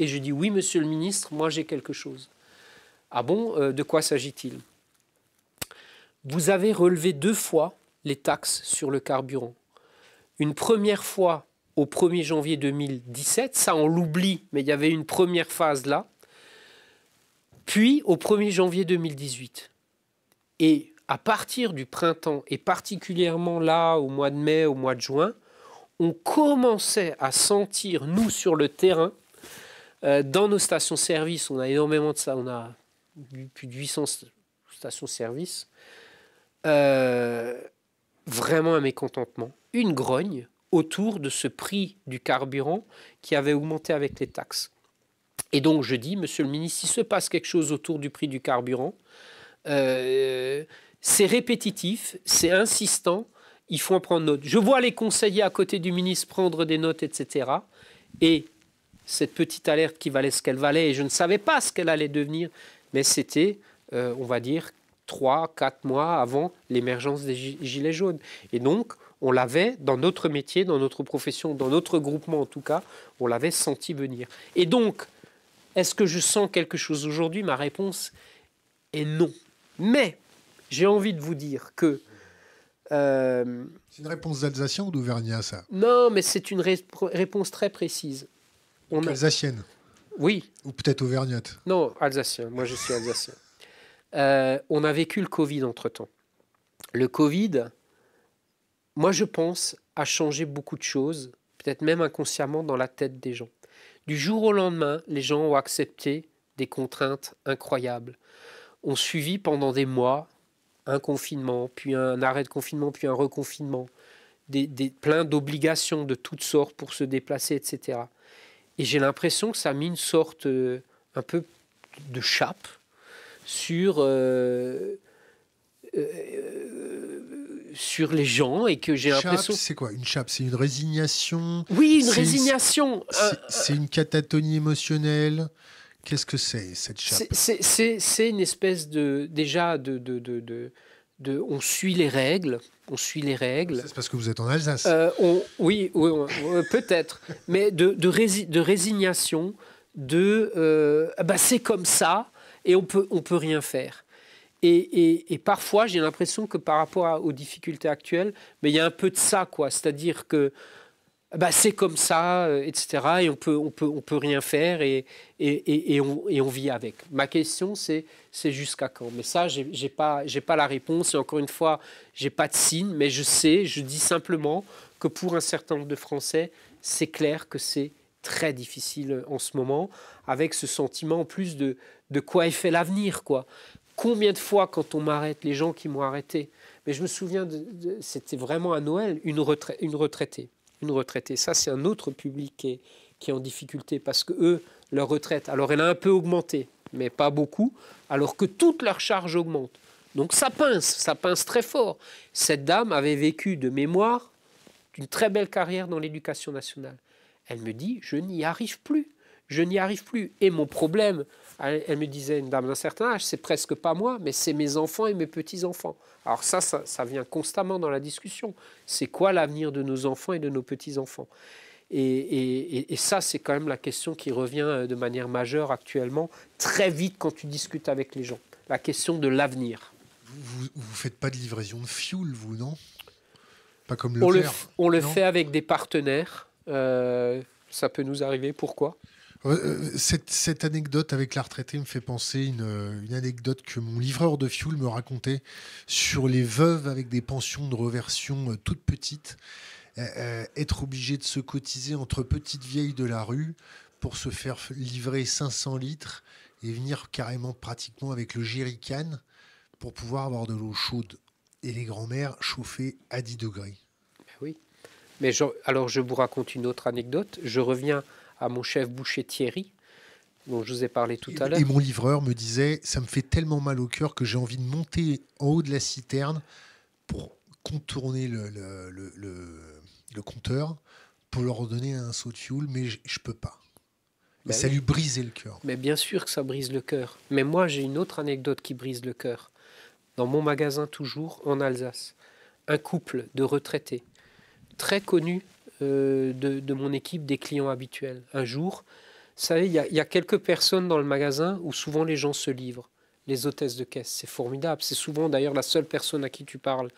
Et je dis Oui, monsieur le ministre, moi j'ai quelque chose. Ah bon euh, De quoi s'agit-il Vous avez relevé deux fois les taxes sur le carburant. Une première fois au 1er janvier 2017, ça on l'oublie, mais il y avait une première phase là. Puis au 1er janvier 2018. Et à partir du printemps, et particulièrement là, au mois de mai, au mois de juin, on commençait à sentir, nous, sur le terrain, euh, dans nos stations-service, on a énormément de ça, on a plus de 800 stations-service, euh, vraiment un mécontentement, une grogne autour de ce prix du carburant qui avait augmenté avec les taxes. Et donc je dis, Monsieur le ministre, s'il se passe quelque chose autour du prix du carburant, euh, c'est répétitif, c'est insistant, il faut en prendre note. Je vois les conseillers à côté du ministre prendre des notes, etc. Et cette petite alerte qui valait ce qu'elle valait, et je ne savais pas ce qu'elle allait devenir, mais c'était, euh, on va dire, trois, quatre mois avant l'émergence des Gilets jaunes. Et donc, on l'avait dans notre métier, dans notre profession, dans notre groupement en tout cas, on l'avait senti venir. Et donc, est-ce que je sens quelque chose aujourd'hui Ma réponse est non. Mais j'ai envie de vous dire que. Euh, c'est une réponse d'Alsacien ou d'Auvergnat, ça Non, mais c'est une réponse très précise. On Alsacienne Oui. Ou peut-être Auvergnate Non, Alsacien. Moi, je suis Alsacien. Euh, on a vécu le Covid entre-temps. Le Covid, moi, je pense, a changé beaucoup de choses, peut-être même inconsciemment dans la tête des gens. Du jour au lendemain, les gens ont accepté des contraintes incroyables, ont suivi pendant des mois un confinement, puis un arrêt de confinement, puis un reconfinement, des, des plein d'obligations de toutes sortes pour se déplacer, etc. Et j'ai l'impression que ça a mis une sorte euh, un peu de chape sur, euh, euh, sur les gens et que j'ai l'impression... C'est quoi une chape C'est une résignation Oui, une résignation. C'est une catatonie émotionnelle. Qu'est-ce que c'est cette chape C'est une espèce de déjà de, de, on suit les règles, on suit les règles. C'est parce que vous êtes en Alsace. Euh, oui, peut-être, mais de, de, résignation, de euh, ah bah, c'est comme ça et on peut on peut rien faire. Et, parfois j'ai l'impression que par rapport aux difficultés actuelles, mais il y a un peu de ça quoi, c'est-à-dire que ah bah, c'est comme ça, euh, etc. Et on peut, on peut, on peut rien faire et, et, et, et on, vit avec. Ma question, c'est, c'est jusqu'à quand Mais ça, j'ai, n'ai pas, pas la réponse. Et encore une fois, j'ai pas de signe, mais je sais, je dis simplement que pour un certain nombre de Français, c'est clair que c'est très difficile euh, en ce moment, avec ce sentiment en plus de, de quoi est fait l'avenir, quoi. Combien de fois, quand on m'arrête, les gens qui m'ont arrêté, mais je me souviens, c'était vraiment à Noël, une, une retraitée une retraitée. Ça, c'est un autre public qui est, en difficulté parce que eux, leur retraite, alors elle a un peu augmenté, mais pas beaucoup, alors que toute leur charge augmente. Donc ça pince, ça pince très fort. Cette dame avait vécu de mémoire d'une très belle carrière dans l'éducation nationale. Elle me dit, je n'y arrive plus, je n'y arrive plus. Et mon problème, elle, me disait, une dame d'un certain âge, c'est presque pas moi, mais c'est mes enfants et mes petits-enfants. Alors ça, ça, vient constamment dans la discussion. C'est quoi l'avenir de nos enfants et de nos petits-enfants et, ça, c'est quand même la question qui revient euh, de manière majeure actuellement, très vite quand tu discutes avec les gens. La question de l'avenir. Vous ne faites pas de livraison de fuel, vous, non Pas comme le on le, on le fait avec des partenaires. Euh, ça peut nous arriver. Pourquoi euh, euh, cette, anecdote avec la retraitée me fait penser une, euh, une anecdote que mon livreur de fioul me racontait sur les veuves avec des pensions de reversion toutes petites, être obligées de se cotiser entre petites vieilles de la rue pour se faire livrer 500 litres et venir carrément pratiquement avec le jerrycan pour pouvoir avoir de l'eau chaude et les grands-mères chauffées à 10 degrés. Ben oui. Mais alors je vous raconte une autre anecdote. Je reviens à mon chef boucher Thierry, dont je vous ai parlé tout à l'heure. Et mon livreur me disait, ça me fait tellement mal au cœur que j'ai envie de monter en haut de la citerne pour contourner le, compteur, pour leur donner un saut de fioul, mais je, ne peux pas. Mais bah ça lui brisait le cœur. Mais bien sûr que ça brise le cœur. Mais moi, j'ai une autre anecdote qui brise le cœur. Dans mon magasin, toujours, en Alsace, un couple de retraités, très connus euh, de, mon équipe, des clients habituels. Un jour, vous savez, il y, a quelques personnes dans le magasin où souvent les gens se livrent. Les hôtesses de caisse, c'est formidable. C'est souvent d'ailleurs la seule personne à qui tu parles.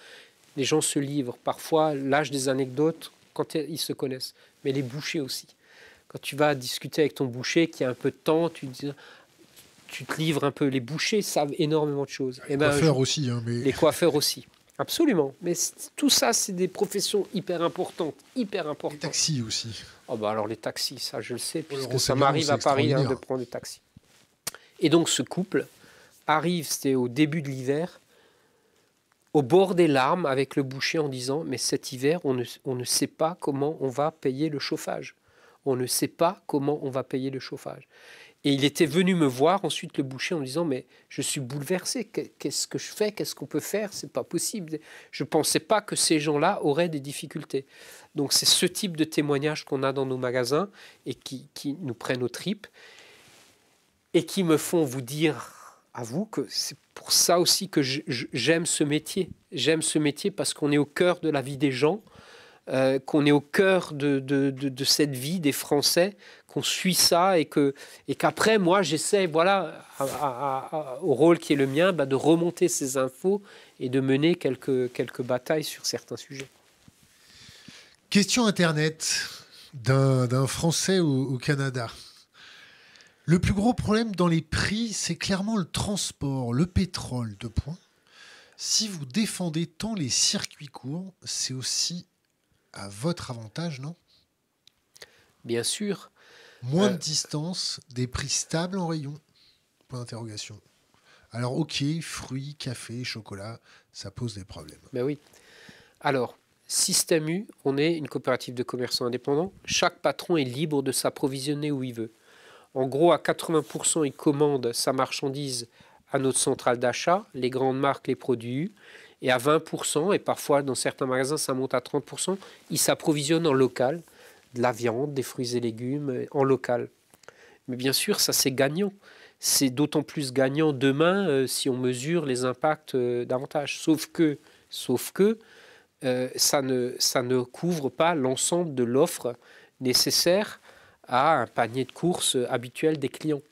Les gens se livrent. Parfois, l'âge des anecdotes quand ils se connaissent. Mais les bouchers aussi. Quand tu vas discuter avec ton boucher qui a un peu de temps, tu tu te livres un peu. Les bouchers savent énormément de choses. Eh ben, hein, les coiffeurs aussi. Les coiffeurs aussi. Absolument. Mais tout ça, c'est des professions hyper importantes, hyper importantes. Les taxis aussi. Ah bah alors les taxis, ça je le sais, puisque ça m'arrive à Paris hein, de prendre des taxis. Et donc ce couple arrive, c'était au début de l'hiver, au bord des larmes avec le boucher en disant Mais cet hiver, on on ne sait pas comment on va payer le chauffage. On ne sait pas comment on va payer le chauffage. Et il était venu me voir ensuite le boucher en disant mais je suis bouleversé, qu'est-ce que je fais, qu'est-ce qu'on peut faire, c'est pas possible. Je pensais pas que ces gens-là auraient des difficultés. Donc c'est ce type de témoignage qu'on a dans nos magasins et qui, nous prennent aux tripes et qui me font vous dire à vous que c'est pour ça aussi que j'aime ce métier. J'aime ce métier parce qu'on est au cœur de la vie des gens, euh, qu'on est au cœur de, cette vie des Français, qu'on suit ça et que et qu'après moi j'essaie voilà au rôle qui est le mien bah, de remonter ces infos et de mener quelques quelques batailles sur certains sujets. Question internet d'un français au, Canada. Le plus gros problème dans les prix, c'est clairement le transport, le pétrole, de points. Si vous défendez tant les circuits courts, c'est aussi à votre avantage, non Bien sûr. Moins de distance, des prix stables en rayon Point d'interrogation. Alors ok, fruits, café, chocolat, ça pose des problèmes. Ben oui. Alors, Système U, on est une coopérative de commerçants indépendants. Chaque patron est libre de s'approvisionner où il veut. En gros, à 80%, il commande sa marchandise à notre centrale d'achat, les grandes marques, les produits. Et à 20%, et parfois dans certains magasins, ça monte à 30%, il s'approvisionne en local de la viande, des fruits et légumes euh, en local. Mais bien sûr, ça c'est gagnant. C'est d'autant plus gagnant demain euh, si on mesure les impacts euh, davantage. Sauf que, sauf que ça, ne, ça ne couvre pas l'ensemble de l'offre nécessaire à un panier de courses habituel des clients.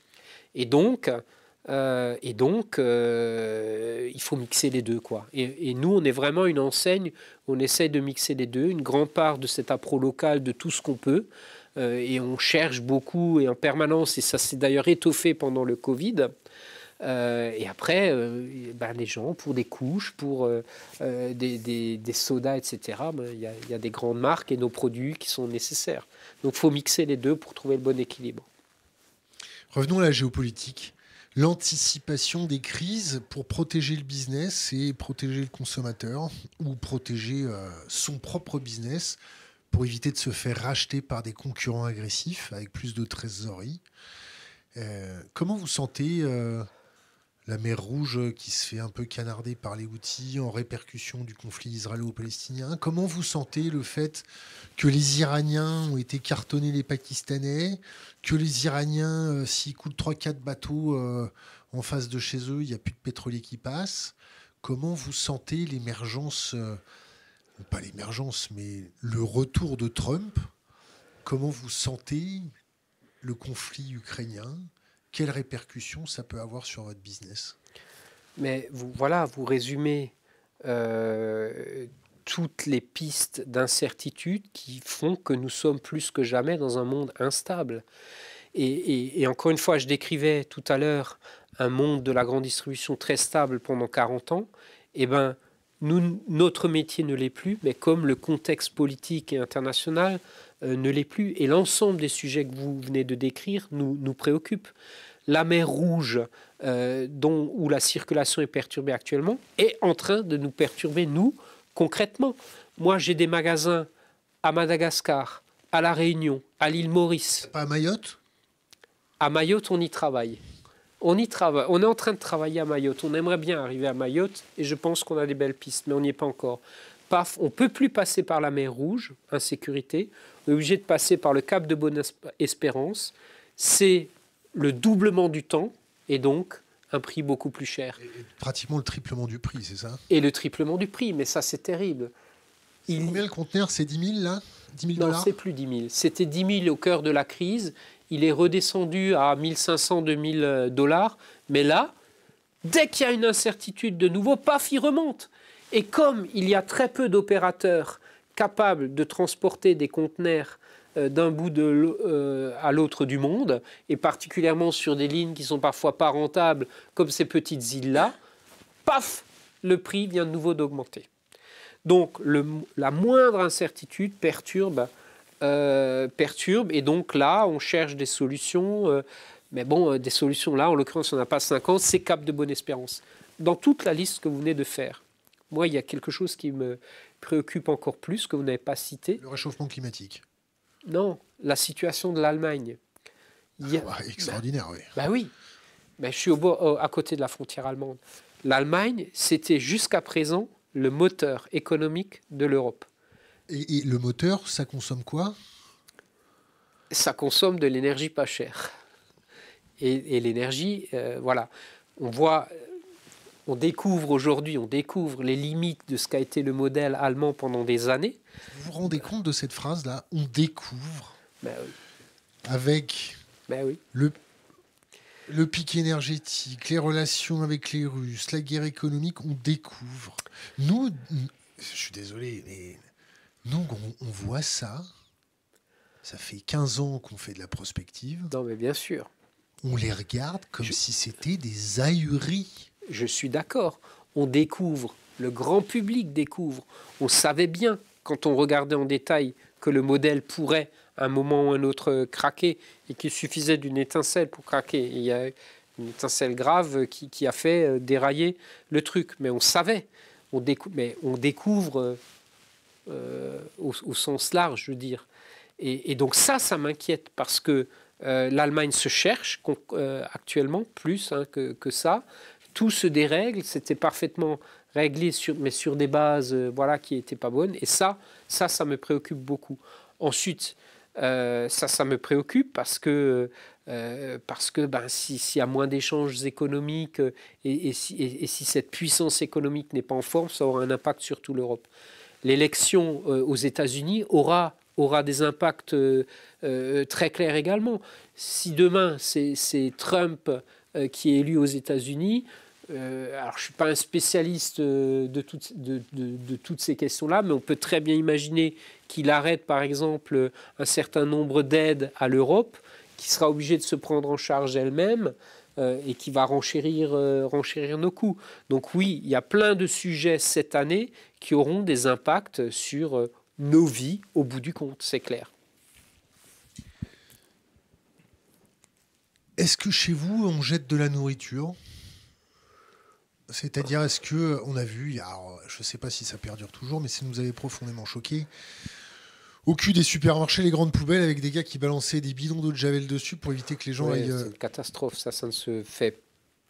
Et donc, euh, et donc, euh, il faut mixer les deux. quoi. Et, nous, on est vraiment une enseigne, on essaie de mixer les deux, une grande part de cet appro local, de tout ce qu'on peut. Euh, et on cherche beaucoup et en permanence, et ça s'est d'ailleurs étoffé pendant le Covid. et après, ben, les gens, pour des couches, pour des, des, sodas, etc., ben, il ben, y, a des grandes marques et nos produits qui sont nécessaires. Donc, il faut mixer les deux pour trouver le bon équilibre. Revenons à la géopolitique l'anticipation des crises pour protéger le business et protéger le consommateur ou protéger euh, son propre business pour éviter de se faire racheter par des concurrents agressifs avec plus de trésorerie. Euh, comment vous sentez euh, la mer Rouge euh, qui se fait un peu canarder par les outils en répercussion du conflit israélo-palestinien. Comment vous sentez le fait que les Iraniens ont été cartonnés les Pakistanais, que les Iraniens, euh, s'ils coulent 3-4 bateaux euh, en face de chez eux, il n'y a plus de pétrolier qui passe Comment vous sentez l'émergence, pas l'émergence, mais le retour de Trump Comment vous sentez le conflit ukrainien quelles répercussions ça peut avoir sur votre business Mais vous, voilà, vous résumez euh, toutes les pistes d'incertitude qui font que nous sommes plus que jamais dans un monde instable. Et, encore une fois, je décrivais tout à l'heure un monde de la grande distribution très stable pendant 40 ans. Eh ben, nous, notre métier ne l'est plus, mais comme le contexte politique et international, euh, ne l'est plus. Et l'ensemble des sujets que vous venez de décrire nous, nous préoccupent. La mer Rouge, euh, dont, où la circulation est perturbée actuellement, est en train de nous perturber, nous, concrètement. Moi, j'ai des magasins à Madagascar, à La Réunion, à l'île Maurice. Pas à Mayotte À Mayotte, on y travaille. On y travaille. On est en train de travailler à Mayotte. On aimerait bien arriver à Mayotte et je pense qu'on a des belles pistes, mais on n'y est pas encore paf, on ne peut plus passer par la mer Rouge, insécurité, on est obligé de passer par le cap de Bonne-Espérance, c'est le doublement du temps et donc un prix beaucoup plus cher. Et pratiquement le triplement du prix, c'est ça Et le triplement du prix, mais ça c'est terrible. Il... Combien le conteneur C'est 10 000 là 10 000 Non, c'est plus 10 000. C'était 10 000 au cœur de la crise. Il est redescendu à 1500, 2000 euh, dollars. Mais là, dès qu'il y a une incertitude de nouveau, paf, il remonte. Et comme il y a très peu d'opérateurs capables de transporter des conteneurs euh, d'un bout euh, à l'autre du monde, et particulièrement sur des lignes qui sont parfois pas rentables, comme ces petites îles-là, paf, le prix vient de nouveau d'augmenter. Donc la moindre incertitude perturbe, euh, perturbe, et donc là, on cherche des solutions, mais bon, des solutions là, en l'occurrence, on n'a pas 50, c'est Cap de Bonne Espérance. Dans toute la liste que vous venez de faire, moi, il y a quelque chose qui me préoccupe encore plus, que vous n'avez pas cité. Le réchauffement climatique. Non, la situation de l'Allemagne. Ah, extraordinaire, oui. Bah, bah oui. Mais bah, je suis au à côté de la frontière allemande. L'Allemagne, c'était jusqu'à présent le moteur économique de l'Europe. Et, le moteur, ça consomme quoi Ça consomme de l'énergie pas chère. Et, l'énergie, euh, voilà. On voit on découvre aujourd'hui, on découvre les limites de ce qu'a été le modèle allemand pendant des années. Vous vous rendez compte de cette phrase-là On découvre. Ben avec ben le, pic énergétique, les relations avec les Russes, la guerre économique, on découvre. Nous, je suis désolé, mais nous, on, voit ça. Ça fait 15 ans qu'on fait de la prospective. Non, mais bien sûr. On les regarde comme si c'était des ahuris je suis d'accord, on découvre, le grand public découvre, on savait bien quand on regardait en détail que le modèle pourrait à un moment ou à un autre craquer et qu'il suffisait d'une étincelle pour craquer. il y a une étincelle grave qui, a fait euh, dérailler le truc, mais on savait, on mais on découvre euh, au, sens large, je veux dire. Et, donc ça, ça m'inquiète parce que euh, l'Allemagne se cherche actuellement plus hein, que, que, ça tout se dérègle. C'était parfaitement réglé, sur, mais sur des bases euh, voilà, qui n'étaient pas bonnes. Et ça, ça, ça me préoccupe beaucoup. Ensuite, euh, ça, ça me préoccupe parce que, euh, parce que ben, s'il si y a moins d'échanges économiques et, si, cette puissance économique n'est pas en forme, ça aura un impact sur toute l'Europe. L'élection aux États-Unis aura, aura des impacts très clairs également. Si demain c'est Trump qui est élu aux États-Unis, euh, alors, je ne suis pas un spécialiste euh, de, toutes ces questions-là, mais on peut très bien imaginer qu'il arrête, par exemple, un certain nombre d'aides à l'Europe, qui sera obligée de se prendre en charge elle-même euh, et qui va renchérir, renchérir nos coûts. Donc oui, il y a plein de sujets cette année qui auront des impacts sur nos vies au bout du compte, c'est clair. Est-ce que chez vous, on jette de la nourriture c'est-à-dire, est-ce que euh, on a vu, euh, je ne sais pas si ça perdure toujours, mais ça nous avait profondément choqué. Au cul des supermarchés, les grandes poubelles avec des gars qui balançaient des bidons d'eau de javel dessus pour éviter que les gens aillent. C'est une euh, catastrophe, ça, ça ne se fait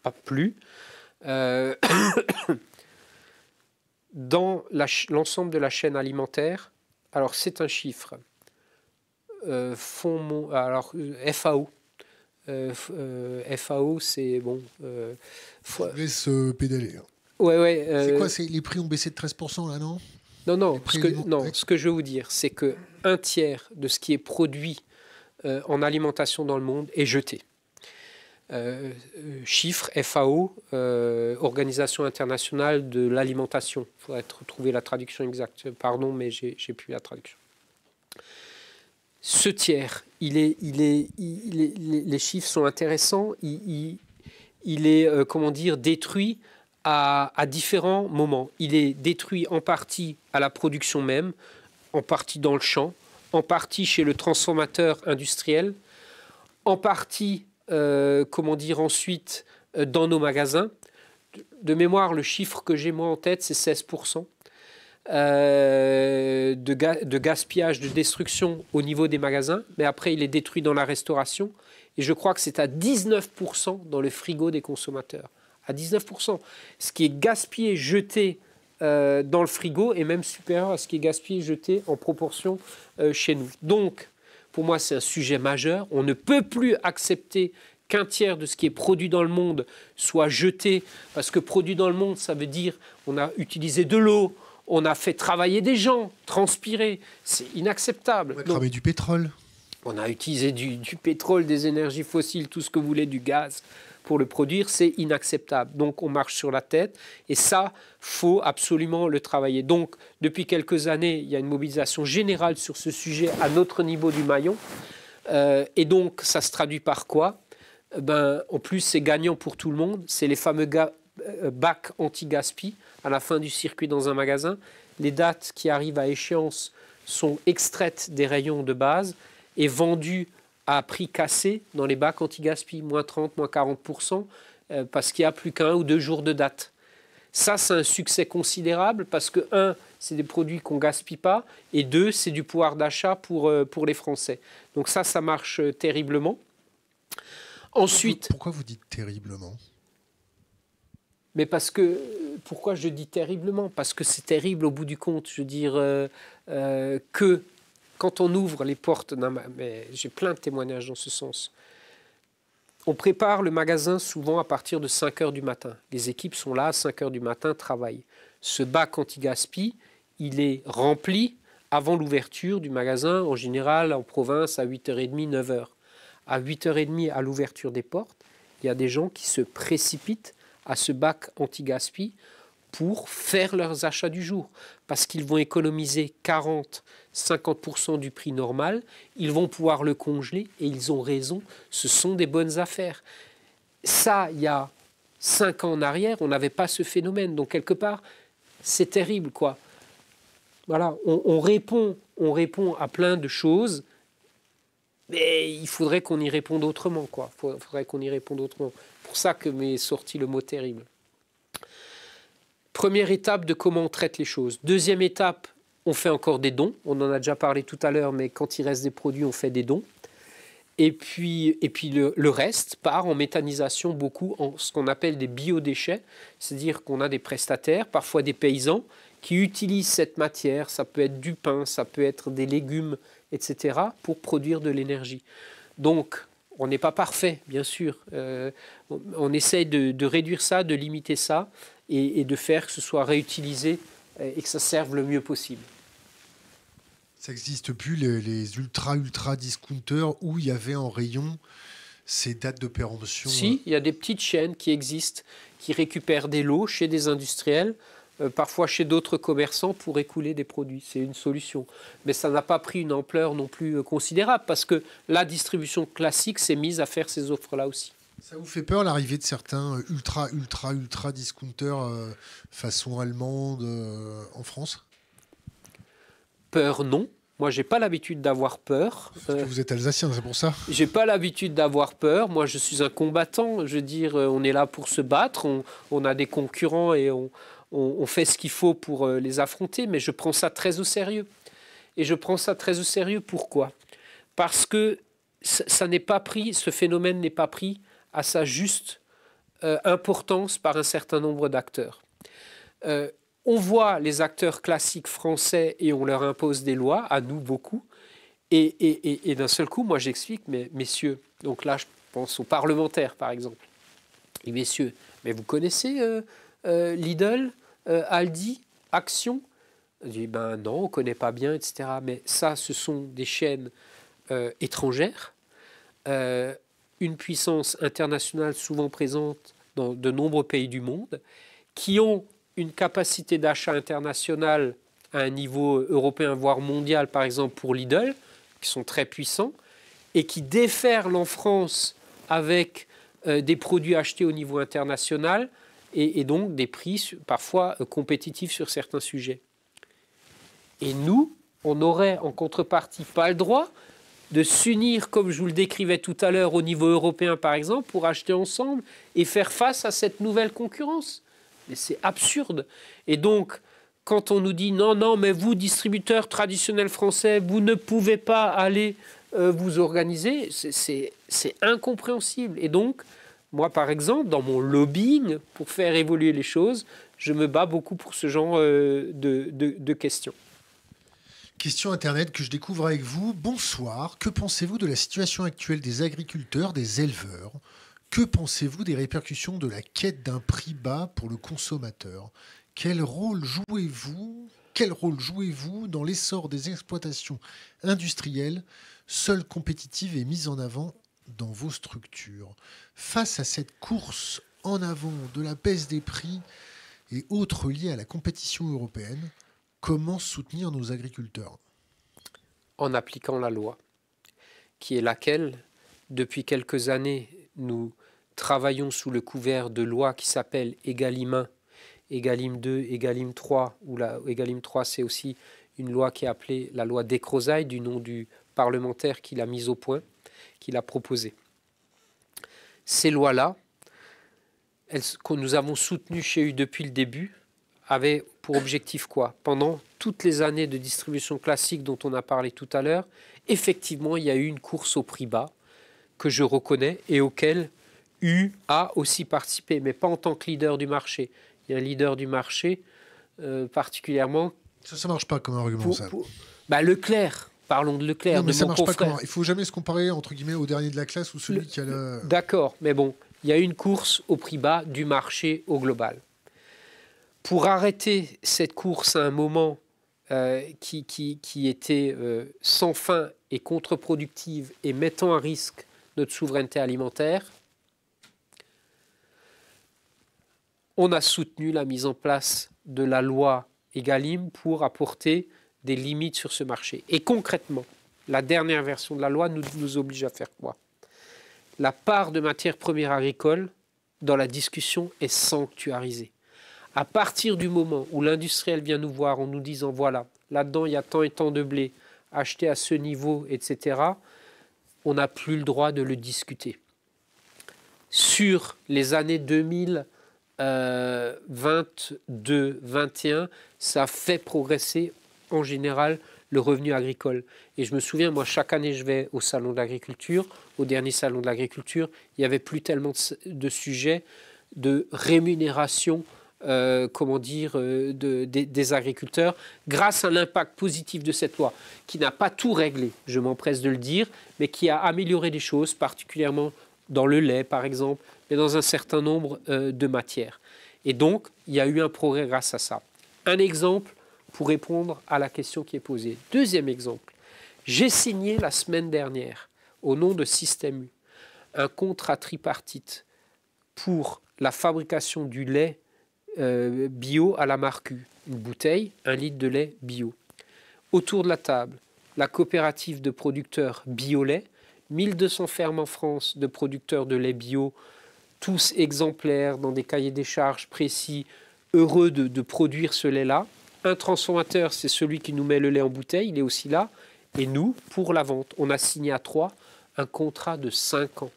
pas plus. Dans l'ensemble de la chaîne alimentaire, alors c'est un chiffre. FAO, euh, FAO, euh, c'est bon. Euh, faut... Je laisse pédaler. Hein. Ouais, ouais, c'est quoi Les prix ont baissé de 13% là, non non, non, ce que, non, ce que je veux vous dire, c'est que un tiers de ce qui est produit en alimentation dans le monde est jeté. chiffre FAO, Organisation internationale de l'alimentation. Il faudrait trouver la traduction exacte. Pardon, mais j'ai plus la traduction ce tiers, il est, il est, les chiffres sont intéressants, il, est, euh, comment dire, détruit à, différents moments. Il est détruit en partie à la production même, en partie dans le champ, en partie chez le transformateur industriel, en partie, euh, comment dire, ensuite euh, dans nos magasins. De, de mémoire, le chiffre que j'ai moi en tête, c'est 16%. Euh, de, gaspillage, de destruction au niveau des magasins, mais après il est détruit dans la restauration. Et je crois que c'est à 19% dans le frigo des consommateurs. À 19%. Ce qui est gaspillé, jeté euh, dans le frigo est même supérieur à ce qui est gaspillé, jeté en proportion euh, chez nous. Donc, pour moi, c'est un sujet majeur. On ne peut plus accepter qu'un tiers de ce qui est produit dans le monde soit jeté, parce que produit dans le monde, ça veut dire on a utilisé de l'eau, on a fait travailler des gens, transpirer. C'est inacceptable. On a travaillé du pétrole. On a utilisé du, pétrole, des énergies fossiles, tout ce que vous voulez, du gaz pour le produire, c'est inacceptable. Donc on marche sur la tête et ça, faut absolument le travailler. Donc depuis quelques années, il y a une mobilisation générale sur ce sujet à notre niveau du maillon. Euh, et donc ça se traduit par quoi euh, ben, En plus, c'est gagnant pour tout le monde. C'est les fameux gars... Euh, bac anti-gaspi à la fin du circuit dans un magasin. Les dates qui arrivent à échéance sont extraites des rayons de base et vendues à prix cassé dans les bacs anti-gaspi, moins 30, moins 40%, euh, parce qu'il n'y a plus qu'un ou deux jours de date. Ça, c'est un succès considérable parce que, un, c'est des produits qu'on gaspille pas, et deux, c'est du pouvoir d'achat pour, euh, pour les Français. Donc ça, ça marche terriblement. Ensuite... Pourquoi vous dites terriblement mais parce que, pourquoi je dis terriblement Parce que c'est terrible au bout du compte. Je veux dire, euh, euh, que quand on ouvre les portes, mais j'ai plein de témoignages dans ce sens. On prépare le magasin souvent à partir de 5 heures du matin. Les équipes sont là à 5 h du matin, travaillent. Ce bac anti-gaspi, il est rempli avant l'ouverture du magasin, en général en province à 8h30, 9h. À 8h30, à l'ouverture des portes, il y a des gens qui se précipitent à ce bac anti-gaspi pour faire leurs achats du jour. Parce qu'ils vont économiser 40-50% du prix normal, ils vont pouvoir le congeler et ils ont raison, ce sont des bonnes affaires. Ça, il y a 5 ans en arrière, on n'avait pas ce phénomène. Donc quelque part, c'est terrible. quoi. Voilà, on, répond, on répond à plein de choses mais il faudrait qu'on y réponde autrement, quoi. Il faudrait qu'on y réponde autrement. Pour ça que m'est sorti le mot terrible. Première étape de comment on traite les choses. Deuxième étape, on fait encore des dons. On en a déjà parlé tout à l'heure, mais quand il reste des produits, on fait des dons. Et puis, et puis le reste part en méthanisation beaucoup en ce qu'on appelle des biodéchets, c'est-à-dire qu'on a des prestataires, parfois des paysans, qui utilisent cette matière. Ça peut être du pain, ça peut être des légumes, etc., pour produire de l'énergie. Donc, on n'est pas parfait, bien sûr. Euh, on, essaie de, réduire ça, de limiter ça, et, de faire que ce soit réutilisé euh, et que ça serve le mieux possible. Ça n'existe plus les, ultra ultra discounters où il y avait en rayon ces dates de péremption. Si, hein. il y a des petites chaînes qui existent, qui récupèrent des lots chez des industriels euh, parfois chez d'autres commerçants pour écouler des produits. C'est une solution. Mais ça n'a pas pris une ampleur non plus euh, considérable parce que la distribution classique s'est mise à faire ces offres-là aussi. Ça vous fait peur l'arrivée de certains euh, ultra, ultra, ultra discounters façon allemande en France Peur, non. Moi, j'ai pas l'habitude d'avoir peur. Parce que vous êtes alsacien, c'est pour ça. J'ai pas l'habitude d'avoir peur. Moi, je suis un combattant. Je veux dire, on est là pour se battre. on a des concurrents et on, on, fait ce qu'il faut pour euh, les affronter, mais je prends ça très au sérieux. Et je prends ça très au sérieux, pourquoi Parce que ça pas pris, ce phénomène n'est pas pris à sa juste euh, importance par un certain nombre d'acteurs. Euh, on voit les acteurs classiques français et on leur impose des lois, à nous beaucoup. Et, d'un seul coup, moi j'explique, mais messieurs, donc là je pense aux parlementaires par exemple, et messieurs, mais vous connaissez Lidl euh, Aldi, Action. Je dis, ben non, on ne connaît pas bien, etc. Mais ça, ce sont des chaînes euh, étrangères, euh, une puissance internationale souvent présente dans de nombreux pays du monde, qui ont une capacité d'achat internationale à un niveau européen, voire mondial, par exemple pour Lidl, qui sont très puissants, et qui déferlent en France avec des produits achetés au niveau international et, donc des prix parfois euh, compétitifs sur certains sujets. Et nous, on n'aurait en contrepartie pas le droit de s'unir, comme je vous le décrivais tout à l'heure, au niveau européen par exemple, pour acheter ensemble et faire face à cette nouvelle concurrence. Mais c'est absurde. Et donc, quand on nous dit non, non, mais vous, distributeurs traditionnels français, vous ne pouvez pas aller euh, vous organiser, c'est incompréhensible. Et donc, moi, par exemple, dans mon lobbying, pour faire évoluer les choses, je me bats beaucoup pour ce genre euh, de, questions. Question Internet que je découvre avec vous. Bonsoir. Que pensez-vous de la situation actuelle des agriculteurs, des éleveurs Que pensez-vous des répercussions de la quête d'un prix bas pour le consommateur Quel rôle jouez-vous quel rôle jouez-vous dans l'essor des exploitations industrielles, seules compétitives et mises en avant dans vos structures face à cette course en avant de la baisse des prix et autres liées à la compétition européenne Comment soutenir nos agriculteurs En appliquant la loi, qui est laquelle, depuis quelques années, nous travaillons sous le couvert de lois qui s'appellent Egalim 1, Egalim 2, Egalim 3, ou la Egalim 3, c'est aussi une loi qui est appelée la loi Descrozailles, du nom du parlementaire qui l'a mise au point qu'il a proposé. Ces lois-là, que nous avons soutenues chez U depuis le début, avaient pour objectif quoi Pendant toutes les années de distribution classique dont on a parlé tout à l'heure, effectivement, il y a eu une course au prix bas que je reconnais et auquel U a aussi participé, mais pas en tant que leader du marché. Il y a un leader du marché euh, particulièrement. Ça ne marche pas comme argument, ça. Bah, Leclerc, Parlons de Leclerc. de mon marche Il faut jamais se comparer entre guillemets au dernier de la classe ou celui qui a le. D'accord, mais bon, il y a une course au prix bas du marché au global. Pour arrêter cette course à un moment euh, qui, qui, était euh, sans fin et contre-productive et mettant à risque notre souveraineté alimentaire, on a soutenu la mise en place de la loi Egalim pour apporter des limites sur ce marché. Et concrètement, la dernière version de la loi nous, oblige à faire quoi La part de matières premières agricoles dans la discussion est sanctuarisée. À partir du moment où l'industriel vient nous voir en nous disant voilà, là-dedans il y a tant et tant de blé, acheté à ce niveau, etc., on n'a plus le droit de le discuter. Sur les années 2000, 22, 21, ça fait progresser en général le revenu agricole. Et je me souviens, moi, chaque année, je vais au salon de l'agriculture. Au dernier salon de l'agriculture, il n'y avait plus tellement de, sujets de rémunération, euh, comment dire, euh, des agriculteurs, grâce à l'impact positif de cette loi, qui n'a pas tout réglé, je m'empresse de le dire, mais qui a amélioré des choses, particulièrement dans le lait, par exemple, et dans un certain nombre euh, de matières. Et donc, il y a eu un progrès grâce à ça. Un exemple, pour répondre à la question qui est posée. Deuxième exemple, j'ai signé la semaine dernière, au nom de Système U, un contrat tripartite pour la fabrication du lait euh, bio à la marque U, une bouteille, un litre de lait bio. Autour de la table, la coopérative de producteurs bio-lait, 1200 fermes en France de producteurs de lait bio, tous exemplaires dans des cahiers des charges précis, heureux de produire ce lait-là, un transformateur, c'est celui qui nous met le lait en bouteille, il est aussi là. Et nous, pour la vente, on a signé à trois un contrat de cinq ans.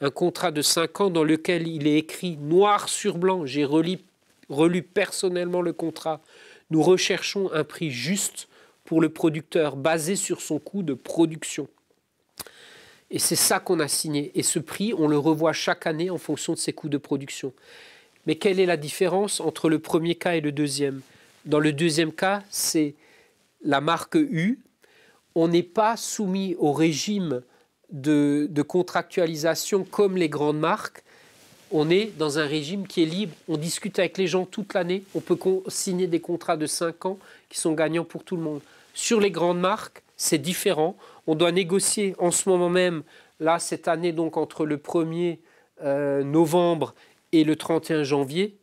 Un contrat de cinq ans dans lequel il est écrit noir sur blanc, j'ai relu, relu personnellement le contrat, nous recherchons un prix juste pour le producteur, basé sur son coût de production. Et c'est ça qu'on a signé. Et ce prix, on le revoit chaque année en fonction de ses coûts de production. Mais quelle est la différence entre le premier cas et le deuxième dans le deuxième cas, c'est la marque U. On n'est pas soumis au régime de, contractualisation comme les grandes marques. On est dans un régime qui est libre. On discute avec les gens toute l'année. On peut signer des contrats de 5 ans qui sont gagnants pour tout le monde. Sur les grandes marques, c'est différent. On doit négocier en ce moment même, là, cette année, donc entre le 1er euh, novembre et le 31 janvier,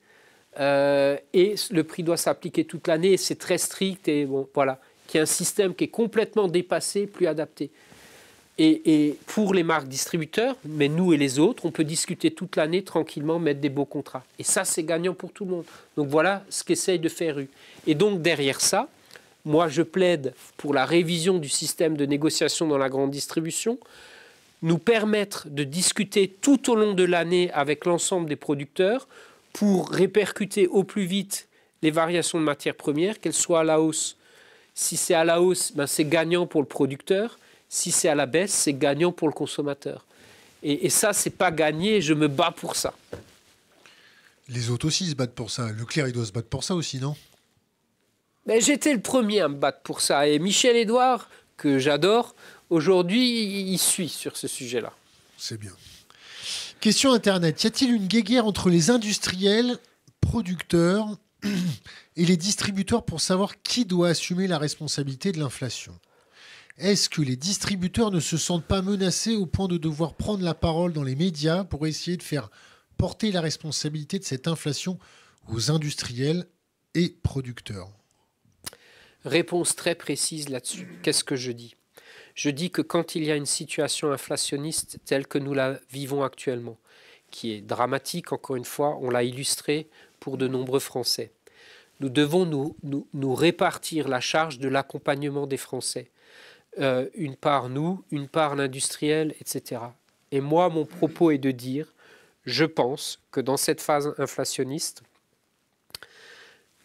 euh, et le prix doit s'appliquer toute l'année, c'est très strict, et bon, voilà, qui est un système qui est complètement dépassé, plus adapté. Et, et, pour les marques distributeurs, mais nous et les autres, on peut discuter toute l'année tranquillement, mettre des beaux contrats. Et ça, c'est gagnant pour tout le monde. Donc voilà ce qu'essaye de faire U. Et donc derrière ça, moi, je plaide pour la révision du système de négociation dans la grande distribution, nous permettre de discuter tout au long de l'année avec l'ensemble des producteurs pour répercuter au plus vite les variations de matières premières, qu'elles soient à la hausse. Si c'est à la hausse, ben c'est gagnant pour le producteur. Si c'est à la baisse, c'est gagnant pour le consommateur. Et, ça, ça, c'est pas gagné. Je me bats pour ça. Les autres aussi se battent pour ça. Leclerc, il doit se battre pour ça aussi, non ben, J'étais le premier à me battre pour ça. Et Michel Édouard, que j'adore, aujourd'hui, il suit sur ce sujet-là. C'est bien. Question Internet. Y a-t-il une guéguerre entre les industriels, producteurs et les distributeurs pour savoir qui doit assumer la responsabilité de l'inflation Est-ce que les distributeurs ne se sentent pas menacés au point de devoir prendre la parole dans les médias pour essayer de faire porter la responsabilité de cette inflation aux industriels et producteurs Réponse très précise là-dessus. Qu'est-ce que je dis je dis que quand il y a une situation inflationniste telle que nous la vivons actuellement, qui est dramatique, encore une fois, on l'a illustré pour de nombreux Français, nous devons nous, répartir la charge de l'accompagnement des Français. Euh, une part nous, une part l'industriel, etc. Et moi, mon propos est de dire, je pense que dans cette phase inflationniste,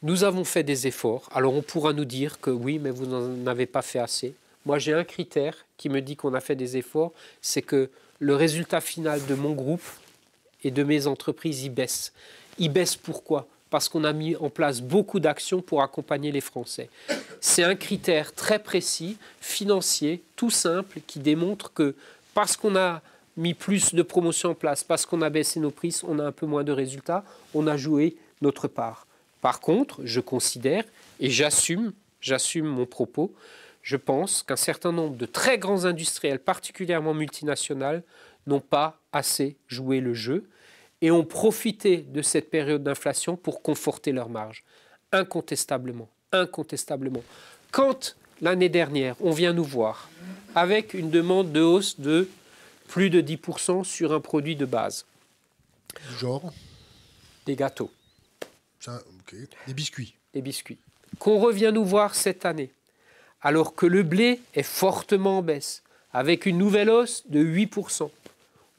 nous avons fait des efforts. Alors on pourra nous dire que oui, mais vous n'en avez pas fait assez. Moi, j'ai un critère qui me dit qu'on a fait des efforts, c'est que le résultat final de mon groupe et de mes entreprises, y baisse. Il baisse pourquoi Parce qu'on a mis en place beaucoup d'actions pour accompagner les Français. C'est un critère très précis, financier, tout simple, qui démontre que parce qu'on a mis plus de promotions en place, parce qu'on a baissé nos prix, on a un peu moins de résultats, on a joué notre part. Par contre, je considère et j'assume, j'assume mon propos, je pense qu'un certain nombre de très grands industriels, particulièrement multinationales, n'ont pas assez joué le jeu et ont profité de cette période d'inflation pour conforter leurs marges. Incontestablement, incontestablement. Quand l'année dernière, on vient nous voir avec une demande de hausse de plus de 10% sur un produit de base. Genre Des gâteaux. Des biscuits. Des biscuits. Qu'on revient nous voir cette année alors que le blé est fortement en baisse, avec une nouvelle hausse de 8%.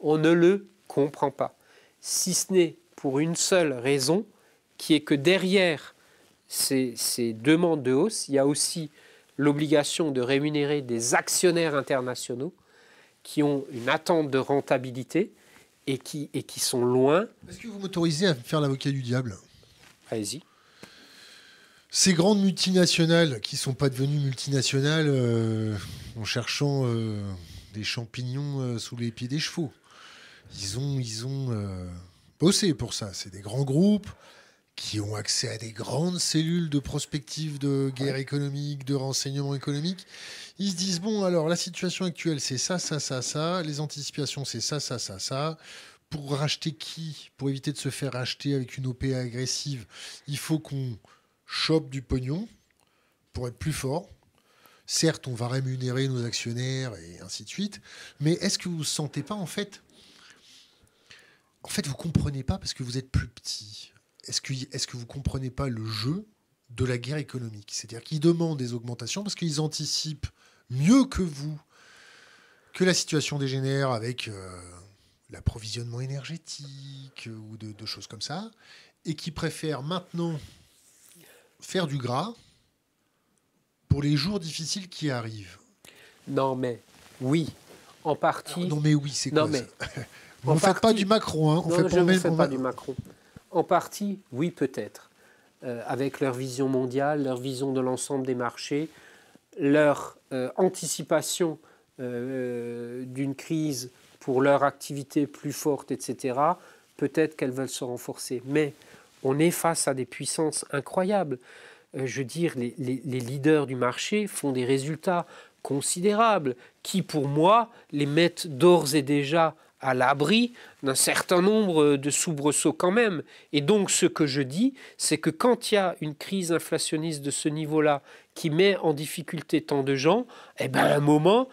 On ne le comprend pas, si ce n'est pour une seule raison, qui est que derrière ces, demandes de hausse, il y a aussi l'obligation de rémunérer des actionnaires internationaux qui ont une attente de rentabilité et qui, et qui sont loin. Est-ce que vous m'autorisez à faire l'avocat du diable Allez-y ces grandes multinationales qui ne sont pas devenues multinationales euh, en cherchant euh, des champignons euh, sous les pieds des chevaux. Ils ont, ils ont bossé pour ça. C'est des grands groupes qui ont accès à des grandes cellules de prospective de guerre économique, de renseignement économique. Ils se disent, bon, alors la situation actuelle, c'est ça, ça, ça, ça. Les anticipations, c'est ça, ça, ça, ça pour racheter qui Pour éviter de se faire racheter avec une OPA agressive, il faut qu'on chope du pognon pour être plus fort. Certes, on va rémunérer nos actionnaires et ainsi de suite, mais est-ce que vous ne sentez pas en fait En fait, vous comprenez pas parce que vous êtes plus petit. Est-ce que, vous ne que vous comprenez pas le jeu de la guerre économique C'est-à-dire qu'ils demandent des augmentations parce qu'ils anticipent mieux que vous que la situation dégénère avec euh, l'approvisionnement énergétique ou de, de choses comme ça, et qui préfèrent maintenant faire du gras pour les jours difficiles qui arrivent. Non, mais oui, en partie. non, mais oui, c'est quoi On ne fait pas du Macron. Hein. non, je pas du Macron. En partie, oui, peut-être. Euh, avec leur vision mondiale, leur vision de l'ensemble des marchés, leur euh, anticipation euh, d'une crise pour leur activité plus forte, etc., peut-être qu'elles veulent se renforcer. Mais on est face à des puissances incroyables. Euh, je veux dire, les, leaders du marché font des résultats considérables qui, pour moi, les mettent d'ores et déjà à l'abri d'un certain nombre de soubresauts quand même. Et donc ce que je dis, c'est que quand il y a une crise inflationniste de ce niveau-là qui met en difficulté tant de gens, eh bien, à un moment,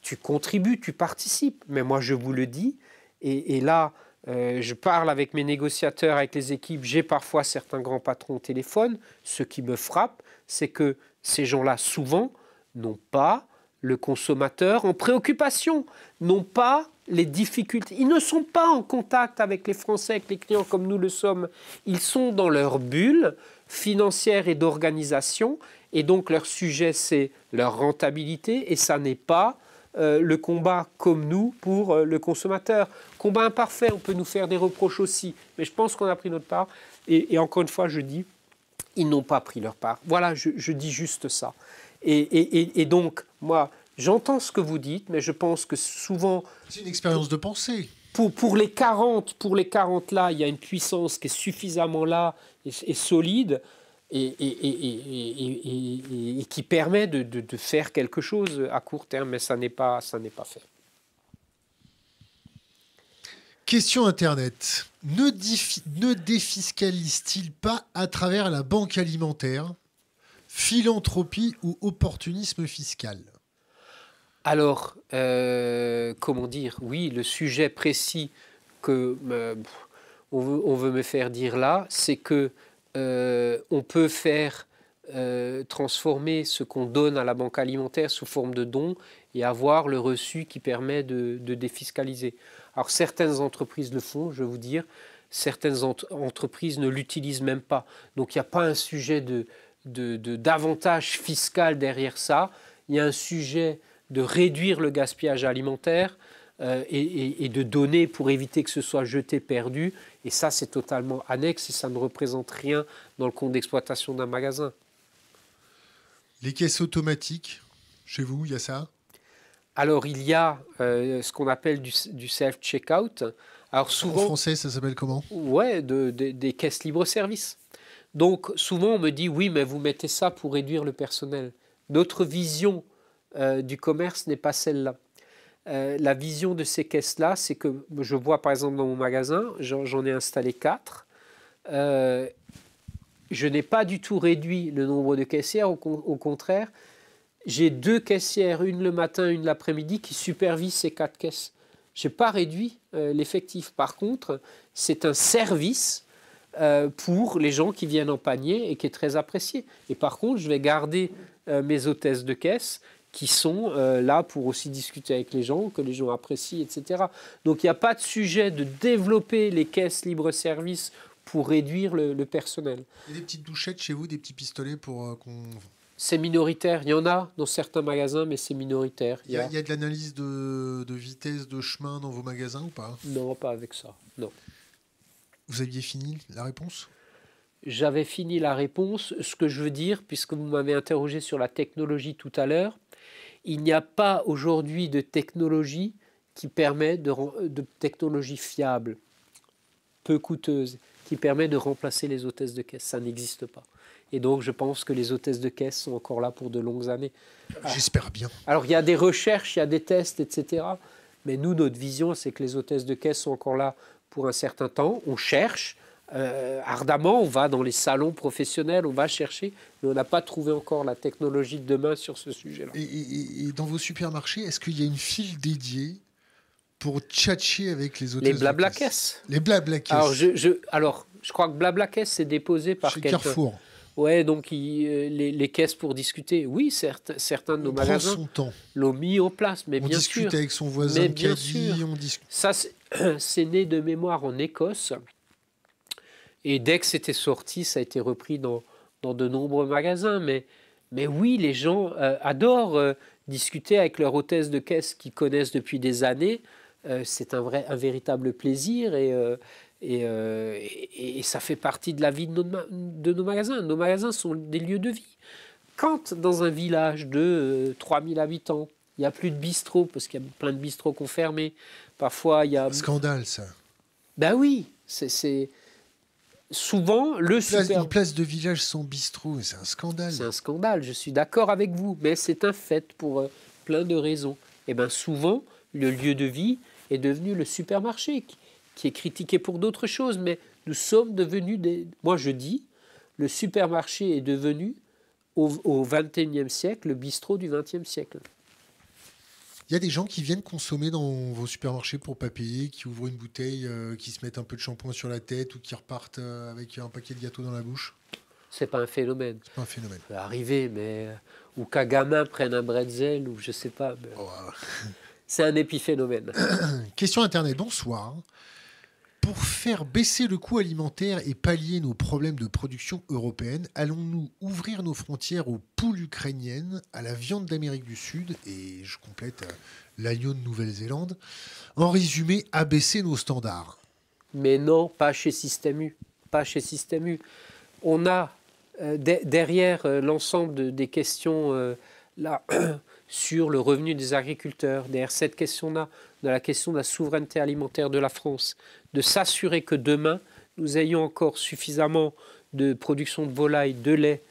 tu contribues, tu participes. Mais moi je vous le dis, et là, euh, je parle avec mes négociateurs, avec les équipes. J'ai parfois certains grands patrons au téléphone. Ce qui me frappe, c'est que ces gens-là, souvent, n'ont pas le consommateur en préoccupation, n'ont pas les difficultés. Ils ne sont pas en contact avec les Français, avec les clients comme nous le sommes. Ils sont dans leur bulle financière et d'organisation. Et donc leur sujet, c'est leur rentabilité. Et ça n'est pas euh, le combat comme nous pour euh, le consommateur. Combat imparfait, on peut nous faire des reproches aussi, mais je pense qu'on a pris notre part. Et, encore une fois, je dis, ils n'ont pas pris leur part. Voilà, je, dis juste ça. Et, donc, moi, j'entends ce que vous dites, mais je pense que souvent... C'est une expérience de pensée. Pour, pour, les 40, pour les 40 là, il y a une puissance qui est suffisamment là et, et solide et, qui permet de, faire quelque chose à court terme, mais ça n'est pas, pas fait. Question Internet. Ne, défiscalise-t-il pas à travers la banque alimentaire, philanthropie ou opportunisme fiscal Alors, euh, comment dire Oui, le sujet précis que euh, on, veut, me faire dire là, c'est que euh, on peut faire euh, transformer ce qu'on donne à la banque alimentaire sous forme de dons et avoir le reçu qui permet de, défiscaliser. Alors certaines entreprises le font, je vais vous dire, certaines entreprises ne l'utilisent même pas. Donc il n'y a pas un sujet de, d'avantage fiscal derrière ça, il y a un sujet de réduire le gaspillage alimentaire, euh, et, de donner pour éviter que ce soit jeté, perdu. Et ça, c'est totalement annexe et ça ne représente rien dans le compte d'exploitation d'un magasin. Les caisses automatiques, chez vous, il y a ça Alors, il y a euh, ce qu'on appelle du, du self-checkout. Alors souvent, en français, ça s'appelle comment Ouais, des caisses libre-service. Donc souvent, on me dit oui, mais vous mettez ça pour réduire le personnel. Notre vision euh, du commerce n'est pas celle-là. Euh, la vision de ces caisses-là, c'est que je vois par exemple dans mon magasin, j'en ai installé quatre. Euh, je n'ai pas du tout réduit le nombre de caissières, au, contraire, j'ai deux caissières, une le matin, une l'après-midi, qui supervisent ces quatre caisses. Je n'ai pas réduit euh, l'effectif. Par contre, c'est un service pour les gens qui viennent en panier et qui est très apprécié. Et par contre, je vais garder mes hôtesses de caisse qui sont euh, là pour aussi discuter avec les gens, que les gens apprécient, etc. Donc il n'y a pas de sujet de développer les caisses libre-service pour réduire le, personnel. Il y a des petites douchettes chez vous, des petits pistolets pour euh, qu'on... C'est minoritaire, il y en a dans certains magasins, mais c'est minoritaire. Il y, a, de l'analyse de, de vitesse de chemin dans vos magasins ou pas Non, pas avec ça, non. Vous aviez fini la réponse j'avais fini la réponse. Ce que je veux dire, puisque vous m'avez interrogé sur la technologie tout à l'heure, il n'y a pas aujourd'hui de technologie qui permet de, technologie fiable, peu coûteuse, qui permet de remplacer les hôtesses de caisse. Ça n'existe pas. Et donc, je pense que les hôtesses de caisse sont encore là pour de longues années. Ah. J'espère bien. Alors, il y a des recherches, il y a des tests, etc. Mais nous, notre vision, c'est que les hôtesses de caisse sont encore là pour un certain temps. On cherche, euh, ardemment, on va dans les salons professionnels, on va chercher, mais on n'a pas trouvé encore la technologie de demain sur ce sujet-là. Et, dans vos supermarchés, est-ce qu'il y a une file dédiée pour tchatcher avec les autres Les blabla caisses. Les blabla caisses. Alors je, crois que blabla caisse, c'est déposé par Chez Carrefour. Ouais, donc euh, les, caisses pour discuter. Oui, certes, certains de nos on magasins l'ont mis en place, mais bien sûr. discute avec son voisin, bien on discute. Ça, c'est né de mémoire en Écosse. Et dès que c'était sorti, ça a été repris dans, dans de nombreux magasins. Mais, mais oui, les gens euh, adorent euh, discuter avec leur hôtesse de caisse qu'ils connaissent depuis des années. Euh, c'est un, vrai, un véritable plaisir et, et, ça fait partie de la vie de nos, de nos, magasins. Nos magasins sont des lieux de vie. Quand dans un village de 3000 habitants, il n'y a plus de bistrot, parce qu'il y a plein de bistrots qu'on fermé, parfois il y a... Scandale ça. Ben oui, c'est souvent le une place de village sans bistrot, c'est un scandale. C'est un scandale, je suis d'accord avec vous, mais c'est un fait pour euh, plein de raisons. Et eh bien souvent, le lieu de vie est devenu le supermarché, qui est critiqué pour d'autres choses, mais nous sommes devenus des... Moi je dis, le supermarché est devenu au, XXIe siècle le bistrot du XXe siècle. Il y a des gens qui viennent consommer dans vos supermarchés pour pas payer, qui ouvrent une bouteille, euh, qui se mettent un peu de shampoing sur la tête ou qui repartent euh, avec un paquet de gâteaux dans la bouche C'est pas un phénomène. C'est pas un phénomène. Ça peut arriver, mais. Euh, ou qu'un gamin prenne un bretzel ou je sais pas. Oh, ah. C'est un épiphénomène. Question Internet, bonsoir. Pour faire baisser le coût alimentaire et pallier nos problèmes de production européenne, allons-nous ouvrir nos frontières aux poules ukrainiennes, à la viande d'Amérique du Sud et, je complète, à l'agneau de Nouvelle-Zélande En résumé, abaisser nos standards. Mais non, pas chez Système U. Pas chez Système U. On a euh, derrière euh, l'ensemble des questions euh, là. sur le revenu des agriculteurs, derrière cette question-là, de la question de la souveraineté alimentaire de la France, de s'assurer que demain, nous ayons encore suffisamment de production de volailles, de lait,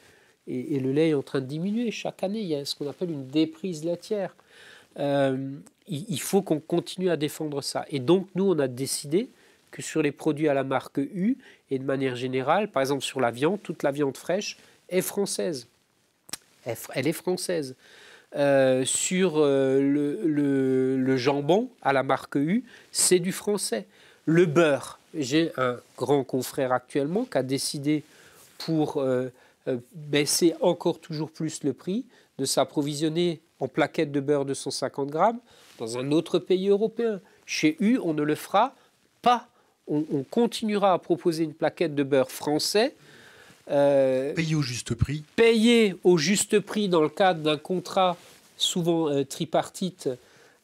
et, le lait est en train de diminuer chaque année, il y a ce qu'on appelle une déprise laitière. Euh, il, faut qu'on continue à défendre ça. Et donc, nous, on a décidé que sur les produits à la marque U, et de manière générale, par exemple sur la viande, toute la viande fraîche est française. elle est française. Euh, sur euh, le, jambon à la marque U, c'est du français. Le beurre, j'ai un grand confrère actuellement qui a décidé pour euh, baisser encore toujours plus le prix de s'approvisionner en plaquettes de beurre de 150 grammes dans un autre pays européen. Chez U, on ne le fera pas. on continuera à proposer une plaquette de beurre français euh, payer au juste prix. Payer au juste prix dans le cadre d'un contrat souvent euh, tripartite.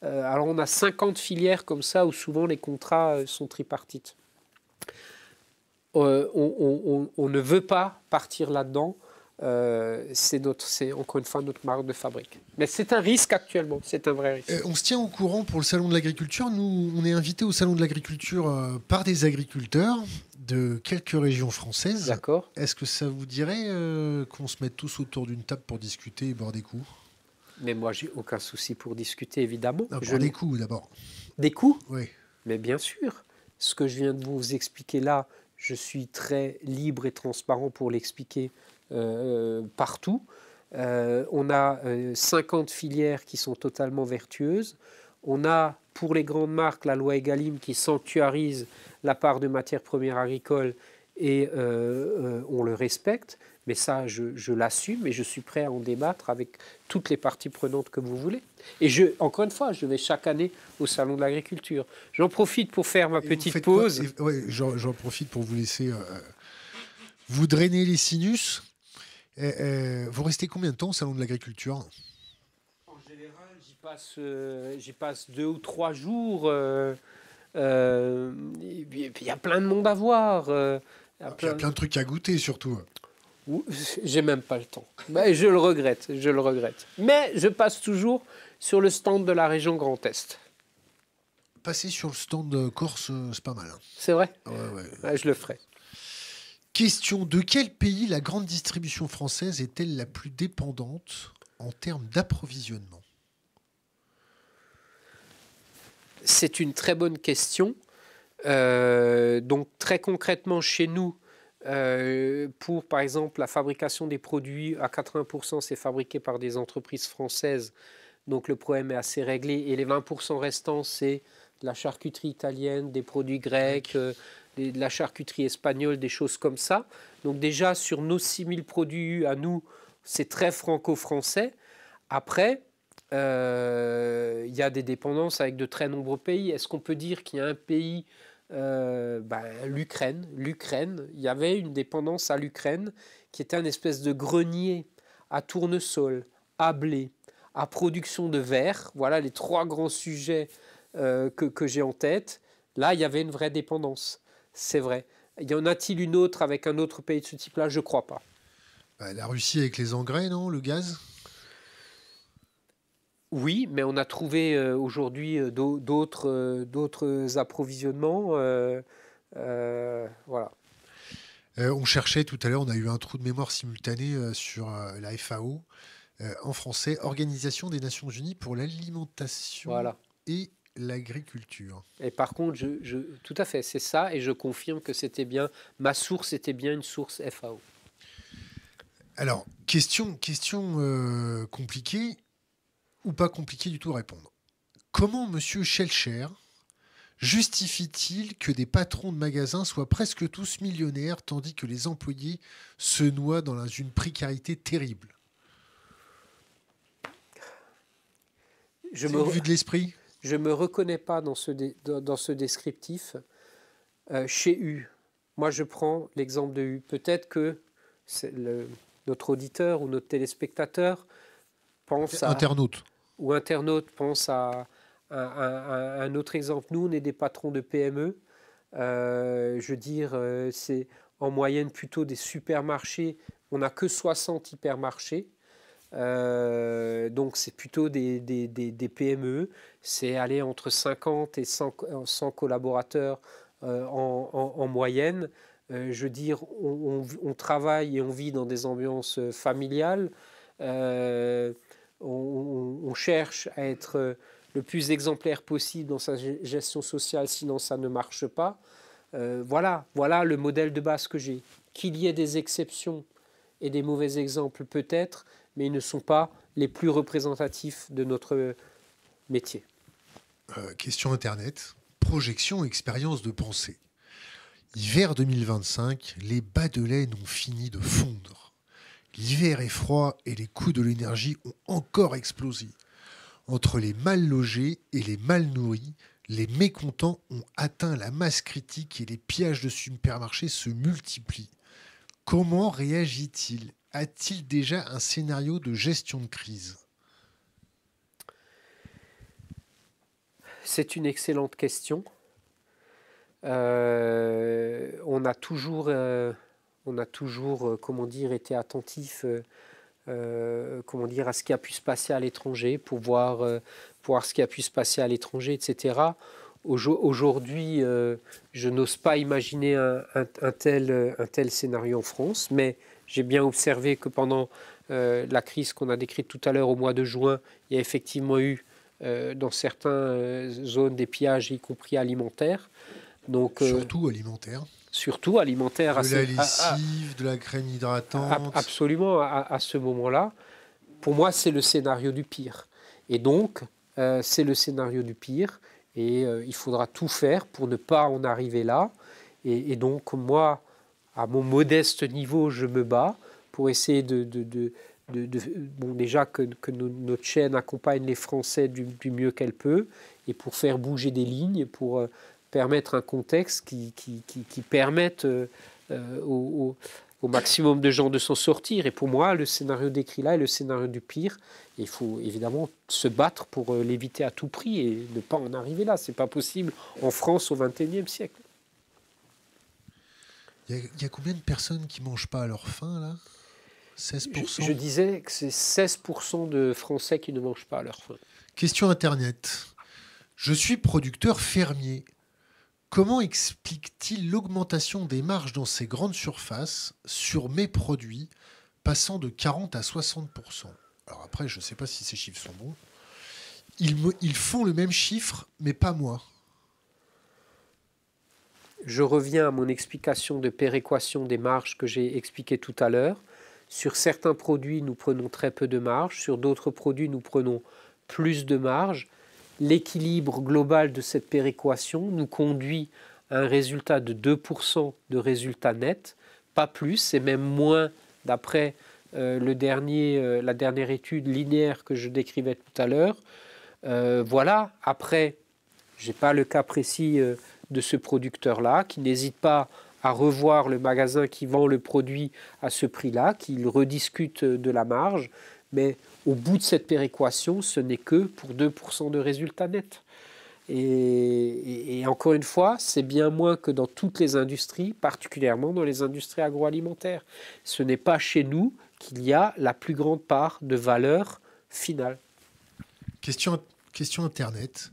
Euh, alors on a 50 filières comme ça où souvent les contrats sont tripartites. on, ne veut pas partir là-dedans. Euh, c'est encore une fois notre marque de fabrique. Mais c'est un risque actuellement, c'est un vrai risque. Euh, on se tient au courant pour le Salon de l'Agriculture. Nous, on est invité au Salon de l'Agriculture euh, par des agriculteurs de quelques régions françaises. D'accord. Est-ce que ça vous dirait qu'on se mette tous autour d'une table pour discuter et boire des coups Mais moi, j'ai aucun souci pour discuter, évidemment. Non, ah, Des coups, d'abord. Des coups Oui. Mais bien sûr. Ce que je viens de vous expliquer là, je suis très libre et transparent pour l'expliquer euh, partout. Euh, on a 50 euh, filières qui sont totalement vertueuses. On a pour les grandes marques la loi Egalim qui sanctuarise la part de matières premières agricoles et on le respecte. Mais ça, je, l'assume et je suis prêt à en débattre avec toutes les parties prenantes que vous voulez. Et je, encore une fois, je vais chaque année au Salon de l'Agriculture. J'en profite pour faire ma petite pause. J'en profite pour vous laisser. vous drainer les sinus eh, eh, vous restez combien de temps au Salon de l'Agriculture En général, euh, j'y passe, deux ou trois jours. Euh, euh, il y a plein de monde à voir. Il y, a plein de trucs à goûter surtout. J'ai même pas le temps. je le regrette, je le regrette. Mais je passe toujours sur le stand de la région Grand Est. Passer sur le stand Corse, c'est pas mal. Hein. C'est vrai ouais. Ouais, Je le ferai. Question de quel pays la grande distribution française est-elle la plus dépendante en termes d'approvisionnement C'est une très bonne question. Euh, donc très concrètement chez nous, euh, pour par exemple la fabrication des produits, à 80% c'est fabriqué par des entreprises françaises, donc le problème est assez réglé. Et les 20% restants c'est de la charcuterie italienne, des produits grecs. Euh, de la charcuterie espagnole, des choses comme ça. Donc déjà, sur nos 6000 produits à nous, c'est très franco-français. Après, euh, il y a des dépendances avec de très nombreux pays. Est-ce qu'on peut dire qu'il y a un pays, euh, bah, l'Ukraine L'Ukraine, il y avait une dépendance à l'Ukraine qui était un espèce de grenier à tournesol, à blé, à production de verre. Voilà les trois grands sujets euh, que j'ai en tête. Là, il y avait une vraie dépendance c'est vrai. Y en a-t-il une autre avec un autre pays de ce type-là Je ne crois pas. Bah, la Russie avec les engrais, non Le gaz oui, mais on a trouvé euh, aujourd'hui euh, euh, d'autres, approvisionnements. voilà. on cherchait tout à l'heure, on a eu un trou de mémoire simultané sur la FAO en français, Organisation des Nations Unies pour l'alimentation voilà. et l'agriculture. Et par contre, je, tout à fait, c'est ça, et je confirme que c'était bien, ma source était bien une source FAO. Alors, question, question euh, compliquée, ou pas compliquée du tout à répondre. Comment M. Schelcher justifie-t-il que des patrons de magasins soient presque tous millionnaires, tandis que les employés se noient dans une précarité terrible je me... Une de l'esprit je ne me reconnais pas dans ce, dans ce descriptif euh, chez U. Moi, je prends l'exemple de U. Peut-être que notre auditeur ou notre téléspectateur pense à... Internaute. Ou internaute pense à, un autre exemple. Nous, on est des patrons de PME. Euh, je veux dire, euh, c'est en moyenne plutôt des supermarchés. On n'a que 60 hypermarchés. Euh, donc c'est plutôt des, PME, c'est aller entre 50 et 100, collaborateurs euh, en, moyenne. Euh, je veux dire, on, travaille et on vit dans des ambiances familiales. On, on, cherche à être le plus exemplaire possible dans sa gestion sociale, sinon ça ne marche pas. voilà, voilà le modèle de base que j'ai. Qu'il y ait des exceptions et des mauvais exemples peut-être, mais ils ne sont pas les plus représentatifs de notre euh, métier. Euh, question Internet, projection, expérience de pensée. Hiver 2025, les bas de laine ont fini de fondre. L'hiver est froid et les coûts de l'énergie ont encore explosé. Entre les mal logés et les mal nourris, les mécontents ont atteint la masse critique et les pillages de supermarchés se multiplient. Comment réagit-il a-t-il déjà un scénario de gestion de crise C'est une excellente question. Euh, on a toujours, euh, on a toujours, euh, comment dire, été attentif. comment dire, à ce qui a pu se passer à l'étranger, pour voir, pour voir ce qui a pu se passer à l'étranger, etc. Aujourd'hui, je n'ose pas imaginer un, tel, un tel scénario en France, mais j'ai bien observé que pendant euh, la crise qu'on a décrite tout à l'heure au mois de juin, il y a effectivement eu euh, dans certaines euh, zones des pillages, y compris alimentaires. Donc, surtout alimentaires. Surtout alimentaires. De la lessive, de la crème hydratante. absolument, à, ce moment-là. Pour moi, c'est le scénario du pire. Et donc, c'est le scénario du pire. Et il faudra tout faire pour ne pas en arriver là. Et, et donc, moi, à mon modeste niveau, je me bats pour essayer de, déjà que, notre chaîne accompagne les Français du, mieux qu'elle peut, et pour faire bouger des lignes, pour euh, permettre un contexte qui, permette euh, euh, au, maximum de gens de s'en sortir. Et pour moi, le scénario décrit là est le scénario du pire. il faut évidemment se battre pour l'éviter à tout prix et ne pas en arriver là. Ce n'est pas possible en France au XXIe siècle. Il y, a combien de personnes qui ne mangent pas à leur faim, là 16% je, disais que c'est 16% de Français qui ne mangent pas à leur faim. Question Internet. Je suis producteur fermier. Comment explique-t-il l'augmentation des marges dans ces grandes surfaces sur mes produits, passant de 40 à 60% Alors après, je ne sais pas si ces chiffres sont bons. ils font le même chiffre, mais pas moi je reviens à mon explication de péréquation des marges que j'ai expliquée tout à l'heure. Sur certains produits, nous prenons très peu de marge, sur d'autres produits, nous prenons plus de marge. L'équilibre global de cette péréquation nous conduit à un résultat de 2% de résultat net, pas plus, et même moins d'après euh, euh, la dernière étude linéaire que je décrivais tout à l'heure. Euh, voilà, après, je n'ai pas le cas précis de ce producteur-là, qui n'hésite pas à revoir le magasin qui vend le produit à ce prix-là, qu'il rediscute de la marge, mais au bout de cette péréquation, ce n'est que pour 2% de résultats net. Et, encore une fois, c'est bien moins que dans toutes les industries, particulièrement dans les industries agroalimentaires. Ce n'est pas chez nous qu'il y a la plus grande part de valeur finale. Question, question Internet.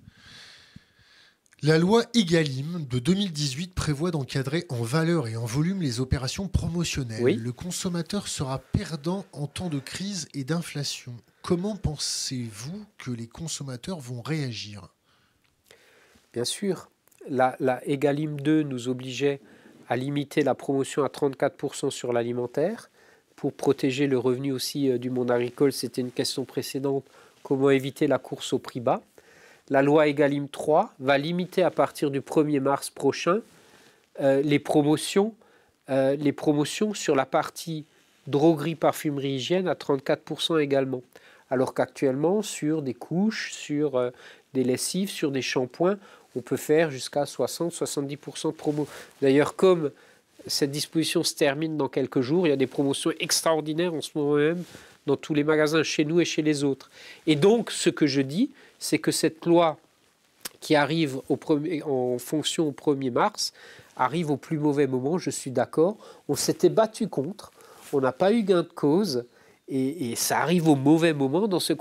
La loi Egalim de 2018 prévoit d'encadrer en valeur et en volume les opérations promotionnelles. Le consommateur sera perdant en temps de crise et d'inflation. Comment pensez-vous que les consommateurs vont réagir Bien sûr, la, la, Egalim 2 nous obligeait à limiter la promotion à 34% sur l'alimentaire. Pour protéger le revenu aussi euh, du monde agricole, c'était une question précédente, comment éviter la course au prix bas la loi Egalim 3 va limiter à partir du 1er mars prochain euh, euh, les, promotions, sur la partie droguerie, parfumerie, hygiène à 34% également. Alors qu'actuellement, sur des couches, sur euh, des lessives, sur des shampoings, on peut faire jusqu'à 60-70% de promo. D'ailleurs, comme cette disposition se termine dans quelques jours, il y a des promotions extraordinaires en ce moment même dans tous les magasins, chez nous et chez les autres. Et donc, ce que je dis, c'est que cette loi qui arrive en fonction au 1er mars arrive au plus mauvais moment, je suis d'accord. On s'était battu contre, on n'a pas eu gain de cause, et, ça arrive au mauvais moment dans ce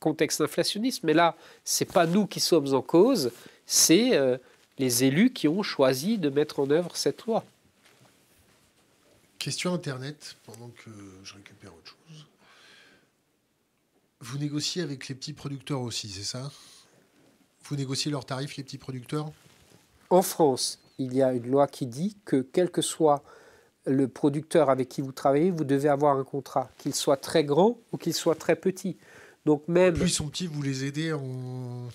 contexte, inflationniste. Mais là, ce n'est pas nous qui sommes en cause, c'est euh, les élus qui ont choisi de mettre en œuvre cette loi. Question Internet, pendant que je récupère autre chose. Vous négociez avec les petits producteurs aussi, c'est ça Vous négociez leurs tarifs, les petits producteurs En France, il y a une loi qui dit que quel que soit le producteur avec qui vous travaillez, vous devez avoir un contrat, qu'il soit très grand ou qu'il soit très petit. Donc même. Plus ils sont petits, vous les aidez en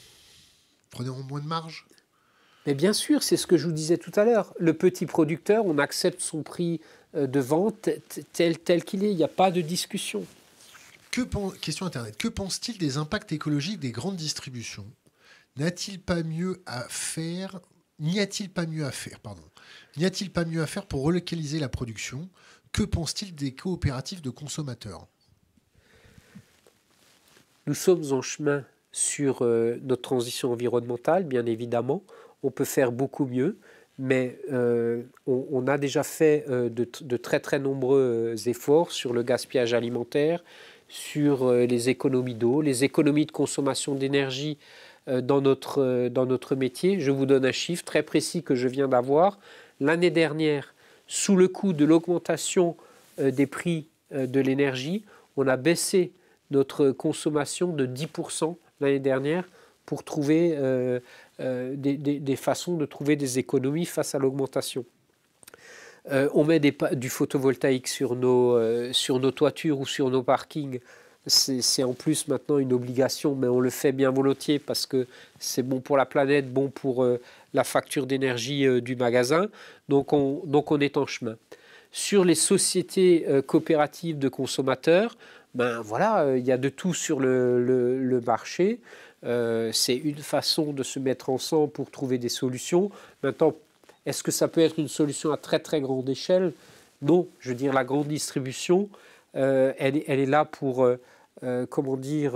prenant moins de marge. Mais bien sûr, c'est ce que je vous disais tout à l'heure. Le petit producteur, on accepte son prix euh, de vente tel tel qu'il est. Il n'y a pas de discussion question Internet. Que pense-t-il des impacts écologiques des grandes distributions N'a-t-il pas mieux à faire N'y a-t-il pas mieux à faire Pardon. N'y a-t-il pas mieux à faire pour relocaliser la production Que pense-t-il des coopératives de consommateurs Nous sommes en chemin sur euh, notre transition environnementale, bien évidemment. On peut faire beaucoup mieux mais euh, on, a déjà fait euh, de, de, très très nombreux efforts sur le gaspillage alimentaire, sur euh, les économies d'eau, les économies de consommation d'énergie euh, euh, dans notre, métier. Je vous donne un chiffre très précis que je viens d'avoir. L'année dernière, sous le coup de l'augmentation des prix de l'énergie, on a baissé notre consommation de 10% l'année dernière pour trouver des façons de trouver des économies face à l'augmentation. Euh, on met du photovoltaïque sur nos, euh, sur nos toitures ou sur nos parkings. C'est en plus maintenant une obligation, mais on le fait bien volontiers parce que c'est bon pour la planète, bon pour euh, la facture d'énergie du magasin. Donc on, donc on est en chemin. Sur les sociétés coopératives de consommateurs, ben voilà, il y a de tout sur le, marché. c'est une façon de se mettre ensemble pour trouver des solutions. Maintenant, est-ce que ça peut être une solution à très très grande échelle Non, je veux dire, la grande distribution, euh, elle, est là pour, euh, euh, comment dire,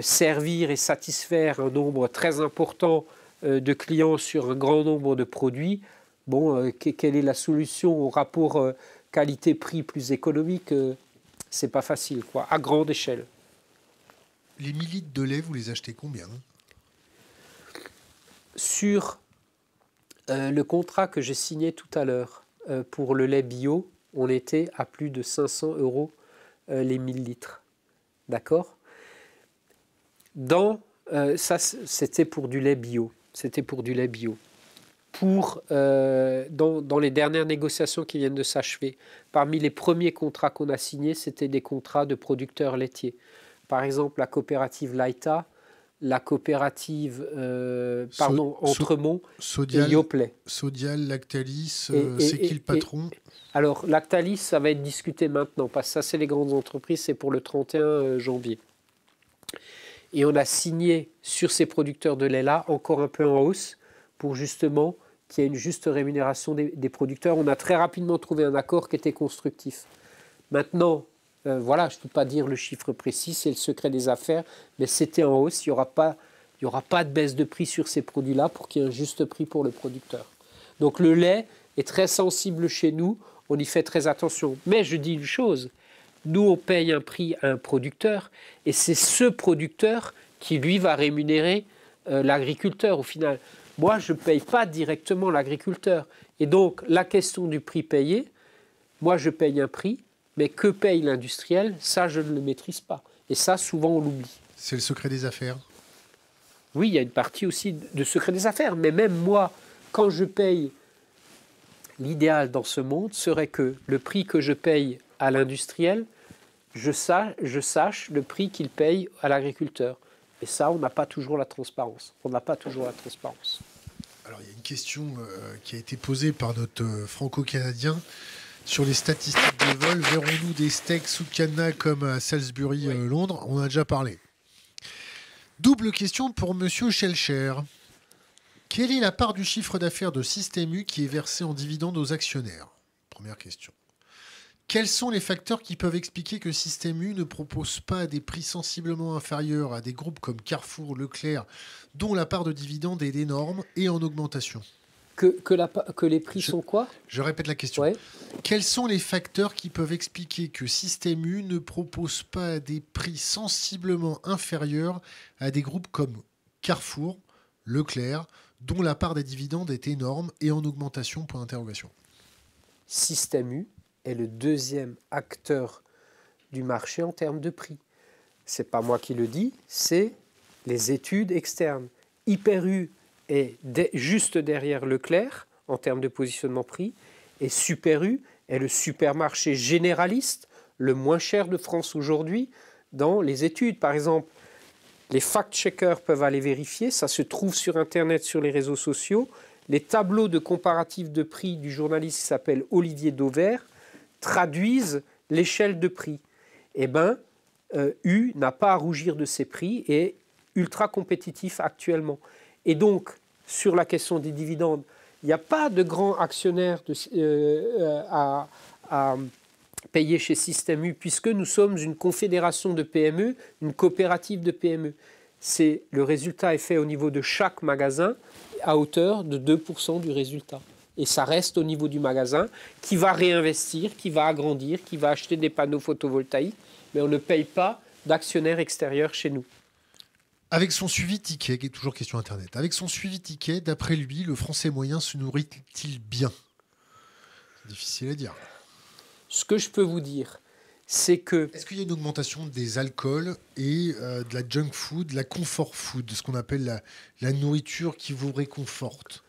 servir et satisfaire un nombre très important de clients sur un grand nombre de produits. Bon, quelle est la solution au rapport qualité-prix plus économique C'est pas facile, quoi, à grande échelle. Les millilitres de lait, vous les achetez combien Sur euh, le contrat que j'ai signé tout à l'heure euh, pour le lait bio, on était à plus de 500 euros euh, les 1000 litres. D'accord Dans, ça c'était pour du lait bio. C'était pour du lait bio. Pour, dans, dans, les dernières négociations qui viennent de s'achever, parmi les premiers contrats qu'on a signés, c'était des contrats de producteurs laitiers. Par exemple, la coopérative Laita, la coopérative, euh, pardon, Entremont Sodial, Lactalis, euh, c'est qui le patron Alors, Lactalis, ça va être discuté maintenant, parce que ça, c'est les grandes entreprises, c'est pour le 31 euh, janvier. Et on a signé sur ces producteurs de lait-là, encore un peu en hausse, pour justement qu'il y ait une juste rémunération des producteurs. On a très rapidement trouvé un accord qui était constructif. Maintenant, euh, voilà, je ne peux pas dire le chiffre précis, c'est le secret des affaires, mais c'était en hausse. Il n'y aura, pas, aura pas de baisse de prix sur ces produits-là pour qu'il y ait un juste prix pour le producteur. Donc le lait est très sensible chez nous, on y fait très attention. Mais je dis une chose, nous on paye un prix à un producteur et c'est ce producteur qui lui va rémunérer euh, l'agriculteur au final. Moi je ne paye pas directement l'agriculteur et donc la question du prix payé, moi je paye un prix, mais que paye l'industriel Ça, je ne le maîtrise pas. Et ça, souvent, on l'oublie. C'est le secret des affaires Oui, il y a une partie aussi de secret des affaires. Mais même moi, quand je paye, l'idéal dans ce monde serait que le prix que je paye à l'industriel, je sache, le prix qu'il paye à l'agriculteur. Et ça, on n'a pas toujours la transparence. On n'a pas toujours la transparence. Alors, il y a une question euh, qui a été posée par notre euh, franco-canadien. Sur les statistiques des vols, verrons-nous des steaks sous cadenas comme à Salisbury, euh, Londres On a déjà parlé. Double question pour Monsieur Schelcher. Quelle est la part du chiffre d'affaires de Système U qui est versée en dividendes aux actionnaires Première question. Quels sont les facteurs qui peuvent expliquer que Système U ne propose pas des prix sensiblement inférieurs à des groupes comme Carrefour, Leclerc, dont la part de dividendes est énorme et en augmentation que, les prix sont quoi Je répète la question. Quels sont les facteurs qui peuvent expliquer que Système U ne propose pas des prix sensiblement inférieurs à des groupes comme Carrefour, Leclerc, dont la part des dividendes est énorme et en augmentation point interrogation Système U est le deuxième acteur du marché en termes de prix. C'est pas moi qui le dis, c'est les études externes. Hyper U est juste derrière Leclerc en termes de positionnement prix, et Super U est le supermarché généraliste le moins cher de France aujourd'hui dans les études. Par exemple, les fact-checkers peuvent aller vérifier, ça se trouve sur Internet, sur les réseaux sociaux. Les tableaux de comparatif de prix du journaliste qui s'appelle Olivier Dauvert traduisent l'échelle de prix. Eh bien, euh, U n'a pas à rougir de ses prix et est ultra compétitif actuellement. Et donc, sur la question des dividendes, il n'y a pas de grands actionnaires euh, euh, à, payer chez Système U, puisque nous sommes une confédération de PME, une coopérative de PME. le résultat est fait au niveau de chaque magasin à hauteur de 2% du résultat. Et ça reste au niveau du magasin qui va réinvestir, qui va agrandir, qui va acheter des panneaux photovoltaïques, mais on ne paye pas d'actionnaires extérieurs chez nous. Avec son suivi ticket, qui est toujours question Internet, avec son suivi ticket, d'après lui, le français moyen se nourrit-il bien Difficile à dire. Ce que je peux vous dire, c'est que... Est-ce qu'il y a une augmentation des alcools et euh, de la junk food, de la comfort food, de ce qu'on appelle la, la nourriture qui vous réconforte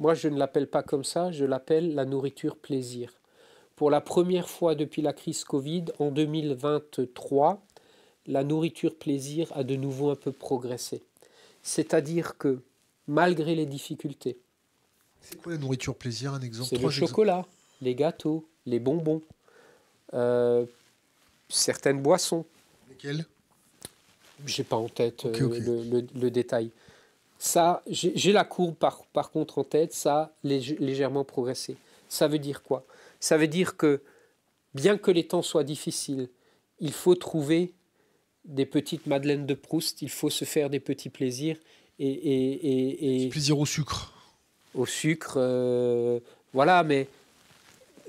Moi, je ne l'appelle pas comme ça, je l'appelle la nourriture plaisir. Pour la première fois depuis la crise Covid, en 2023, la nourriture plaisir a de nouveau un peu progressé. C'est-à-dire que malgré les difficultés. C'est quoi la nourriture plaisir Un exemple C'est le chocolat, les gâteaux, les bonbons, euh, certaines boissons. Lesquelles J'ai pas en tête euh, Le, détail. Ça, j'ai la courbe par contre en tête, ça a légèrement progressé. Ça veut dire quoi Ça veut dire que bien que les temps soient difficiles, il faut trouver des petites madeleines de Proust, il faut se faire des petits plaisirs. Et, et, et, plaisir au sucre. Au sucre, euh, voilà, mais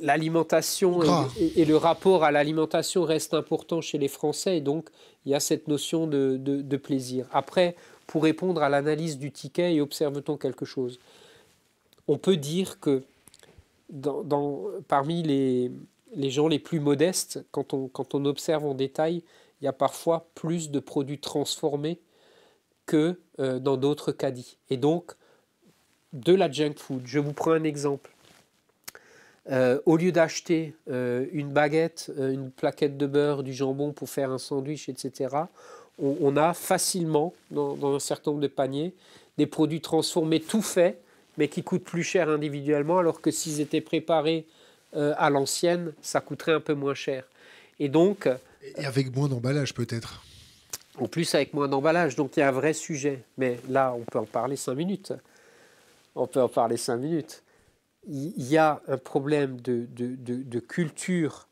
l'alimentation et, le rapport à l'alimentation reste important chez les Français, et donc il y a cette notion de, plaisir. Après, pour répondre à l'analyse du ticket, observe-t-on quelque chose On peut dire que parmi les, les gens les plus modestes, quand on, quand on observe en détail, il y a parfois plus de produits transformés que euh, dans d'autres caddies. Et donc, de la junk food, je vous prends un exemple. Euh, au lieu d'acheter euh, une baguette, une plaquette de beurre, du jambon pour faire un sandwich, etc., on, a facilement, dans, dans, un certain nombre de paniers, des produits transformés tout faits, mais qui coûtent plus cher individuellement, alors que s'ils étaient préparés à l'ancienne, ça coûterait un peu moins cher. Et donc, et avec moins d'emballage peut-être En plus avec moins d'emballage, donc il y a un vrai sujet. Mais là, on peut en parler cinq minutes. On peut en parler cinq minutes. Il y a un problème de, de, de, culture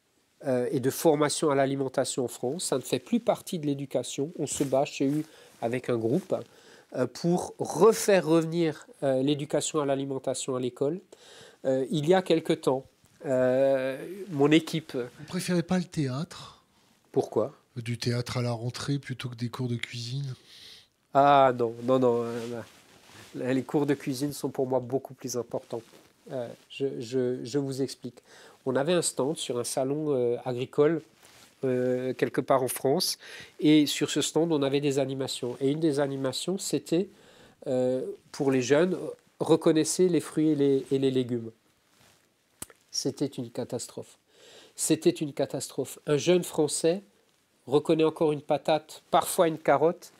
euh, et de formation à l'alimentation en France. Ça ne fait plus partie de l'éducation. On se bat, chez eu avec un groupe, euh, pour refaire revenir euh, l'éducation à l'alimentation à l'école. il y a quelque temps, mon équipe... Vous préférez pas le théâtre pourquoi Du théâtre à la rentrée plutôt que des cours de cuisine Ah non, non, non. Euh, les cours de cuisine sont pour moi beaucoup plus importants. Euh, je, vous explique. On avait un stand sur un salon euh, agricole quelque part en France et sur ce stand on avait des animations. Et une des animations c'était pour les jeunes reconnaissez les fruits et les légumes. C'était une catastrophe. C'était une catastrophe. Un jeune Français reconnaît encore une patate, parfois une carotte,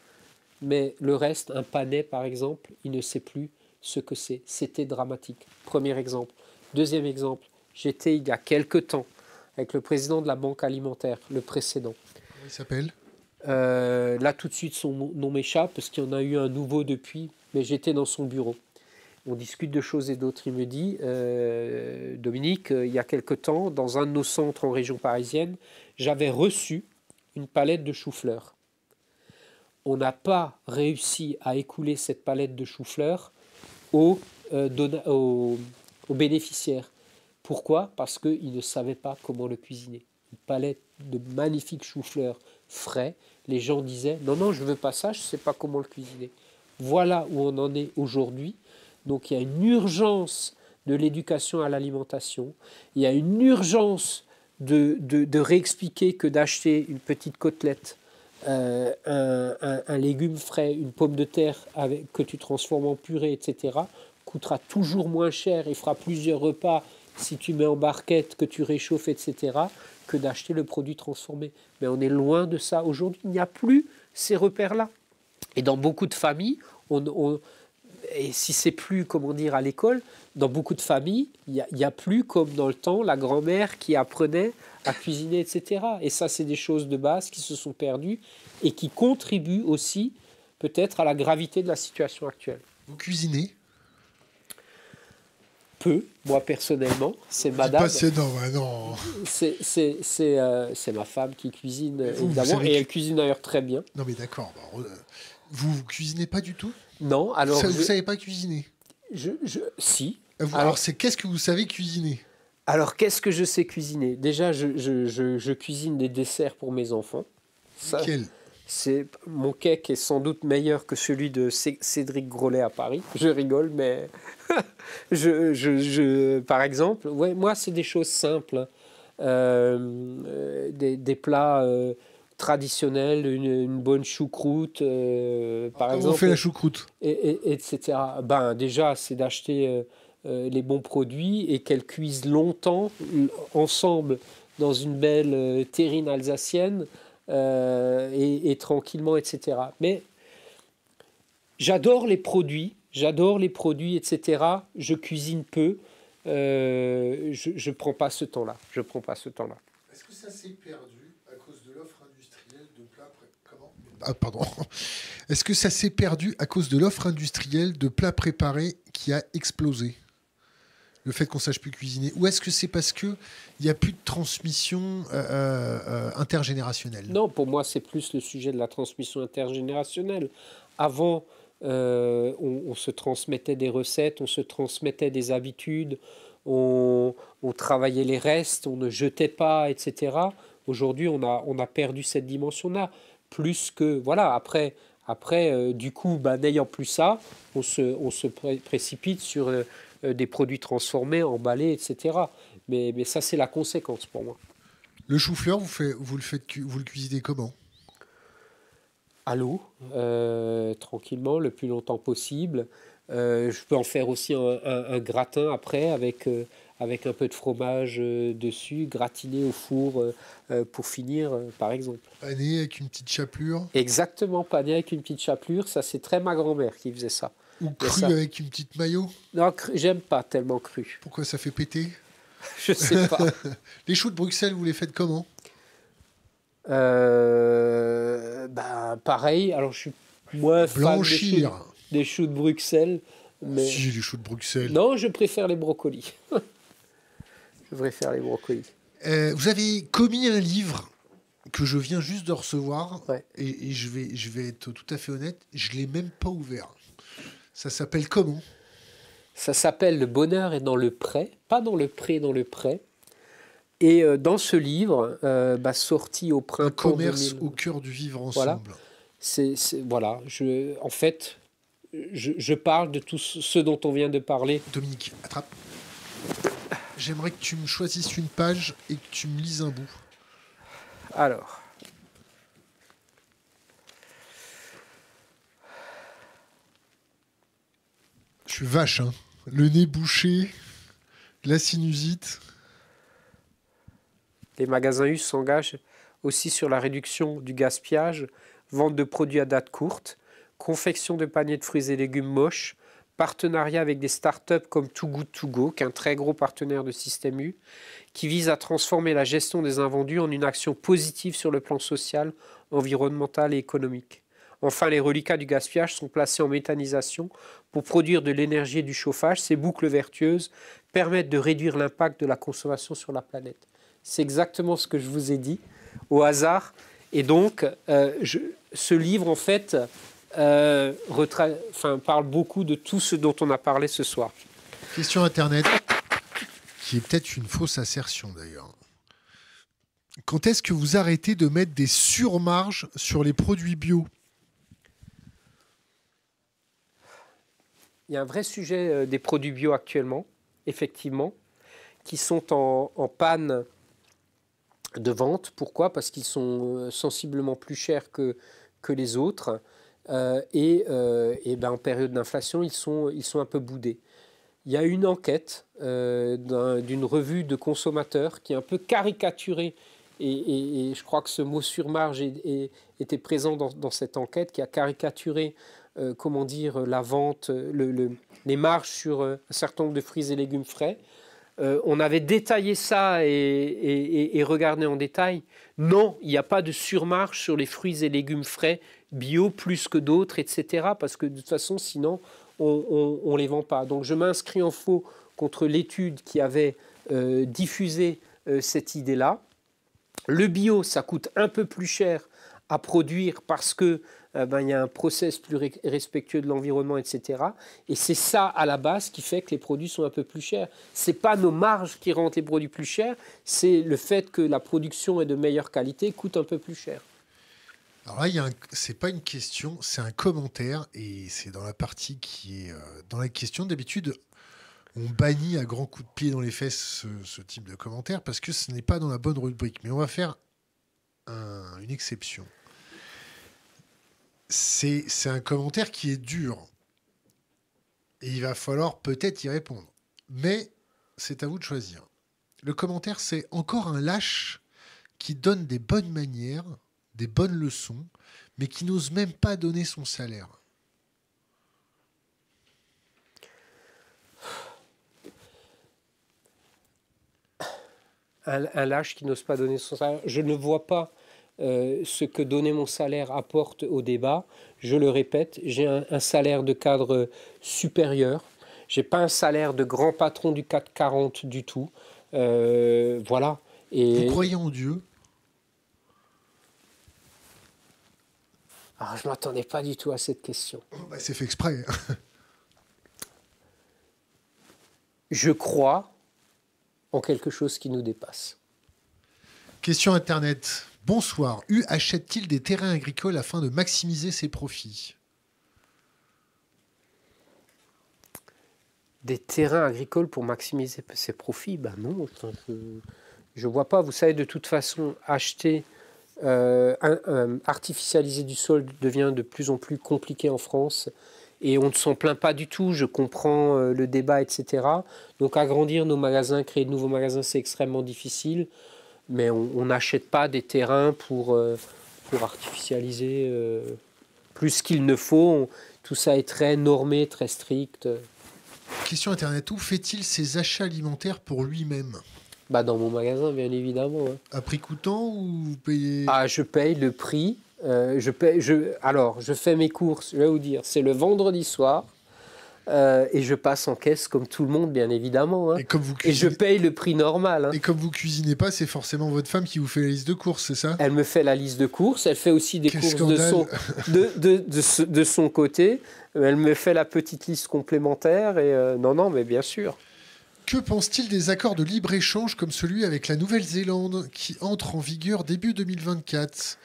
mais le reste, un panais par exemple, il ne sait plus ce que c'est. C'était dramatique. Premier exemple. Deuxième exemple, j'étais il y a quelque temps avec le président de la Banque alimentaire, le précédent. Comment Il s'appelle euh, Là, tout de suite, son nom m'échappe parce qu'il y en a eu un nouveau depuis, mais j'étais dans son bureau on discute de choses et d'autres. Il me dit, euh, Dominique, euh, il y a quelque temps, dans un de nos centres en région parisienne, j'avais reçu une palette de choux-fleurs. On n'a pas réussi à écouler cette palette de choux-fleurs euh, aux, aux, bénéficiaires. Pourquoi Parce qu'ils ne savaient pas comment le cuisiner. Une palette de magnifiques choux-fleurs frais. Les gens disaient, non, non, je ne veux pas ça, je ne sais pas comment le cuisiner. Voilà où on en est aujourd'hui. Donc il y a une urgence de l'éducation à l'alimentation, il y a une urgence de, de, réexpliquer que d'acheter une petite côtelette, euh, un, légume frais, une pomme de terre que tu transformes en purée, etc., coûtera toujours moins cher et fera plusieurs repas si tu mets en barquette, que tu réchauffes, etc., que d'acheter le produit transformé. Mais on est loin de ça. Aujourd'hui, il n'y a plus ces repères-là. Et dans beaucoup de familles, on et si c'est plus, comment dire, à l'école, dans beaucoup de familles, il n'y a, plus, comme dans le temps, la grand-mère qui apprenait à cuisiner, etc. Et ça, c'est des choses de base qui se sont perdues et qui contribuent aussi, peut-être, à la gravité de la situation actuelle. Vous cuisinez Peu, moi personnellement. C'est madame. C'est euh, C'est ma femme qui cuisine, évidemment, et elle cuisine d'ailleurs très bien. Non, mais d'accord. Euh, vous, vous cuisinez pas du tout non, alors. vous ne savez pas cuisiner je, Si. Euh, alors, c'est qu'est-ce que vous savez cuisiner Alors, qu'est-ce que je sais cuisiner Déjà, je, cuisine des desserts pour mes enfants. Ça, c'est Mon cake est sans doute meilleur que celui de Cédric Grolet à Paris. Je rigole, mais. je, Par exemple, ouais, moi, c'est des choses simples. Hein. Euh, euh, des, plats traditionnelle, une, bonne choucroute, euh, par exemple. on fait la choucroute et, Etc. Ben, déjà, c'est d'acheter euh, euh, les bons produits et qu'elles cuisent longtemps, ensemble, dans une belle terrine alsacienne, et, tranquillement, etc. Mais j'adore les produits, j'adore les produits, etc. Je cuisine peu. je ne prends pas ce temps-là. Je prends pas ce temps-là. Est-ce que ça s'est perdu Ah, pardon. Est-ce que ça s'est perdu à cause de l'offre industrielle de plats préparés qui a explosé le fait qu'on sache plus cuisiner Ou est-ce que c'est parce qu'il n'y a plus de transmission euh, euh, euh, intergénérationnelle Non, pour moi, c'est plus le sujet de la transmission intergénérationnelle. Avant, on, se transmettait des recettes, on se transmettait des habitudes, on, travaillait les restes, on ne jetait pas, etc. Aujourd'hui, on a perdu cette dimension-là plus que voilà après après euh, du coup ben, n'ayant plus ça on se, on se précipite sur euh, euh, des produits transformés emballés etc mais, ça c'est la conséquence pour moi le chou-fleur vous, fait, vous le faites vous le cuisinez comment à l'eau tranquillement le plus longtemps possible je peux en faire aussi un gratin après avec avec un peu de fromage euh, dessus, gratiné au four euh, euh, pour finir, par exemple. Pané avec une petite chapelure Exactement, pané avec une petite chapelure. Ça, c'est très ma grand-mère qui faisait ça. Ou cru avec une petite maillot Non, j'aime pas tellement cru. Pourquoi ça fait péter Je sais pas. les choux de Bruxelles, vous les faites comment ben, pareil, alors je suis moins Blanchir. fan des choux, de Bruxelles. Ah, mais... Si j'ai des de Bruxelles. Non, je préfère les brocolis. Je faire les brocolis. Euh, vous avez commis un livre que je viens juste de recevoir. Et, je, vais, je vais être tout à fait honnête, je ne l'ai même pas ouvert. Ça s'appelle comment Ça s'appelle Le bonheur est dans le prêt. Pas dans le prêt, dans le prêt. Et euh, dans ce livre, euh, bah, sorti au printemps. Un commerce au cœur du vivre ensemble. Voilà. voilà. Je, en fait, je, je parle de tout ce dont on vient de parler. Dominique, attrape. J'aimerais que tu me choisisses une page et que tu me lises un bout. Alors. Je suis vache, hein. Le nez bouché, la sinusite. Les magasins US s'engagent aussi sur la réduction du gaspillage, vente de produits à date courte, confection de paniers de fruits et légumes moches, partenariat avec des startups comme Too Good To Go, qui est un très gros partenaire de Système U, qui vise à transformer la gestion des invendus en une action positive sur le plan social, environnemental et économique. Enfin, les reliquats du gaspillage sont placés en méthanisation pour produire de l'énergie et du chauffage. Ces boucles vertueuses permettent de réduire l'impact de la consommation sur la planète. C'est exactement ce que je vous ai dit au hasard. Et donc, euh, ce livre, en fait, euh, parle beaucoup de tout ce dont on a parlé ce soir. Question Internet, qui est peut-être une fausse assertion d'ailleurs. Quand est-ce que vous arrêtez de mettre des surmarges sur les produits bio Il y a un vrai sujet euh, des produits bio actuellement, effectivement, qui sont en, panne de vente. Pourquoi Parce qu'ils sont euh, sensiblement plus chers que les autres. Euh, et, euh, ben, en période d'inflation, ils sont, ils sont un peu boudés. Il y a une enquête euh, d'une revue de consommateurs qui est un peu caricaturée et, je crois que ce mot surmarge était présent dans, cette enquête qui a caricaturé, comment dire, la vente, le, les marges sur un certain nombre de fruits et légumes frais. on avait détaillé ça et, et regardé en détail. Non, il n'y a pas de surmarge sur les fruits et légumes frais bio plus que d'autres, etc. Parce que de toute façon, sinon, on ne les vend pas. Donc je m'inscris en faux contre l'étude qui avait euh, diffusé euh, cette idée-là. Le bio, ça coûte un peu plus cher à produire parce que euh, ben, il y a un process plus respectueux de l'environnement, etc. Et c'est ça à la base qui fait que les produits sont un peu plus chers. n'est pas nos marges qui rendent les produits plus chers, c'est le fait que la production est de meilleure qualité coûte un peu plus cher. Alors là, c'est pas une question, c'est un commentaire, et c'est dans la partie qui est euh, dans la question. D'habitude, on bannit à grands coups de pied dans les fesses ce, type de commentaire parce que ce n'est pas dans la bonne rubrique. Mais on va faire une exception. C'est un commentaire qui est dur. Et il va falloir peut-être y répondre. Mais c'est à vous de choisir. Le commentaire, c'est encore un lâche qui donne des bonnes manières des bonnes leçons, mais qui n'ose même pas donner son salaire. Un, lâche qui n'ose pas donner son salaire. Je ne vois pas euh, ce que donner mon salaire apporte au débat. Je le répète, j'ai un, salaire de cadre supérieur. J'ai pas un salaire de grand patron du 440 du tout. Euh, voilà. Et... Vous croyez en Dieu Ah, je ne m'attendais pas du tout à cette question. Oh, bah, c'est fait exprès. je crois en quelque chose qui nous dépasse. Question Internet. Bonsoir. U achète-t-il des terrains agricoles afin de maximiser ses profits Des terrains agricoles pour maximiser ses profits Ben non, je ne vois pas. Vous savez, de toute façon, acheter euh, euh, artificialiser du sol devient de plus en plus compliqué en France et on ne s'en plaint pas du tout, je comprends euh, le débat, etc. Donc agrandir nos magasins, créer de nouveaux magasins, c'est extrêmement difficile, mais on n'achète pas des terrains pour, artificialiser plus qu'il ne faut. tout ça est très normé, très strict. Question Internet, où fait-il ses achats alimentaires pour lui-même bah, dans mon magasin, bien évidemment. Hein. À prix coûtant ou vous payez Ah, je paye le prix. Euh, je paye, je, alors, je fais mes courses, je vais vous dire, c'est le vendredi soir. Euh, et je passe en caisse comme tout le monde, bien évidemment. Hein. Et, comme vous cuisinez... je paye le prix normal. Hein. Et comme vous cuisinez pas, c'est forcément votre femme qui vous fait la liste de courses, c'est ça Elle me fait la liste de courses, elle fait aussi des courses de son, de, son côté, elle me fait la petite liste complémentaire. Et euh, non, non, mais bien sûr. Que pense-t-il des accords de libre-échange comme celui avec la Nouvelle-Zélande qui entre en vigueur début 2024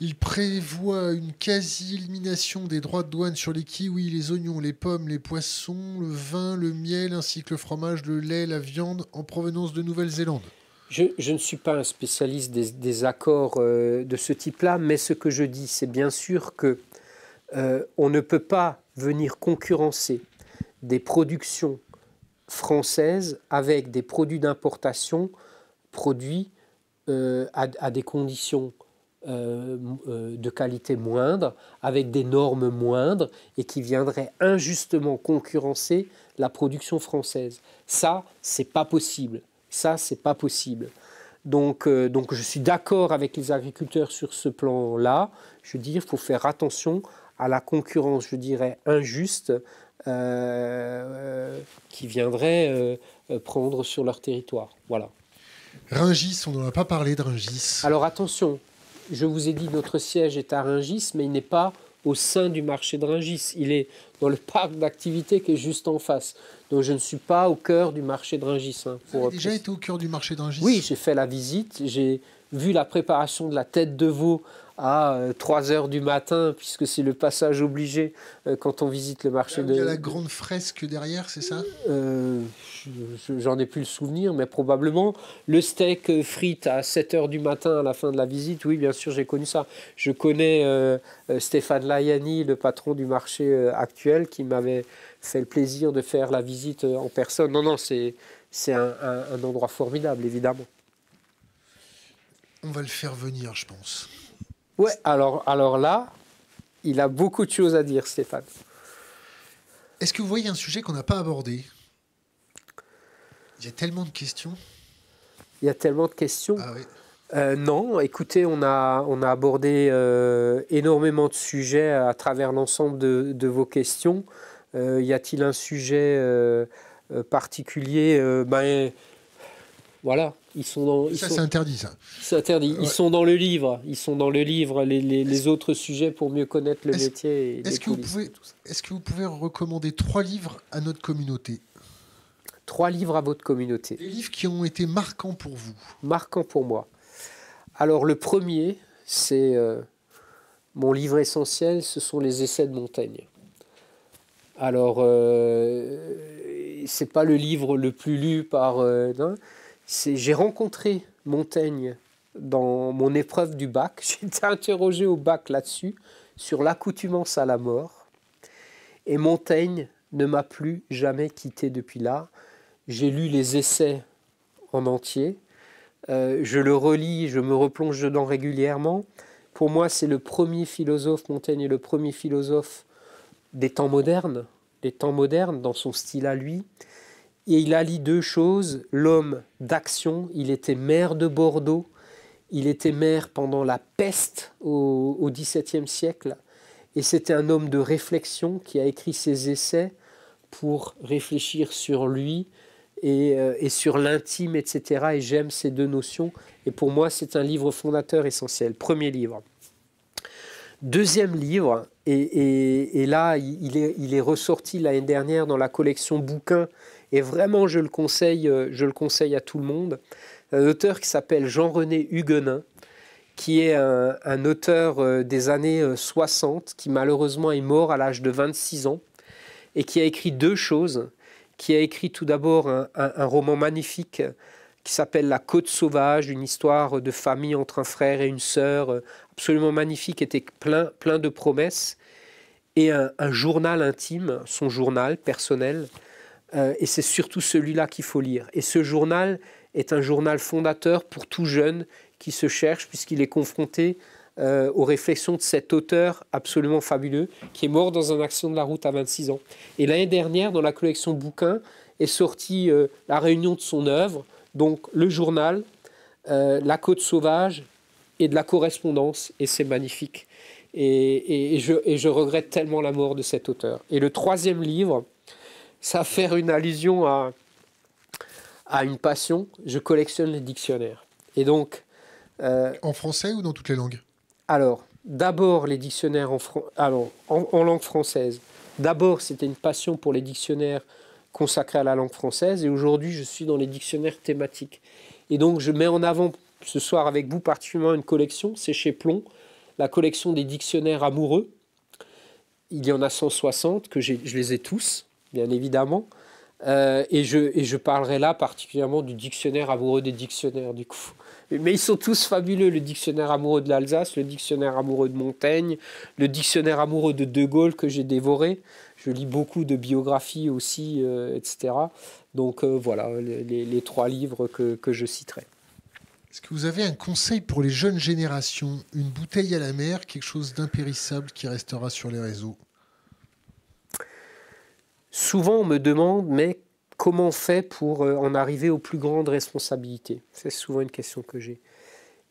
Il prévoit une quasi-élimination des droits de douane sur les kiwis, les oignons, les pommes, les poissons, le vin, le miel ainsi que le fromage, le lait, la viande en provenance de Nouvelle-Zélande. Je, ne suis pas un spécialiste des, accords euh, de ce type-là, mais ce que je dis, c'est bien sûr que euh, on ne peut pas venir concurrencer des productions française avec des produits d'importation produits euh, à, des conditions euh, euh, de qualité moindre, avec des normes moindres, et qui viendraient injustement concurrencer la production française. Ça, c'est pas possible. Ça, c'est pas possible. Donc, donc je suis d'accord avec les agriculteurs sur ce plan-là. Je veux dire, il faut faire attention à la concurrence, je dirais, injuste euh, euh, qui viendraient euh, prendre sur leur territoire. Voilà. Ringis, on n'en a pas parlé de Ringis. Alors attention, je vous ai dit notre siège est à Ringis, mais il n'est pas au sein du marché de Ringis. Il est dans le parc d'activité qui est juste en face. Donc je ne suis pas au cœur du marché de Ringis. Hein, vous avez déjà été au cœur du marché de Ringis Oui, j'ai fait la visite, j'ai vu la préparation de la tête de veau à 3 euh, h du matin, puisque c'est le passage obligé euh, quand on visite le marché de. Il y a la grande fresque derrière, c'est ça euh, J'en ai plus le souvenir, mais probablement. Le steak frite à 7 h du matin à la fin de la visite, oui, bien sûr, j'ai connu ça. Je connais Stéphane Layani, le patron du marché actuel, qui m'avait fait le plaisir de faire la visite en personne. Non, non, c'est un endroit formidable, évidemment. On va le faire venir, je pense. Ouais, alors, alors là, il a beaucoup de choses à dire, Stéphane. Est-ce que vous voyez un sujet qu'on n'a pas abordé Il y a tellement de questions. Il y a tellement de questions. Ah, oui. Euh, non, écoutez, on a, on a abordé euh, énormément de sujets à travers l'ensemble de, vos questions. Euh, y a-t-il un sujet particulier Ben voilà, ils sont dans, ça, c'est interdit, ça. interdit. Ils sont dans le livre. Ils sont dans le livre, les, autres sujets pour mieux connaître le métier. est-ce, que vous pouvez, est que vous pouvez recommander trois livres à notre communauté Trois livres à votre communauté. Des livres qui ont été marquants pour vous. Marquants pour moi. Alors, le premier, c'est euh, mon livre essentiel ce sont les essais de Montaigne. Alors, euh, ce n'est pas le livre le plus lu par. Euh, j'ai rencontré Montaigne dans mon épreuve du bac. J'ai été interrogé au bac là-dessus, sur l'accoutumance à la mort. Et Montaigne ne m'a plus jamais quitté depuis là. J'ai lu les essais en entier. Euh, je le relis, je me replonge dedans régulièrement. Pour moi, c'est le premier philosophe, Montaigne est le premier philosophe des temps modernes, des temps modernes dans son style à lui et il a allie deux choses. L'homme d'action, il était maire de Bordeaux, il était maire pendant la peste au XVIIe siècle, et c'était un homme de réflexion qui a écrit ses essais pour réfléchir sur lui et, euh, sur l'intime, etc. Et j'aime ces deux notions, et pour moi c'est un livre fondateur essentiel, premier livre. Deuxième livre, et, là il est, il est ressorti l'année dernière dans la collection bouquins et vraiment, je le conseille, euh, je le conseille à tout le monde. Un auteur qui s'appelle Jean-René Huguenin, qui est un, auteur euh, des années 60, euh, qui malheureusement est mort à l'âge de 26 ans, et qui a écrit deux choses. Qui a écrit tout d'abord un, roman magnifique qui s'appelle La Côte Sauvage, une histoire de famille entre un frère et une sœur, absolument magnifique, était plein, plein de promesses, et un journal intime, son journal personnel, euh, et c'est surtout celui-là qu'il faut lire. Et ce journal est un journal fondateur pour tout jeune qui se cherche, puisqu'il est confronté euh, aux réflexions de cet auteur absolument fabuleux, qui est mort dans un accident de la route à 26 ans. Et l'année dernière, dans la collection bouquins, est sortie euh, la réunion de son œuvre, donc le journal, la côte sauvage et de la correspondance, et c'est magnifique. et je regrette tellement la mort de cet auteur. Et le troisième livre, ça faire une allusion à, à une passion. Je collectionne les dictionnaires. Et donc. Euh, en français ou dans toutes les langues Alors, d'abord les dictionnaires en, en, langue française. D'abord, c'était une passion pour les dictionnaires consacrés à la langue française. Et aujourd'hui, je suis dans les dictionnaires thématiques. Et donc, je mets en avant ce soir avec vous particulièrement une collection. C'est chez Plomb, la collection des dictionnaires amoureux. Il y en a 160 que je les ai tous bien évidemment. Euh, et, je, et je parlerai là particulièrement du dictionnaire amoureux des dictionnaires, du coup. Mais ils sont tous fabuleux, le dictionnaire amoureux de l'Alsace, le dictionnaire amoureux de Montaigne, le dictionnaire amoureux de De Gaulle que j'ai dévoré. Je lis beaucoup de biographies aussi, euh, etc. Donc euh, voilà les, trois livres que, que je citerai. Est-ce que vous avez un conseil pour les jeunes générations Une bouteille à la mer, quelque chose d'impérissable qui restera sur les réseaux Souvent, on me demande, mais comment on fait pour euh, en arriver aux plus grandes responsabilités C'est souvent une question que j'ai.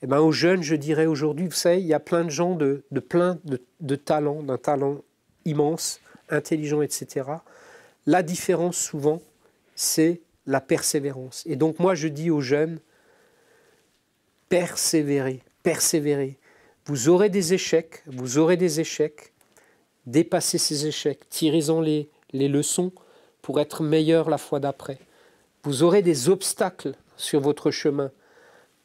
Eh bien, aux jeunes, je dirais aujourd'hui, vous savez, il y a plein de gens de, plein de, de talents, d'un talent immense, intelligent, etc. La différence, souvent, c'est la persévérance. Et donc, moi, je dis aux jeunes, persévérez, persévérez. Vous aurez des échecs, vous aurez des échecs, dépassez ces échecs, tirez-en les, les leçons pour être meilleur la fois d'après. Vous aurez des obstacles sur votre chemin.